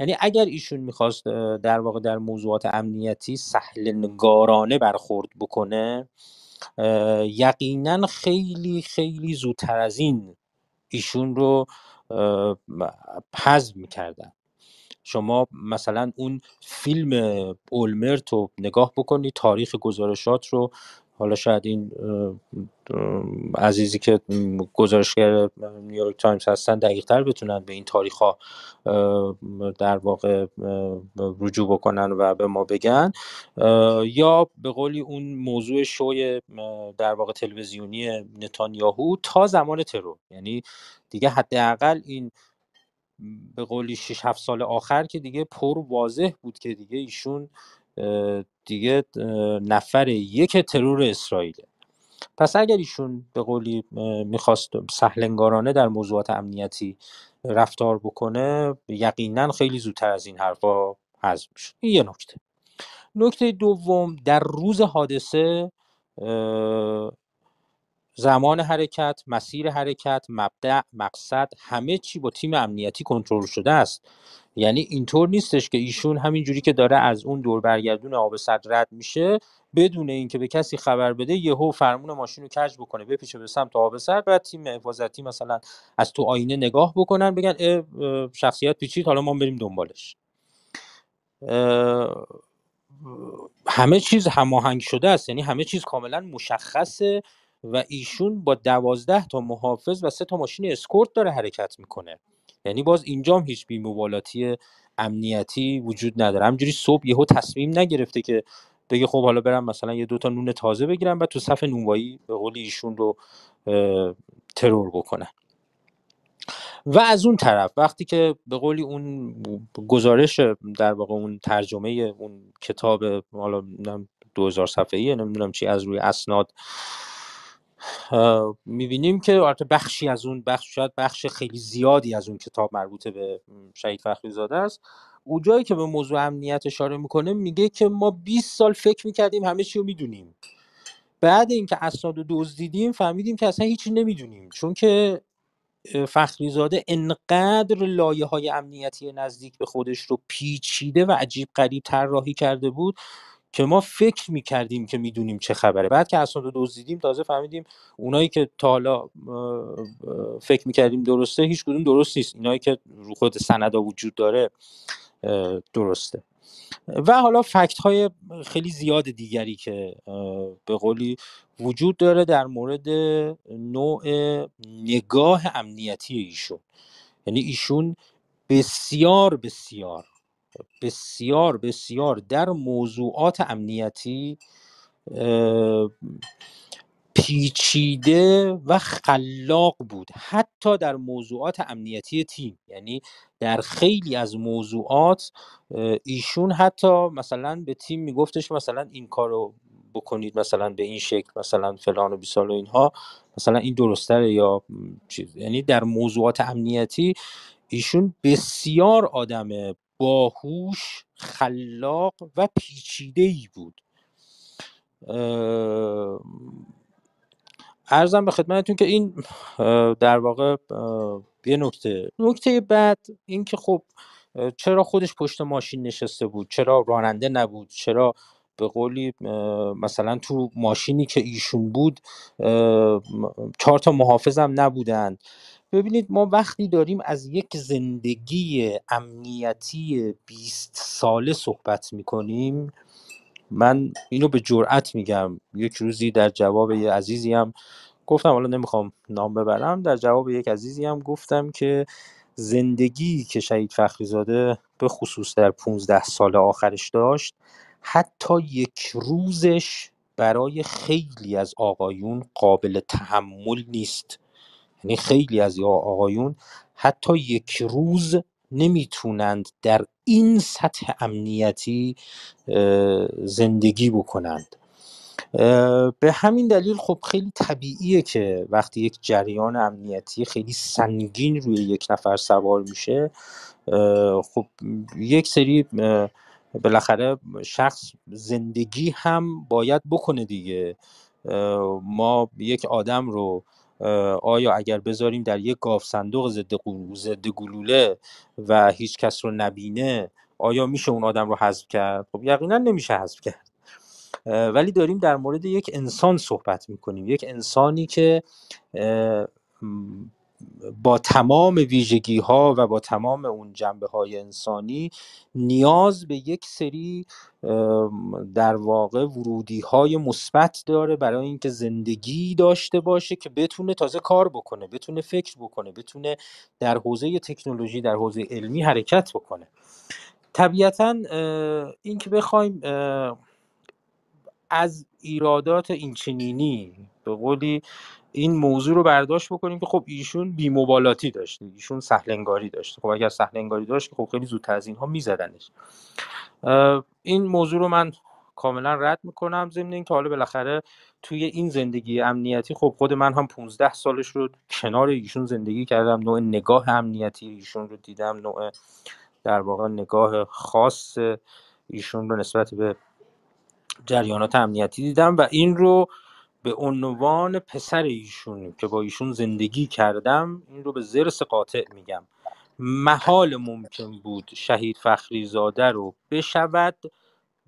یعنی اگر ایشون میخواست در واقع در موضوعات امنیتی سهل نگارانه برخورد بکنه یقینا خیلی خیلی زودتر از این ایشون رو حذف میکردن شما مثلا اون فیلم اولمرت رو نگاه بکنید تاریخ گزارشات رو حالا شاید این عزیزی که گزارشگر نیویورک تایمز هستن دقیقتر بتونن به این تاریخ ها در واقع رجوع بکنن و به ما بگن یا به قولی اون موضوع شوی در واقع تلویزیونی نتانیاهو تا زمان ترور یعنی دیگه حداقل این به قولی 6 7 سال آخر که دیگه پر واضح بود که دیگه ایشون دیگه نفر یک ترور اسرائیل پس اگر ایشون به قولی میخواست سهلنگارانه در موضوعات امنیتی رفتار بکنه یقینا خیلی زودتر از این حرفا حذف میشه این یه نکته نکته دوم در روز حادثه زمان حرکت، مسیر حرکت، مبدع، مقصد همه چی با تیم امنیتی کنترل شده است یعنی اینطور نیستش که ایشون همینجوری که داره از اون دور برگردون آب سرد رد میشه بدون اینکه به کسی خبر بده یهو فرمون ماشین رو کج بکنه بپیچه به سمت آب سرد و تیم حفاظتی مثلا از تو آینه نگاه بکنن بگن شخصیت پیچید حالا ما بریم دنبالش همه چیز هماهنگ شده است یعنی همه چیز کاملا مشخصه و ایشون با دوازده تا محافظ و سه تا ماشین اسکورت داره حرکت میکنه یعنی باز هم هیچ بیمبالاتی امنیتی وجود نداره همجوری صبح یهو تصمیم نگرفته که بگه خب حالا برم مثلا یه دو تا نون تازه بگیرم و تو صف نونوایی به قول ایشون رو ترور بکنن و از اون طرف وقتی که به قولی اون گزارش در واقع اون ترجمه اون کتاب حالا 2000 صفحه‌ای نمیدونم چی از روی اسناد میبینیم که البته بخشی از اون بخش شاید بخش خیلی زیادی از اون کتاب مربوط به شهید فخری زاده است او جایی که به موضوع امنیت اشاره میکنه میگه که ما 20 سال فکر میکردیم همه چی رو میدونیم بعد اینکه اسناد رو دیدیم فهمیدیم که اصلا هیچی نمیدونیم چون که زاده انقدر لایه های امنیتی نزدیک به خودش رو پیچیده و عجیب قریب طراحی کرده بود که ما فکر میکردیم که میدونیم چه خبره بعد که اسناد رو دزدیدیم تازه فهمیدیم اونایی که تا حالا فکر میکردیم درسته هیچ کدوم درست نیست اینایی که رو خود سندا وجود داره درسته و حالا فکت های خیلی زیاد دیگری که به قولی وجود داره در مورد نوع نگاه امنیتی ایشون یعنی ایشون بسیار بسیار بسیار بسیار در موضوعات امنیتی پیچیده و خلاق بود حتی در موضوعات امنیتی تیم یعنی در خیلی از موضوعات ایشون حتی مثلا به تیم میگفتش مثلا این کارو بکنید مثلا به این شکل مثلا فلان و بیسال و اینها مثلا این درسته یا چیز یعنی در موضوعات امنیتی ایشون بسیار آدم باهوش خلاق و پیچیده ای بود ارزم به خدمتتون که این در واقع یه نکته نکته بعد اینکه خب چرا خودش پشت ماشین نشسته بود چرا راننده نبود چرا به قولی مثلا تو ماشینی که ایشون بود چهار تا محافظم نبودند ببینید ما وقتی داریم از یک زندگی امنیتی 20 ساله صحبت میکنیم من اینو به جرأت میگم یک روزی در جواب یه عزیزی هم گفتم حالا نمیخوام نام ببرم در جواب یک عزیزی هم گفتم که زندگی که شهید زاده به خصوص در 15 سال آخرش داشت حتی یک روزش برای خیلی از آقایون قابل تحمل نیست یعنی خیلی از آقایون حتی یک روز نمیتونند در این سطح امنیتی زندگی بکنند به همین دلیل خب خیلی طبیعیه که وقتی یک جریان امنیتی خیلی سنگین روی یک نفر سوار میشه خب یک سری بالاخره شخص زندگی هم باید بکنه دیگه ما یک آدم رو آیا اگر بذاریم در یک گاف صندوق ضد گلوله و هیچ کس رو نبینه آیا میشه اون آدم رو حذف کرد خب یقینا نمیشه حذف کرد ولی داریم در مورد یک انسان صحبت میکنیم یک انسانی که با تمام ویژگی ها و با تمام اون جنبه های انسانی نیاز به یک سری در واقع ورودی های مثبت داره برای اینکه زندگی داشته باشه که بتونه تازه کار بکنه بتونه فکر بکنه بتونه در حوزه تکنولوژی در حوزه علمی حرکت بکنه طبیعتا اینکه بخوایم از ایرادات اینچنینی به قولی این موضوع رو برداشت بکنیم که خب ایشون بیمبالاتی داشته ایشون سهلنگاری داشت خب اگر سهلنگاری داشت خب خیلی زودتر از اینها میزدنش این موضوع رو من کاملا رد میکنم ضمن اینکه حالا بالاخره توی این زندگی امنیتی خب خود من هم 15 سالش رو کنار ایشون زندگی کردم نوع نگاه امنیتی ایشون رو دیدم نوع در واقع نگاه خاص ایشون رو نسبت به جریانات امنیتی دیدم و این رو به عنوان پسر ایشون که با ایشون زندگی کردم این رو به زرس قاطع میگم محال ممکن بود شهید فخری زاده رو بشود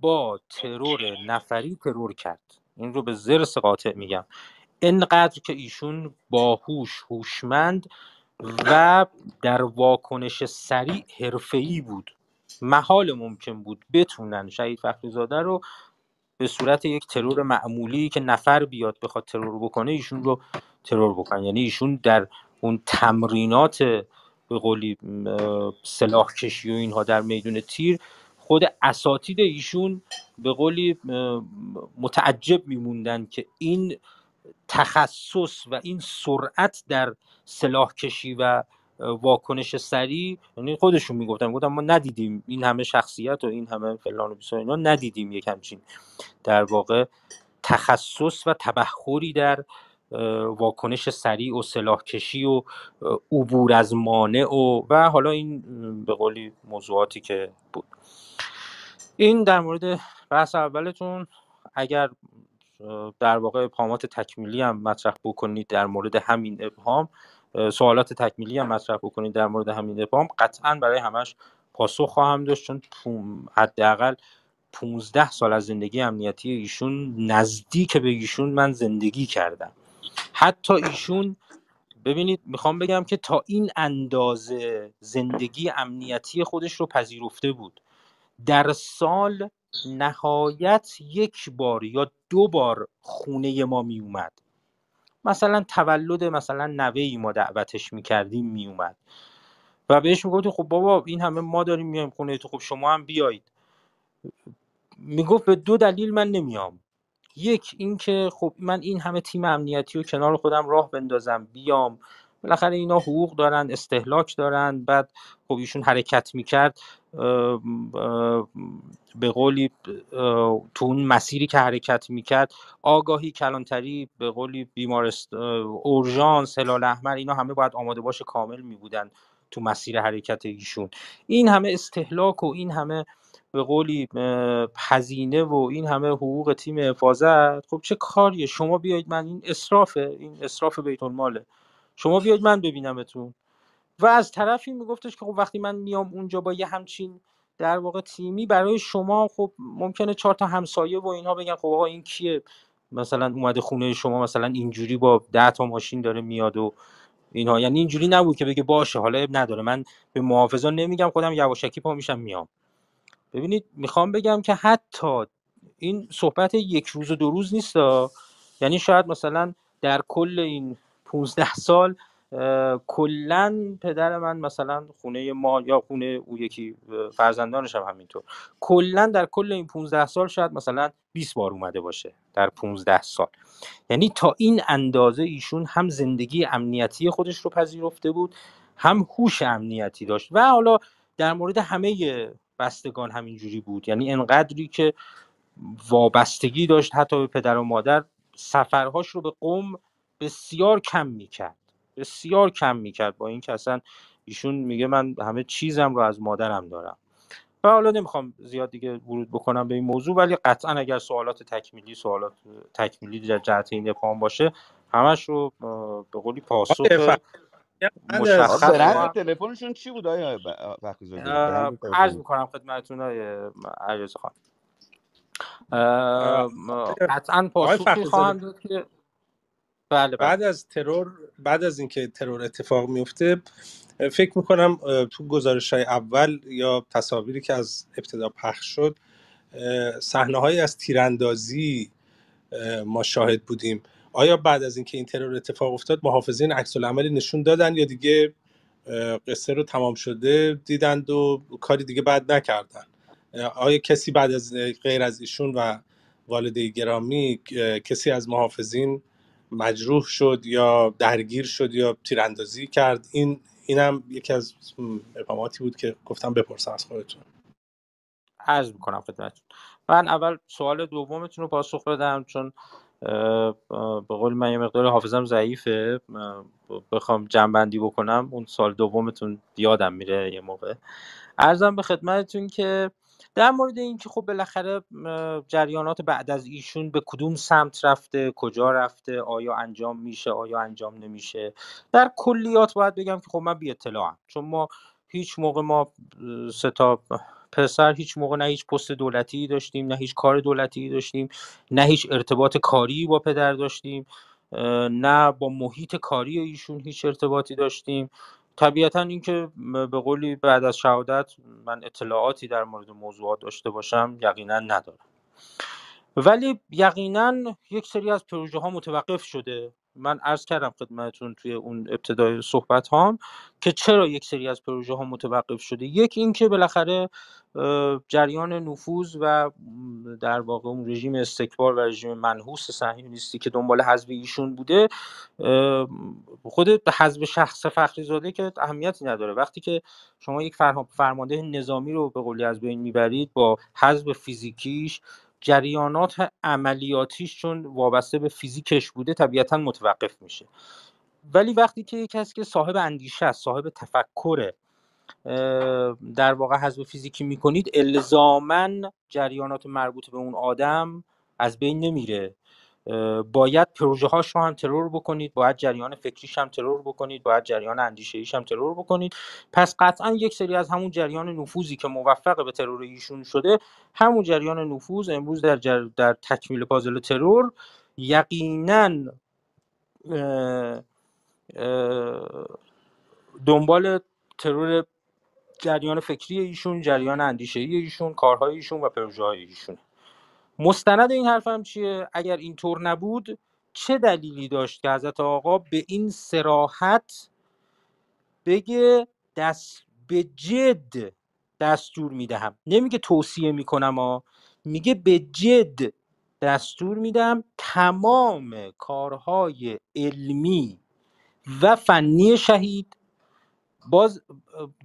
با ترور نفری ترور کرد این رو به زرس قاطع میگم انقدر که ایشون باهوش هوشمند و در واکنش سریع حرفه‌ای بود محال ممکن بود بتونن شهید فخری زاده رو به صورت یک ترور معمولی که نفر بیاد بخواد ترور بکنه ایشون رو ترور بکنه یعنی ایشون در اون تمرینات به قولی سلاح کشی و اینها در میدون تیر خود اساتید ایشون به قولی متعجب میموندن که این تخصص و این سرعت در سلاح کشی و واکنش سریع یعنی خودشون میگفتن گفتم ما ندیدیم این همه شخصیت و این همه فلان و بیسار اینا ندیدیم یک همچین در واقع تخصص و تبخوری در واکنش سریع و سلاح کشی و عبور از مانع و و حالا این به قولی موضوعاتی که بود این در مورد بحث اولتون اگر در واقع پامات تکمیلی هم مطرح بکنید در مورد همین ابهام سوالات تکمیلی هم مطرح بکنید در مورد همین دپام قطعا برای همش پاسخ خواهم داشت چون حداقل 15 سال از زندگی امنیتی ایشون نزدیک به ایشون من زندگی کردم حتی ایشون ببینید میخوام بگم که تا این اندازه زندگی امنیتی خودش رو پذیرفته بود در سال نهایت یک بار یا دو بار خونه ما میومد مثلا تولد مثلا نوه ای ما دعوتش میکردیم میومد و بهش میگفتیم خب بابا این همه ما داریم میایم خونه تو خب شما هم بیایید میگفت به دو دلیل من نمیام یک اینکه خب من این همه تیم امنیتی و کنار خودم راه بندازم بیام بالاخره اینا حقوق دارن استهلاک دارن بعد خب ایشون حرکت میکرد به قولی تو اون مسیری که حرکت میکرد آگاهی کلانتری به قولی بیمارست اورژانس هلال احمر اینا همه باید آماده باش کامل میبودن تو مسیر حرکت ایشون این همه استهلاک و این همه به قولی هزینه و این همه حقوق تیم حفاظت خب چه کاریه شما بیایید من این اصرافه این اصراف بیت ماله شما بیاید من ببینمتون و از طرفی میگفتش که خب وقتی من میام اونجا با یه همچین در واقع تیمی برای شما خب ممکنه چهار تا همسایه و اینها بگن خب آقا این کیه مثلا اومده خونه شما مثلا اینجوری با ده تا ماشین داره میاد و اینها یعنی اینجوری نبود که بگه باشه حالا اب نداره من به محافظا نمیگم خودم یواشکی پا میشم میام ببینید میخوام بگم که حتی این صحبت یک روز و دو روز نیست یعنی شاید مثلا در کل این 15 سال کلا پدر من مثلا خونه ما یا خونه او یکی فرزندانش هم همینطور کلا در کل این 15 سال شاید مثلا 20 بار اومده باشه در 15 سال یعنی تا این اندازه ایشون هم زندگی امنیتی خودش رو پذیرفته بود هم هوش امنیتی داشت و حالا در مورد همه بستگان همینجوری بود یعنی انقدری که وابستگی داشت حتی به پدر و مادر سفرهاش رو به قوم بسیار کم میکرد بسیار کم میکرد با این که اصلا ایشون میگه من همه چیزم رو از مادرم دارم و حالا نمیخوام زیاد دیگه ورود بکنم به این موضوع ولی قطعا اگر سوالات تکمیلی سوالات تکمیلی در جهت این ابهام باشه همش رو به قولی پاسخ آره، بله، تلفنشون چی بود آیا وقتی عرض میکنم خدمتتون خان قطعا پاسخی خواهند که بله،, بله, بعد از ترور بعد از اینکه ترور اتفاق میفته فکر میکنم تو گزارش های اول یا تصاویری که از ابتدا پخش شد صحنه هایی از تیراندازی ما شاهد بودیم آیا بعد از اینکه این ترور اتفاق افتاد محافظین عکس العملی نشون دادن یا دیگه قصه رو تمام شده دیدند و کاری دیگه بعد نکردن آیا کسی بعد از غیر از ایشون و والده گرامی کسی از محافظین مجروح شد یا درگیر شد یا تیراندازی کرد این اینم یکی از اقاماتی بود که گفتم بپرسم از خودتون عرض میکنم خدمتتون من اول سوال دومتون رو پاسخ بدم چون به قول من یه مقدار حافظم ضعیفه بخوام جنبندی بکنم اون سال دومتون یادم میره یه موقع ارزم به خدمتتون که در مورد اینکه خب بالاخره جریانات بعد از ایشون به کدوم سمت رفته کجا رفته آیا انجام میشه آیا انجام نمیشه در کلیات باید بگم که خب من بی اطلاعم چون ما هیچ موقع ما ستا پسر هیچ موقع نه هیچ پست دولتی داشتیم نه هیچ کار دولتی داشتیم نه هیچ ارتباط کاری با پدر داشتیم نه با محیط کاری ایشون هیچ ارتباطی داشتیم طبیعتا اینکه به قولی بعد از شهادت من اطلاعاتی در مورد موضوعات داشته باشم یقینا ندارم ولی یقینا یک سری از پروژه ها متوقف شده من عرض کردم خدمتون توی اون ابتدای صحبت هام که چرا یک سری از پروژه ها متوقف شده یک اینکه بالاخره جریان نفوذ و در واقع اون رژیم استکبار و رژیم منحوس صهیونیستی که دنبال حزب ایشون بوده خود حزب شخص فخری زاده که اهمیتی نداره وقتی که شما یک فرمانده نظامی رو به قولی از بین میبرید با حزب فیزیکیش جریانات عملیاتیش چون وابسته به فیزیکش بوده طبیعتا متوقف میشه ولی وقتی که کسی که صاحب اندیشه است صاحب تفکره در واقع حذف فیزیکی میکنید الزامن جریانات مربوط به اون آدم از بین نمیره باید پروژه هاش رو هم ترور بکنید باید جریان فکریش هم ترور بکنید باید جریان اندیشه هم ترور بکنید پس قطعا یک سری از همون جریان نفوذی که موفق به ترور ایشون شده همون جریان نفوذ امروز در, جر... در تکمیل پازل ترور یقینا دنبال ترور جریان فکری ایشون جریان اندیشه ایشون کارهای ایشون و پروژه های ایشون مستند این حرفم چیه اگر اینطور نبود چه دلیلی داشت که حضرت آقا به این سراحت بگه دست به جد دستور میدهم نمیگه توصیه میکنم ها میگه به جد دستور میدم تمام کارهای علمی و فنی شهید باز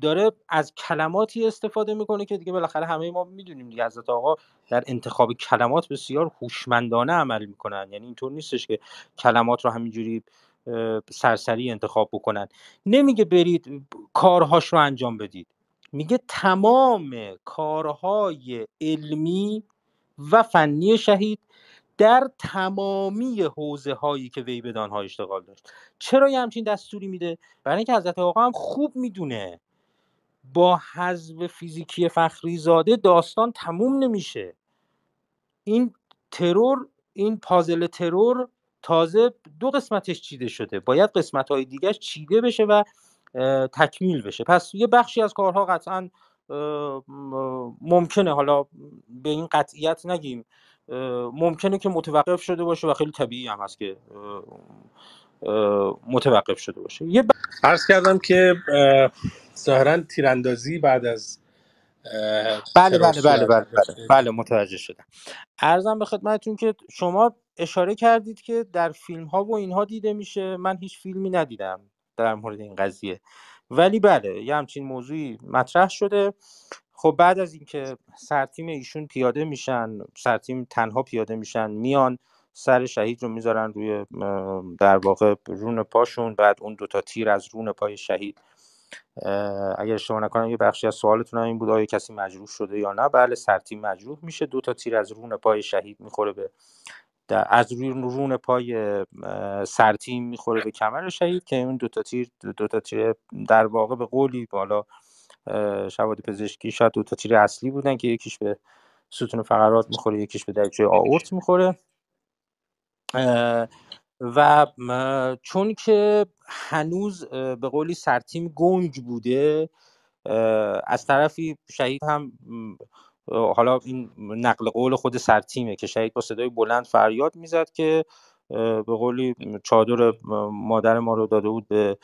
داره از کلماتی استفاده میکنه که دیگه بالاخره همه ما میدونیم دیگه حضرت آقا در انتخاب کلمات بسیار هوشمندانه عمل میکنن یعنی اینطور نیستش که کلمات رو همینجوری سرسری انتخاب بکنن نمیگه برید کارهاش رو انجام بدید میگه تمام کارهای علمی و فنی شهید در تمامی حوزه هایی که وی بدان ها اشتغال داشت چرا یه همچین دستوری میده برای اینکه حضرت آقا هم خوب میدونه با حذف فیزیکی فخری زاده داستان تموم نمیشه این ترور این پازل ترور تازه دو قسمتش چیده شده باید قسمت های دیگه چیده بشه و تکمیل بشه پس یه بخشی از کارها قطعا ممکنه حالا به این قطعیت نگیم ممکنه که متوقف شده باشه و خیلی طبیعی هم هست که متوقف شده باشه یه عرض کردم که ظاهرا تیراندازی بعد از بله بله بله بله،, بله بله, متوجه شدم ارزم به خدمتتون که شما اشاره کردید که در فیلم ها و اینها دیده میشه من هیچ فیلمی ندیدم در مورد این قضیه ولی بله یه همچین موضوعی مطرح شده خب بعد از اینکه سرتیم ایشون پیاده میشن سرتیم تنها پیاده میشن میان سر شهید رو میذارن روی در واقع رون پاشون بعد اون دوتا تیر از رون پای شهید اگر شما نکنم یه بخشی از سوالتون هم این بود آیا کسی مجروح شده یا نه بله سرتیم مجروح میشه دو تا تیر از رون پای شهید میخوره به از روی رون پای سرتیم میخوره به کمر شهید که اون دو تا تیر دو تیر در واقع به قولی بالا شواهد پزشکی شاید دو تا تیر اصلی بودن که یکیش به ستون فقرات میخوره یکیش به درجه آورت میخوره و چون که هنوز به قولی سرتیم گنگ بوده از طرفی شهید هم حالا این نقل قول خود سرتیمه که شهید با صدای بلند فریاد میزد که به قولی چادر مادر ما رو داده بود به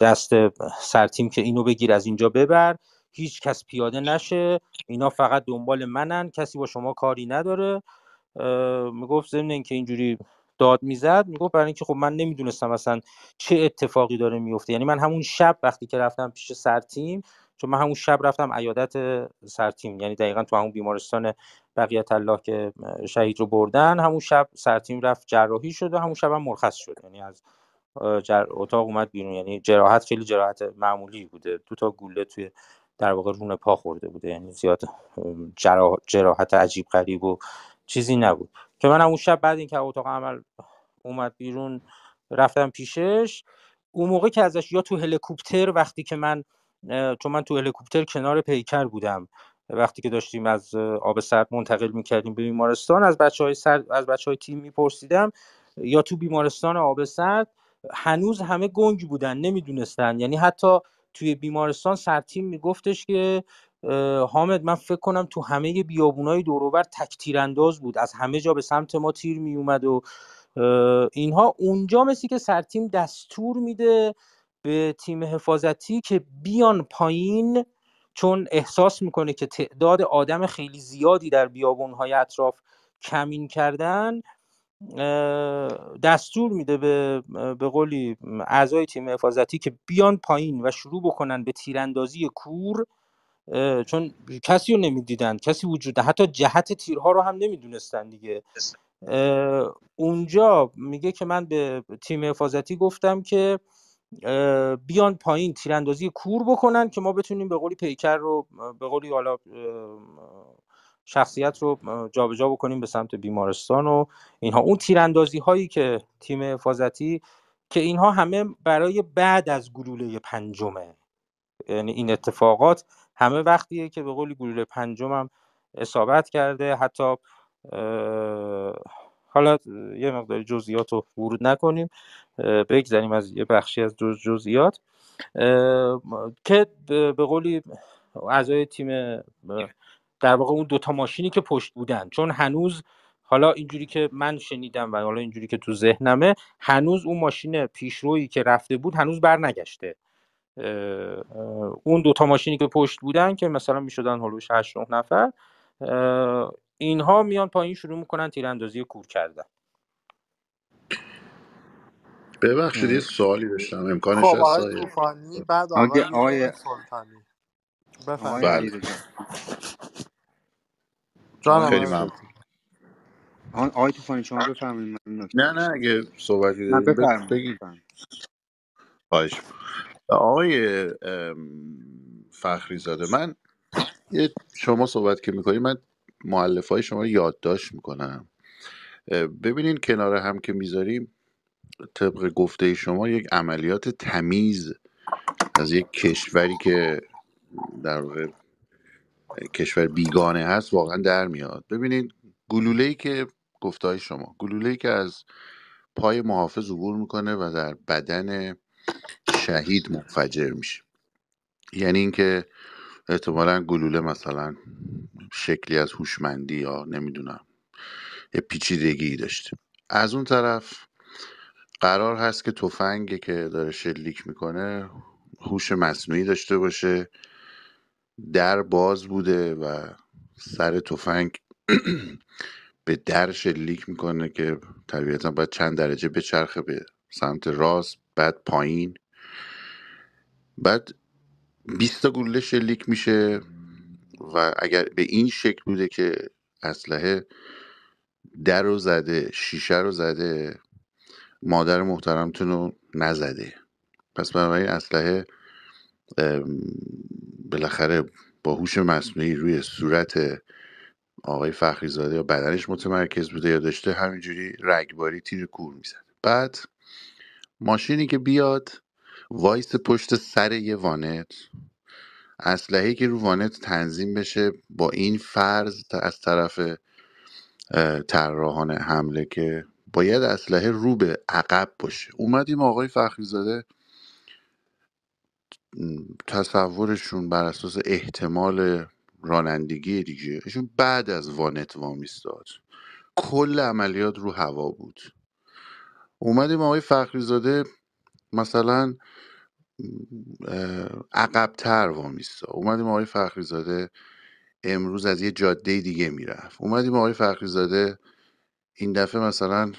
دست سرتیم که اینو بگیر از اینجا ببر هیچ کس پیاده نشه اینا فقط دنبال منن کسی با شما کاری نداره میگفت ضمن اینکه اینجوری داد میزد میگفت برای اینکه خب من نمیدونستم اصلا چه اتفاقی داره میفته یعنی من همون شب وقتی که رفتم پیش سرتیم چون من همون شب رفتم عیادت سرتیم یعنی دقیقا تو همون بیمارستان بقیت الله که شهید رو بردن همون شب سرتیم رفت جراحی شد و همون شب هم مرخص شد یعنی از جر... اتاق اومد بیرون یعنی جراحت خیلی جراحت معمولی بوده دو تا گوله توی در واقع رون پا خورده بوده یعنی زیاد جراحت عجیب غریب و چیزی نبود که منم اون شب بعد اینکه اتاق عمل اومد بیرون رفتم پیشش اون موقع که ازش یا تو هلیکوپتر وقتی که من چون من تو هلیکوپتر کنار پیکر بودم وقتی که داشتیم از آب سرد منتقل میکردیم به بیمارستان از بچه های, سرد، از بچه های تیم میپرسیدم یا تو بیمارستان آب سرد هنوز همه گنگ بودن نمیدونستن یعنی حتی توی بیمارستان سرتیم میگفتش که حامد من فکر کنم تو همه بیابونای دوروبر تک تیرانداز بود از همه جا به سمت ما تیر میومد و اینها اونجا مثل که سرتیم دستور میده به تیم حفاظتی که بیان پایین چون احساس میکنه که تعداد آدم خیلی زیادی در بیابونهای اطراف کمین کردن دستور میده به به قولی اعضای تیم حفاظتی که بیان پایین و شروع بکنن به تیراندازی کور چون کسی رو نمیدیدن کسی وجود حتی جهت تیرها رو هم نمیدونستن دیگه اونجا میگه که من به تیم حفاظتی گفتم که بیان پایین تیراندازی کور بکنن که ما بتونیم به قولی پیکر رو به قولی حالا شخصیت رو جابجا جا بکنیم به سمت بیمارستان و اینها اون تیراندازی هایی که تیم حفاظتی که اینها همه برای بعد از گلوله پنجمه یعنی این اتفاقات همه وقتیه که به قول گلوله پنجم هم اصابت کرده حتی حالا یه مقدار جزئیات رو ورود نکنیم بگذریم از یه بخشی از جزئیات که به قولی اعضای تیم در واقع اون دوتا ماشینی که پشت بودن چون هنوز حالا اینجوری که من شنیدم و حالا اینجوری که تو ذهنمه هنوز اون ماشین پیشرویی که رفته بود هنوز برنگشته اون دوتا ماشینی که پشت بودن که مثلا میشدن هلوش 8 نفر اینها میان پایین شروع میکنن تیراندازی کور کردن ببخشید یه سوالی داشتم امکانش خب آقای توفانی بعد آقای سلطانی جانم خیلی ممنون شما نه نه اگه صحبتی بگید خواهش آقای فخری زاده من شما صحبت که میکنی من معلف های شما رو یادداشت میکنم ببینین کنار هم که میذاریم طبق گفته شما یک عملیات تمیز از یک کشوری که در واقع کشور بیگانه هست واقعا در میاد ببینید گلوله ای که گفته شما گلوله ای که از پای محافظ عبور میکنه و در بدن شهید منفجر میشه یعنی اینکه احتمالا گلوله مثلا شکلی از هوشمندی یا نمیدونم یه پیچیدگی داشته از اون طرف قرار هست که تفنگی که داره شلیک میکنه هوش مصنوعی داشته باشه در باز بوده و سر تفنگ (clears throat) به در شلیک میکنه که طبیعتا باید چند درجه بچرخه به سمت راست بعد پایین بعد 20 گوله شلیک میشه و اگر به این شکل بوده که اسلحه در رو زده شیشه رو زده مادر محترمتون رو نزده پس بنابراین اسلحه بالاخره با هوش مصنوعی روی صورت آقای زاده یا بدنش متمرکز بوده یا داشته همینجوری رگباری تیر کور میزده. بعد ماشینی که بیاد وایس پشت سر یه وانت اسلحه که رو وانت تنظیم بشه با این فرض از طرف طراحان حمله که باید اسلحه رو به عقب باشه اومدیم آقای زاده تصورشون بر اساس احتمال رانندگی دیگه ایشون بعد از وانت وامیستاد کل عملیات رو هوا بود اومدیم آقای زاده مثلا عقبتر وامیستا اومدیم آقای زاده امروز از یه جاده دیگه میرفت اومدیم آقای زاده این دفعه مثلا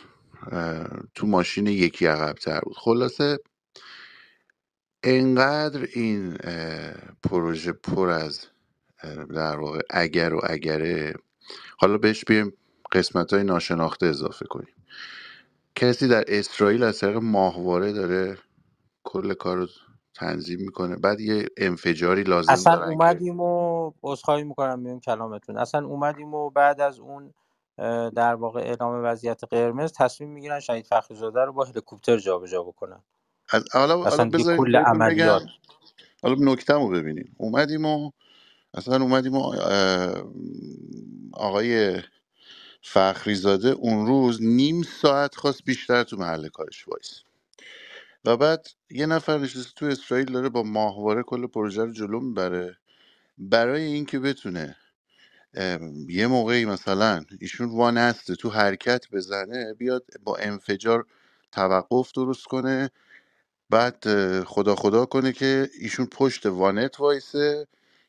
تو ماشین یکی عقبتر بود خلاصه انقدر این پروژه پر از در واقع اگر و اگره حالا بهش بیم قسمت های ناشناخته اضافه کنیم کسی در اسرائیل از طریق ماهواره داره کل کار رو تنظیم میکنه بعد یه انفجاری لازم اصلا اومدیم و عذرخواهی میکنم میون کلامتون اصلا اومدیم و بعد از اون در واقع اعلام وضعیت قرمز تصمیم میگیرن شهید زاده رو با هلیکوپتر جابجا بکنن حالا اصلا کل عملیات حالا نکته رو ببینیم اومدیم و اصلا اومدیم و آقای فخری زاده اون روز نیم ساعت خواست بیشتر تو محل کارش وایس و بعد یه نفر نشسته تو اسرائیل داره با ماهواره کل پروژه رو جلو میبره برای اینکه بتونه یه موقعی مثلا ایشون وان تو حرکت بزنه بیاد با انفجار توقف درست کنه بعد خدا خدا کنه که ایشون پشت وانت وایسه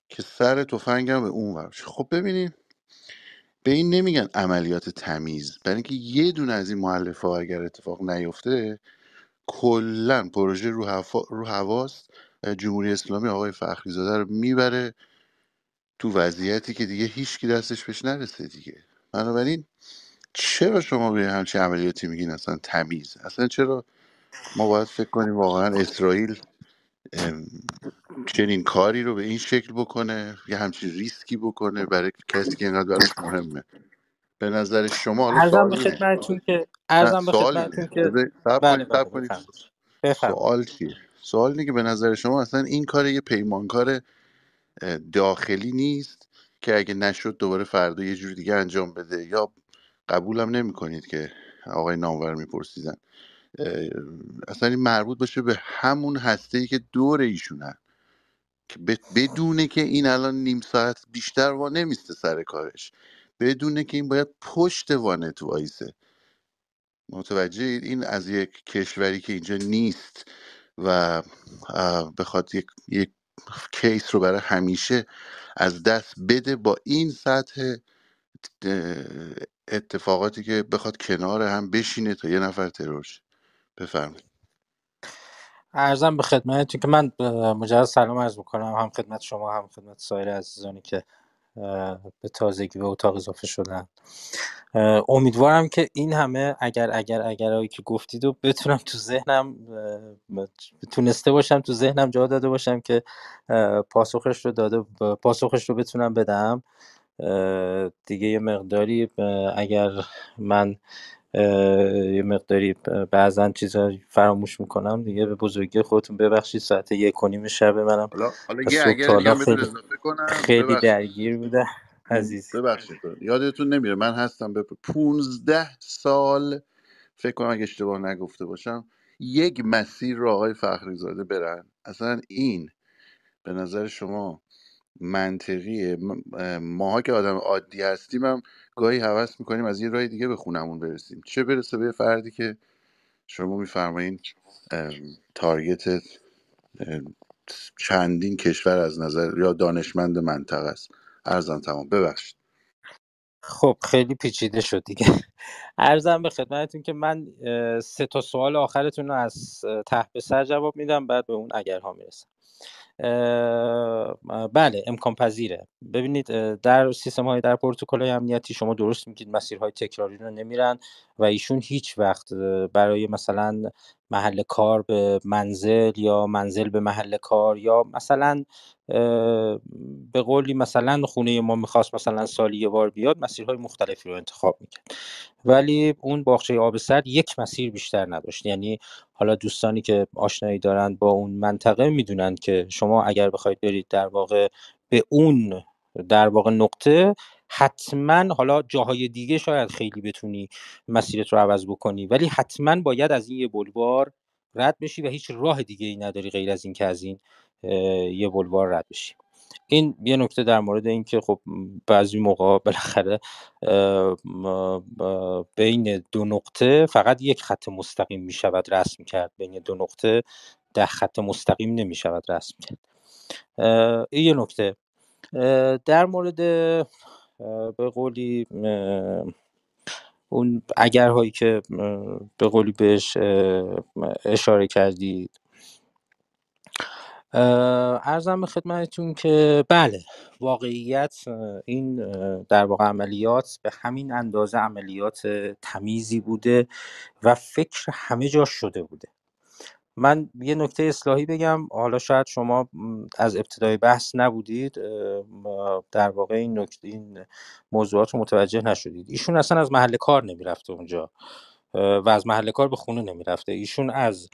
که سر تفنگم به اون ورش خب ببینیم به این نمیگن عملیات تمیز برای اینکه یه دونه از این معلفه ها اگر اتفاق نیفته کلا پروژه رو, هوا... رو جمهوری اسلامی آقای زاده رو میبره تو وضعیتی که دیگه هیچکی دستش بهش نرسه دیگه بنابراین چرا شما به همچین عملیاتی میگین اصلا تمیز اصلا چرا ما باید فکر کنیم واقعا اسرائیل چنین کاری رو به این شکل بکنه یه همچین ریسکی بکنه برای کسی که اینقدر براش مهمه به نظر شما ارزم به که ارزم به که بله، بله، سوال سوال که به نظر شما اصلا این کار یه پیمانکار داخلی نیست که اگه نشد دوباره فردا یه جور دیگه انجام بده یا قبولم نمی کنید که آقای نامور میپرسیدن اصلا این مربوط باشه به همون هسته ای که دور ایشونن که بدونه که این الان نیم ساعت بیشتر وا نمیسته سر کارش بدونه که این باید پشت تو وایسه متوجه این از یک کشوری که اینجا نیست و بخواد یک،, یک کیس رو برای همیشه از دست بده با این سطح اتفاقاتی که بخواد کنار هم بشینه تا یه نفر ترور بفرمایید ارزم به خدمتتون که من مجرد سلام عرض میکنم هم خدمت شما هم خدمت سایر عزیزانی که به تازگی به اتاق اضافه شدن امیدوارم که این همه اگر اگر اگرهایی که گفتید و بتونم تو ذهنم تونسته باشم تو ذهنم جا داده باشم که پاسخش رو داده پاسخش رو بتونم بدم دیگه یه مقداری اگر من یه مقداری بعضا چیزا فراموش میکنم دیگه به بزرگی خودتون ببخشید ساعت یک و نیم شب منم حالا خیلی, خیلی درگیر بوده عزیز ببخشید یادتون نمیره من هستم به 15 سال فکر کنم اگه اشتباه نگفته باشم یک مسیر رو آقای فخری زاده برن اصلا این به نظر شما منطقیه ماها که آدم عادی هستیم هم گاهی حوض میکنیم از یه راه دیگه به خونمون برسیم چه برسه به فردی که شما میفرمایین تارگت چندین کشور از نظر یا دانشمند منطقه است ارزم تمام ببخشید خب خیلی پیچیده شد دیگه ارزم به خدمتتون که من سه تا سوال آخرتون رو از ته به سر جواب میدم بعد به اون اگرها میرسم بله امکان پذیره ببینید در سیستم های در پروتکل های امنیتی شما درست میگید مسیرهای تکراری رو نمیرن و ایشون هیچ وقت برای مثلا محل کار به منزل یا منزل به محل کار یا مثلا به قولی مثلا خونه ما میخواست مثلا سالی یه بار بیاد مسیرهای مختلفی رو انتخاب میکرد ولی اون باغچه آب سرد یک مسیر بیشتر نداشت یعنی حالا دوستانی که آشنایی دارند با اون منطقه میدونن که شما اگر بخواید برید در واقع به اون در واقع نقطه حتما حالا جاهای دیگه شاید خیلی بتونی مسیرت رو عوض بکنی ولی حتما باید از این یه بلوار رد بشی و هیچ راه دیگه ای نداری غیر از این که از این یه بلوار رد بشی این یه نکته در مورد اینکه خب بعضی موقع بالاخره بین دو نقطه فقط یک خط مستقیم می شود رسم کرد بین دو نقطه ده خط مستقیم نمی شود رسم کرد این یه نکته در مورد به قولی اون اگر هایی که به قولی بهش اشاره کردید ارزم به خدمتتون که بله واقعیت این در واقع عملیات به همین اندازه عملیات تمیزی بوده و فکر همه جا شده بوده من یه نکته اصلاحی بگم حالا شاید شما از ابتدای بحث نبودید در واقع این نکته این موضوعات رو متوجه نشدید ایشون اصلا از محل کار نمیرفته اونجا و از محل کار به خونه نمیرفته ایشون از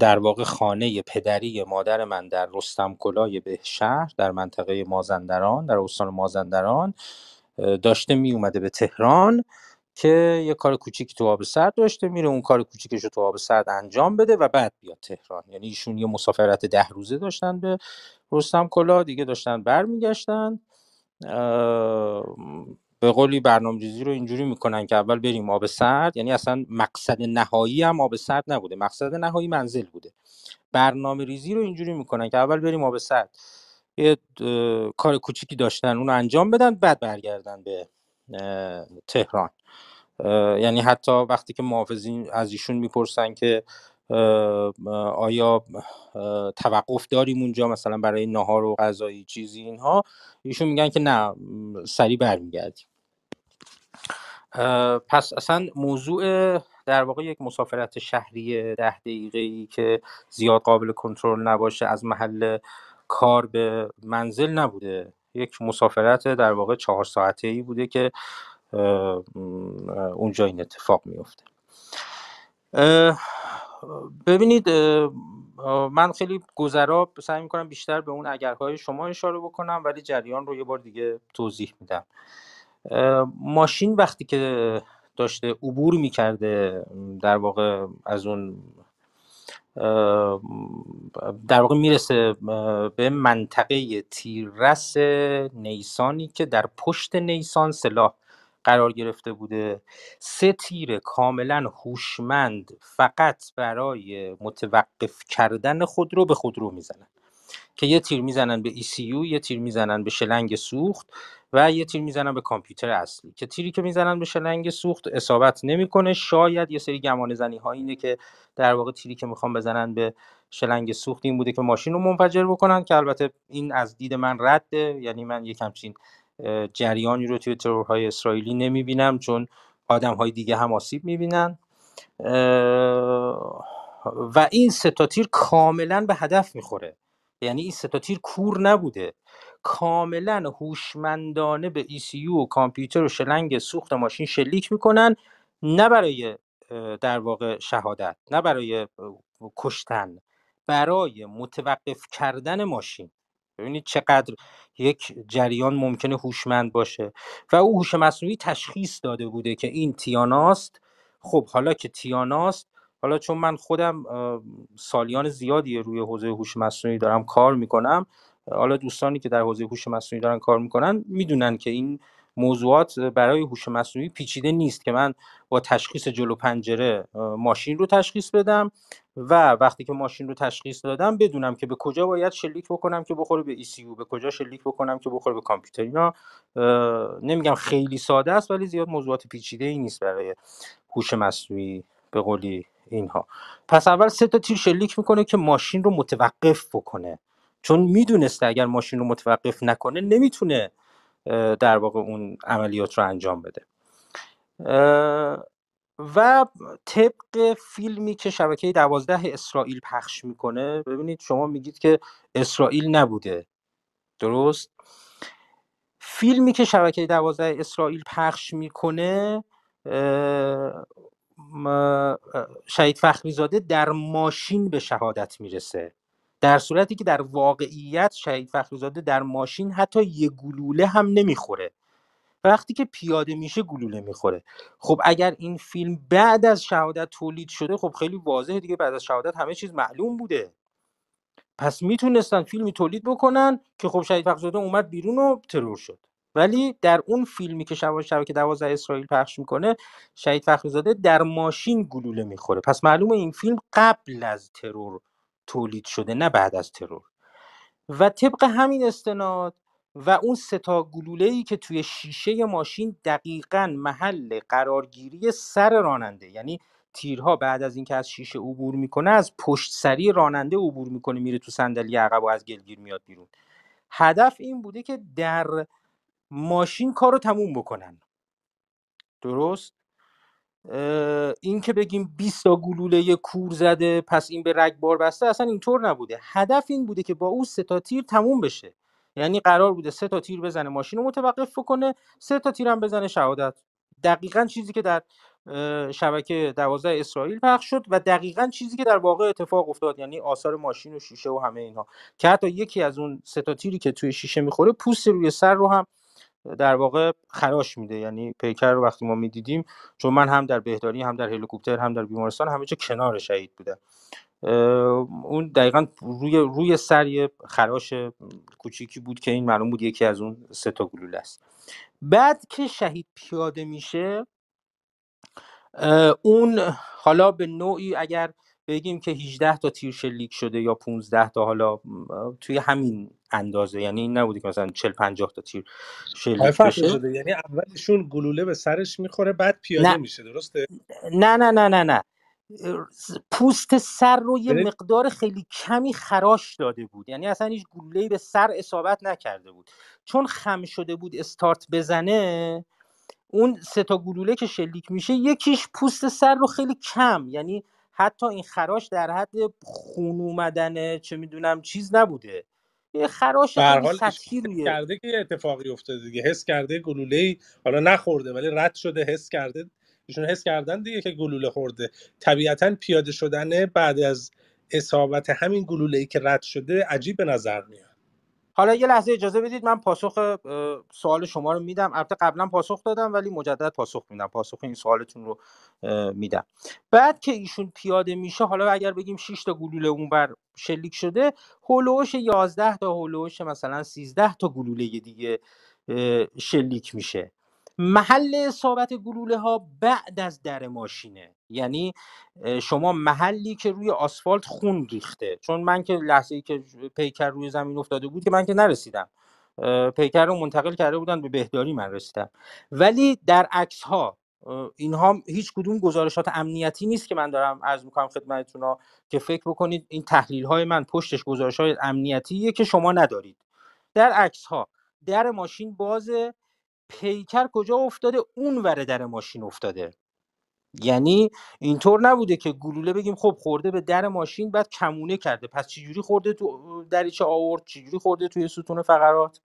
در واقع خانه پدری مادر من در رستم کلای به شهر در منطقه مازندران در استان مازندران داشته می اومده به تهران که یه کار کوچیکی تو آب سرد داشته میره اون کار کوچیکش رو تو آب سرد انجام بده و بعد بیاد تهران یعنی ایشون یه مسافرت ده روزه داشتن به رستم کلا دیگه داشتن برمیگشتن به قولی ریزی رو اینجوری میکنن که اول بریم آب سرد یعنی اصلا مقصد نهایی هم آب سرد نبوده مقصد نهایی منزل بوده برنامه ریزی رو اینجوری میکنن که اول بریم آب سرد یه کار کوچیکی داشتن اون انجام بدن بعد برگردن به تهران یعنی حتی وقتی که محافظین از ایشون میپرسن که آیا توقف داریم اونجا مثلا برای نهار و غذایی چیزی اینها ایشون میگن که نه سریع برمیگردیم پس اصلا موضوع در واقع یک مسافرت شهری ده دقیقه ای که زیاد قابل کنترل نباشه از محل کار به منزل نبوده یک مسافرت در واقع چهار ساعته ای بوده که اونجا این اتفاق میفته ببینید من خیلی گذرا سعی میکنم بیشتر به اون اگرهای شما اشاره بکنم ولی جریان رو یه بار دیگه توضیح میدم ماشین وقتی که داشته عبور میکرده در واقع از اون در واقع میرسه به منطقه تیررس نیسانی که در پشت نیسان سلاح قرار گرفته بوده سه تیر کاملا هوشمند فقط برای متوقف کردن خودرو به خودرو میزنن که یه تیر میزنن به ECU یه تیر میزنن به شلنگ سوخت و یه تیر میزنن به کامپیوتر اصلی که تیری که میزنن به شلنگ سوخت اصابت نمیکنه شاید یه سری گمان زنی ها اینه که در واقع تیری که میخوام بزنن به شلنگ سوخت این بوده که ماشین رو منفجر بکنن که البته این از دید من رده یعنی من یک همچین جریانی رو توی ترورهای اسرائیلی نمیبینم چون آدم های دیگه هم آسیب میبینن و این سه تا تیر کاملا به هدف میخوره یعنی این سه تا تیر کور نبوده کاملا هوشمندانه به یو e و کامپیوتر و شلنگ سوخت ماشین شلیک میکنن نه برای در واقع شهادت نه برای کشتن برای متوقف کردن ماشین ببینید چقدر یک جریان ممکنه هوشمند باشه و او هوش مصنوعی تشخیص داده بوده که این تیاناست خب حالا که تیاناست حالا چون من خودم سالیان زیادی روی حوزه هوش مصنوعی دارم کار میکنم حالا دوستانی که در حوزه هوش مصنوعی دارن کار میکنن میدونن که این موضوعات برای هوش مصنوعی پیچیده نیست که من با تشخیص جلو پنجره ماشین رو تشخیص بدم و وقتی که ماشین رو تشخیص دادم بدونم که به کجا باید شلیک بکنم که بخوره به ECU به کجا شلیک بکنم که بخوره به کامپیوتر اینا نمیگم خیلی ساده است ولی زیاد موضوعات پیچیده ای نیست برای هوش مصنوعی به قولی اینها پس اول سه تا تیر شلیک میکنه که ماشین رو متوقف بکنه چون میدونسته اگر ماشین رو متوقف نکنه نمیتونه در واقع اون عملیات رو انجام بده و طبق فیلمی که شبکه دوازده اسرائیل پخش میکنه ببینید شما میگید که اسرائیل نبوده درست فیلمی که شبکه دوازده اسرائیل پخش میکنه شهید فخری زاده در ماشین به شهادت میرسه در صورتی که در واقعیت شهید فخری زاده در ماشین حتی یه گلوله هم نمیخوره وقتی که پیاده میشه گلوله میخوره خب اگر این فیلم بعد از شهادت تولید شده خب خیلی واضحه دیگه بعد از شهادت همه چیز معلوم بوده پس میتونستن فیلمی تولید بکنن که خب شهید زاده اومد بیرون و ترور شد ولی در اون فیلمی که شبا شبکه 12 اسرائیل پخش میکنه شهید فخریزاده در ماشین گلوله میخوره پس معلومه این فیلم قبل از ترور تولید شده نه بعد از ترور و طبق همین استناد و اون ستا گلوله ای که توی شیشه ماشین دقیقا محل قرارگیری سر راننده یعنی تیرها بعد از اینکه از شیشه عبور میکنه از پشت سری راننده عبور میکنه میره تو صندلی عقب و از گلگیر میاد بیرون هدف این بوده که در ماشین کار رو تموم بکنن درست این که بگیم 20 تا گلوله کور زده پس این به بار بسته اصلا اینطور نبوده هدف این بوده که با او سه تا تیر تموم بشه یعنی قرار بوده سه تا تیر بزنه ماشین رو متوقف بکنه سه تا تیر هم بزنه شهادت دقیقا چیزی که در شبکه دوازده اسرائیل پخش شد و دقیقا چیزی که در واقع اتفاق افتاد یعنی آثار ماشین و شیشه و همه اینها که حتی یکی از اون سه تا تیری که توی شیشه میخوره پوست روی سر رو هم در واقع خراش میده یعنی پیکر رو وقتی ما میدیدیم چون من هم در بهداری هم در هلیکوپتر هم در بیمارستان همه جا کنار شهید بودم اون دقیقا روی روی سر یه خراش کوچیکی بود که این معلوم بود یکی از اون سه تا گلوله است بعد که شهید پیاده میشه اون حالا به نوعی اگر بگیم که 18 تا تیر شلیک شده یا 15 تا حالا توی همین اندازه یعنی این نبوده که مثلا 40 50 تا تیر شلیک بشه شده. یعنی اولشون گلوله به سرش میخوره بعد پیاده میشه درسته نه نه نه نه نه پوست سر رو یه یعنی مقدار خیلی کمی خراش داده بود یعنی اصلا هیچ گلوله به سر اصابت نکرده بود چون خم شده بود استارت بزنه اون سه تا گلوله که شلیک میشه یکیش پوست سر رو خیلی کم یعنی حتی این خراش در حد خون اومدن چه میدونم چیز نبوده یه خراش سطحی کرده که اتفاقی افتاده دیگه حس کرده گلوله ای حالا نخورده ولی رد شده حس کرده ایشون حس کردن دیگه که گلوله خورده طبیعتا پیاده شدن بعد از اصابت همین گلوله ای که رد شده عجیب به نظر میاد حالا یه لحظه اجازه بدید من پاسخ سوال شما رو میدم البته قبلا پاسخ دادم ولی مجدد پاسخ میدم پاسخ این سوالتون رو میدم بعد که ایشون پیاده میشه حالا اگر بگیم 6 تا گلوله اون بر شلیک شده هولوش 11 تا هولوش مثلا 13 تا گلوله دیگه شلیک میشه محل اصابت گلوله ها بعد از در ماشینه یعنی شما محلی که روی آسفالت خون ریخته چون من که لحظه ای که پیکر روی زمین افتاده بود که من که نرسیدم پیکر رو منتقل کرده بودن به بهداری من رسیدم ولی در عکس ها اینها هیچ کدوم گزارشات امنیتی نیست که من دارم از میکنم خدمتتون ها که فکر بکنید این تحلیل های من پشتش گزارش های امنیتیه که شما ندارید در عکس ها در ماشین بازه پیکر کجا افتاده اون ور در ماشین افتاده یعنی اینطور نبوده که گلوله بگیم خب خورده به در ماشین بعد کمونه کرده پس چجوری خورده تو دریچه آورد چجوری خورده توی ستون فقرات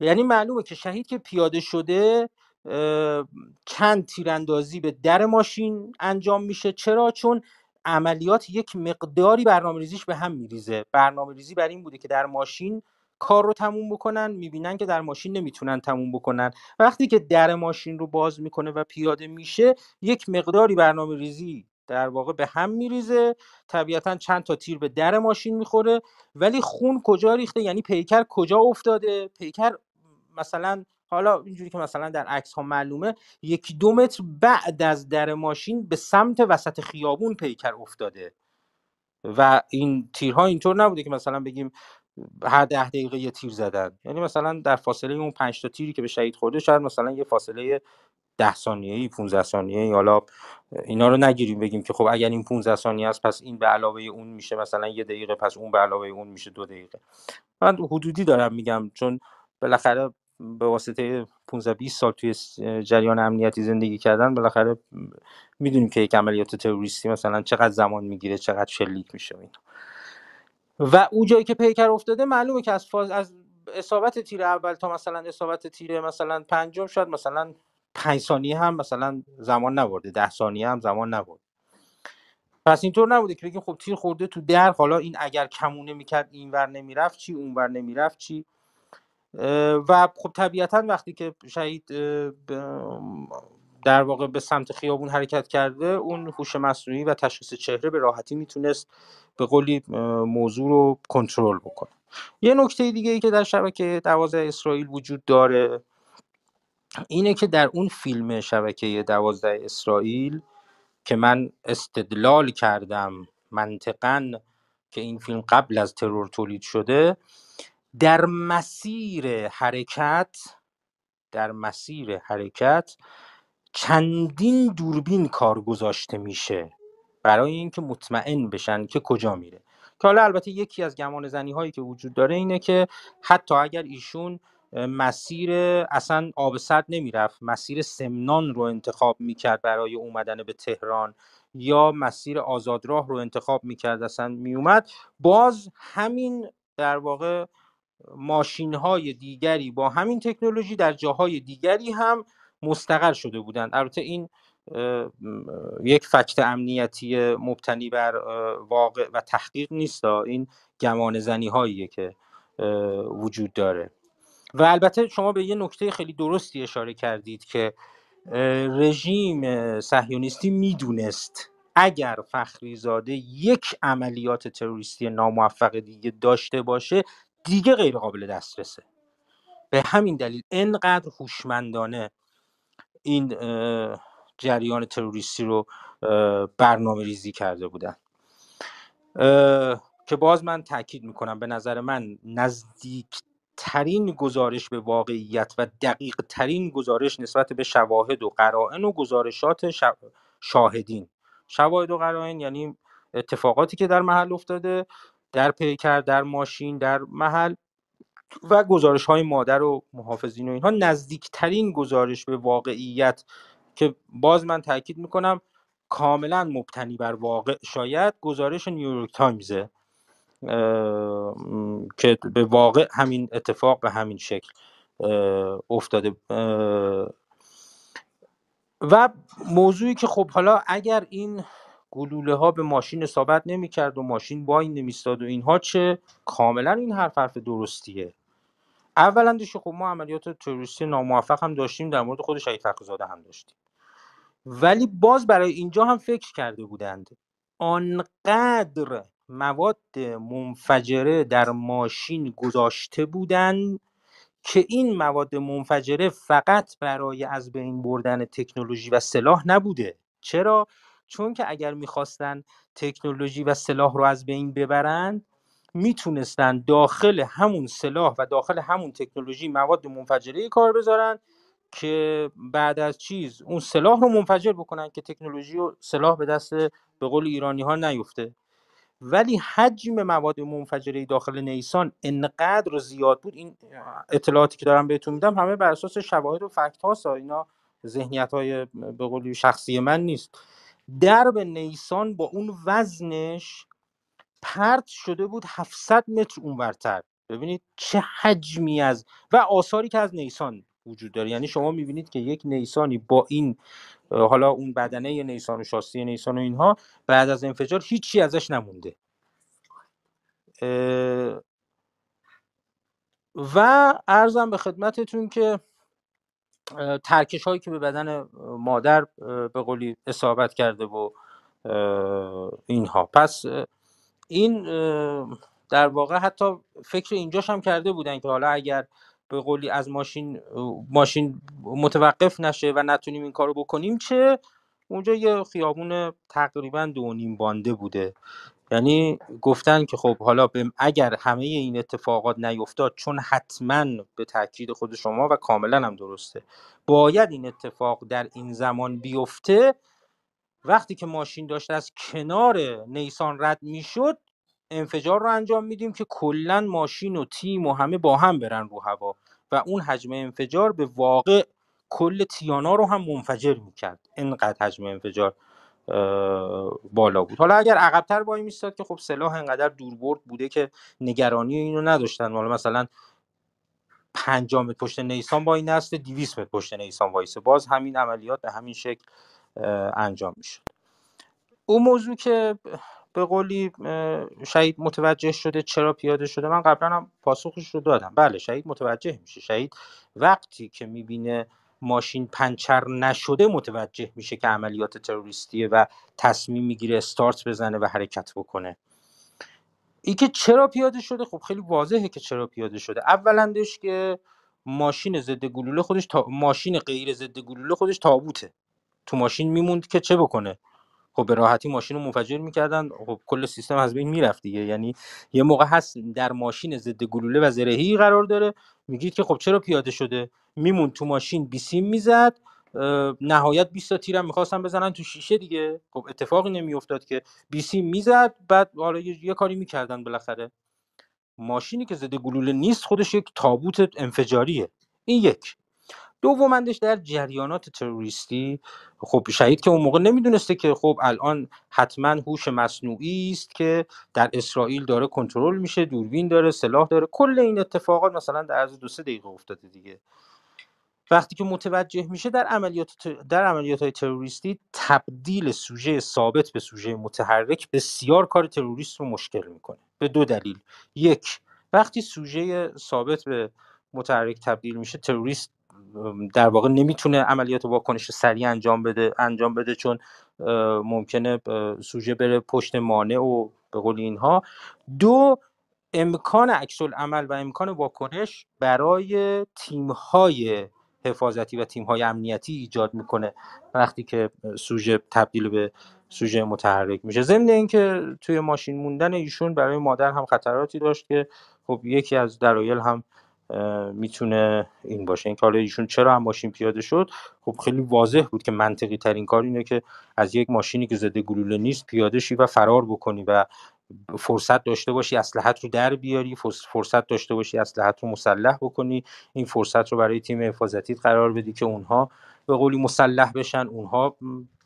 یعنی معلومه که شهید که پیاده شده اه... چند تیراندازی به در ماشین انجام میشه چرا چون عملیات یک مقداری برنامه ریزیش به هم میریزه برنامه ریزی بر این بوده که در ماشین کار رو تموم بکنن میبینن که در ماشین نمیتونن تموم بکنن وقتی که در ماشین رو باز میکنه و پیاده میشه یک مقداری برنامه ریزی در واقع به هم میریزه طبیعتا چند تا تیر به در ماشین میخوره ولی خون کجا ریخته یعنی پیکر کجا افتاده پیکر مثلا حالا اینجوری که مثلا در عکس ها معلومه یکی دو متر بعد از در ماشین به سمت وسط خیابون پیکر افتاده و این تیرها اینطور نبوده که مثلا بگیم هر ده دقیقه یه تیر زدن یعنی مثلا در فاصله اون 5 تا تیری که به شهید خورده شاید مثلا یه فاصله ده ثانیه ای 15 ثانیه ای حالا اینا رو نگیریم بگیم که خب اگر این 15 ثانیه است پس این به علاوه اون میشه مثلا یه دقیقه پس اون به علاوه اون میشه دو دقیقه من حدودی دارم میگم چون بالاخره به واسطه 15 20 سال توی جریان امنیتی زندگی کردن بالاخره میدونیم که یک عملیات تروریستی مثلا چقدر زمان میگیره چقدر شلیک میشه اینا و او جایی که پیکر افتاده معلومه که از فاز از اصابت تیر اول تا مثلا اصابت تیر مثلا پنجم شاید مثلا پنج ثانیه هم مثلا زمان نبرده ده ثانیه هم زمان نبرده پس اینطور نبوده که بگیم خب تیر خورده تو در حالا این اگر کمونه میکرد اینور نمیرفت چی اونور نمیرفت چی و خب طبیعتا وقتی که شهید در واقع به سمت خیابون حرکت کرده اون هوش مصنوعی و تشخیص چهره به راحتی میتونست به قولی موضوع رو کنترل بکنه یه نکته دیگه ای که در شبکه دوازده اسرائیل وجود داره اینه که در اون فیلم شبکه دوازده اسرائیل که من استدلال کردم منطقا که این فیلم قبل از ترور تولید شده در مسیر حرکت در مسیر حرکت چندین دوربین کار گذاشته میشه برای اینکه مطمئن بشن که کجا میره که حالا البته یکی از گمان زنی هایی که وجود داره اینه که حتی اگر ایشون مسیر اصلا آب سد نمیرفت مسیر سمنان رو انتخاب میکرد برای اومدن به تهران یا مسیر آزادراه رو انتخاب میکرد اصلا میومد باز همین در واقع ماشین های دیگری با همین تکنولوژی در جاهای دیگری هم مستقر شده بودند البته این یک فکت امنیتی مبتنی بر واقع و تحقیق نیست این گمان زنی هاییه که وجود داره و البته شما به یه نکته خیلی درستی اشاره کردید که رژیم صهیونیستی میدونست اگر فخری زاده یک عملیات تروریستی ناموفق دیگه داشته باشه دیگه غیر قابل دسترسه به همین دلیل انقدر هوشمندانه این جریان تروریستی رو برنامه ریزی کرده بودن که باز من تاکید میکنم به نظر من نزدیک ترین گزارش به واقعیت و دقیق ترین گزارش نسبت به شواهد و قرائن و گزارشات شاهدین شواهد و قرائن یعنی اتفاقاتی که در محل افتاده در پیکر در ماشین در محل و گزارش های مادر و محافظین و اینها نزدیکترین گزارش به واقعیت که باز من تاکید میکنم کاملا مبتنی بر واقع شاید گزارش نیویورک تایمزه که به واقع همین اتفاق به همین شکل افتاده و موضوعی که خب حالا اگر این گلوله ها به ماشین اصابت نمیکرد و ماشین با این نمیستاد و اینها چه کاملا این حرف حرف درستیه اولا دیشه خب ما عملیات تروریستی ناموفق هم داشتیم در مورد خود شهید فخرزاده هم داشتیم ولی باز برای اینجا هم فکر کرده بودند آنقدر مواد منفجره در ماشین گذاشته بودند که این مواد منفجره فقط برای از بین بردن تکنولوژی و سلاح نبوده چرا چون که اگر میخواستن تکنولوژی و سلاح رو از بین ببرند میتونستن داخل همون سلاح و داخل همون تکنولوژی مواد منفجره کار بذارن که بعد از چیز اون سلاح رو منفجر بکنن که تکنولوژی و سلاح به دست به قول ایرانی ها نیفته ولی حجم مواد منفجره داخل نیسان انقدر زیاد بود این اطلاعاتی که دارم بهتون میدم همه بر اساس شواهد و فکت هاست اینا ذهنیت های به قولی شخصی من نیست درب نیسان با اون وزنش پرت شده بود 700 متر اونورتر ببینید چه حجمی از و آثاری که از نیسان وجود داره یعنی شما میبینید که یک نیسانی با این حالا اون بدنه نیسان و شاسی نیسان و اینها بعد از انفجار هیچی ازش نمونده و ارزم به خدمتتون که ترکش هایی که به بدن مادر به قولی اصابت کرده و اینها پس این در واقع حتی فکر اینجاش هم کرده بودن که حالا اگر به قولی از ماشین ماشین متوقف نشه و نتونیم این کارو بکنیم چه اونجا یه خیابون تقریبا دو نیم بانده بوده یعنی گفتن که خب حالا اگر همه این اتفاقات نیفتاد چون حتما به تاکید خود شما و کاملا هم درسته باید این اتفاق در این زمان بیفته وقتی که ماشین داشت از کنار نیسان رد میشد انفجار رو انجام میدیم که کلا ماشین و تیم و همه با هم برن رو هوا و اون حجم انفجار به واقع کل تیانا رو هم منفجر میکرد انقدر حجم انفجار بالا بود حالا اگر عقبتر وای میستاد که خب سلاح انقدر برد بوده که نگرانی اینو نداشتن حالا مثلا پنجم پشت نیسان با این نسل 200 پشت نیسان وایسه باز همین عملیات به همین شکل انجام میشد او موضوع که به قولی شهید متوجه شده چرا پیاده شده من قبلا هم پاسخش رو دادم بله شهید متوجه میشه شهید وقتی که میبینه ماشین پنچر نشده متوجه میشه که عملیات تروریستیه و تصمیم میگیره استارت بزنه و حرکت بکنه اینکه که چرا پیاده شده خب خیلی واضحه که چرا پیاده شده اولندش که ماشین ضد گلوله خودش تا... ماشین غیر ضد گلوله خودش تابوته تو ماشین میموند که چه بکنه خب به راحتی ماشین رو منفجر میکردن خب کل سیستم از بین میرفت دیگه یعنی یه موقع هست در ماشین ضد گلوله و زرهی قرار داره میگید که خب چرا پیاده شده میموند تو ماشین بیسیم میزد نهایت 20 تا تیرم میخواستن بزنن تو شیشه دیگه خب اتفاقی نمیافتاد که بیسیم میزد بعد حالا یه کاری میکردن بالاخره ماشینی که ضد گلوله نیست خودش یک تابوت انفجاریه این یک دومندش در جریانات تروریستی خب شهید که اون موقع نمیدونسته که خب الان حتما هوش مصنوعی است که در اسرائیل داره کنترل میشه دوربین داره سلاح داره کل این اتفاقات مثلا در عرض دو سه دقیقه افتاده دیگه وقتی که متوجه میشه در عملیات در عملیات های تروریستی تبدیل سوژه ثابت به سوژه متحرک بسیار کار تروریست رو مشکل میکنه به دو دلیل یک وقتی سوژه ثابت به متحرک تبدیل میشه تروریست در واقع نمیتونه عملیات واکنش سریع انجام بده انجام بده چون ممکنه سوژه بره پشت مانع و به قول اینها دو امکان عکس عمل و امکان واکنش برای تیم های حفاظتی و های امنیتی ایجاد میکنه وقتی که سوژه تبدیل به سوژه متحرک میشه ضمن اینکه توی ماشین موندن ایشون برای مادر هم خطراتی داشت که خب یکی از دلایل هم میتونه این باشه این حالا ایشون چرا هم ماشین پیاده شد خب خیلی واضح بود که منطقی ترین کار اینه که از یک ماشینی که زده گلوله نیست پیاده شی و فرار بکنی و فرصت داشته باشی اسلحت رو در بیاری فرصت داشته باشی اسلحت رو مسلح بکنی این فرصت رو برای تیم حفاظتی قرار بدی که اونها به قولی مسلح بشن اونها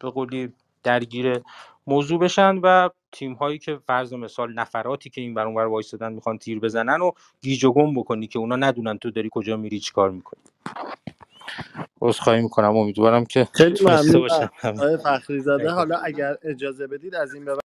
به قولی درگیر موضوع بشن و تیم هایی که فرض مثال نفراتی که این برانور وایستادن میخوان تیر بزنن و گیج و گم بکنی که اونا ندونن تو داری کجا میری کار میکنی خواهی میکنم امیدوارم که خیلی ممنون فخری حالا اگر اجازه بدید از این به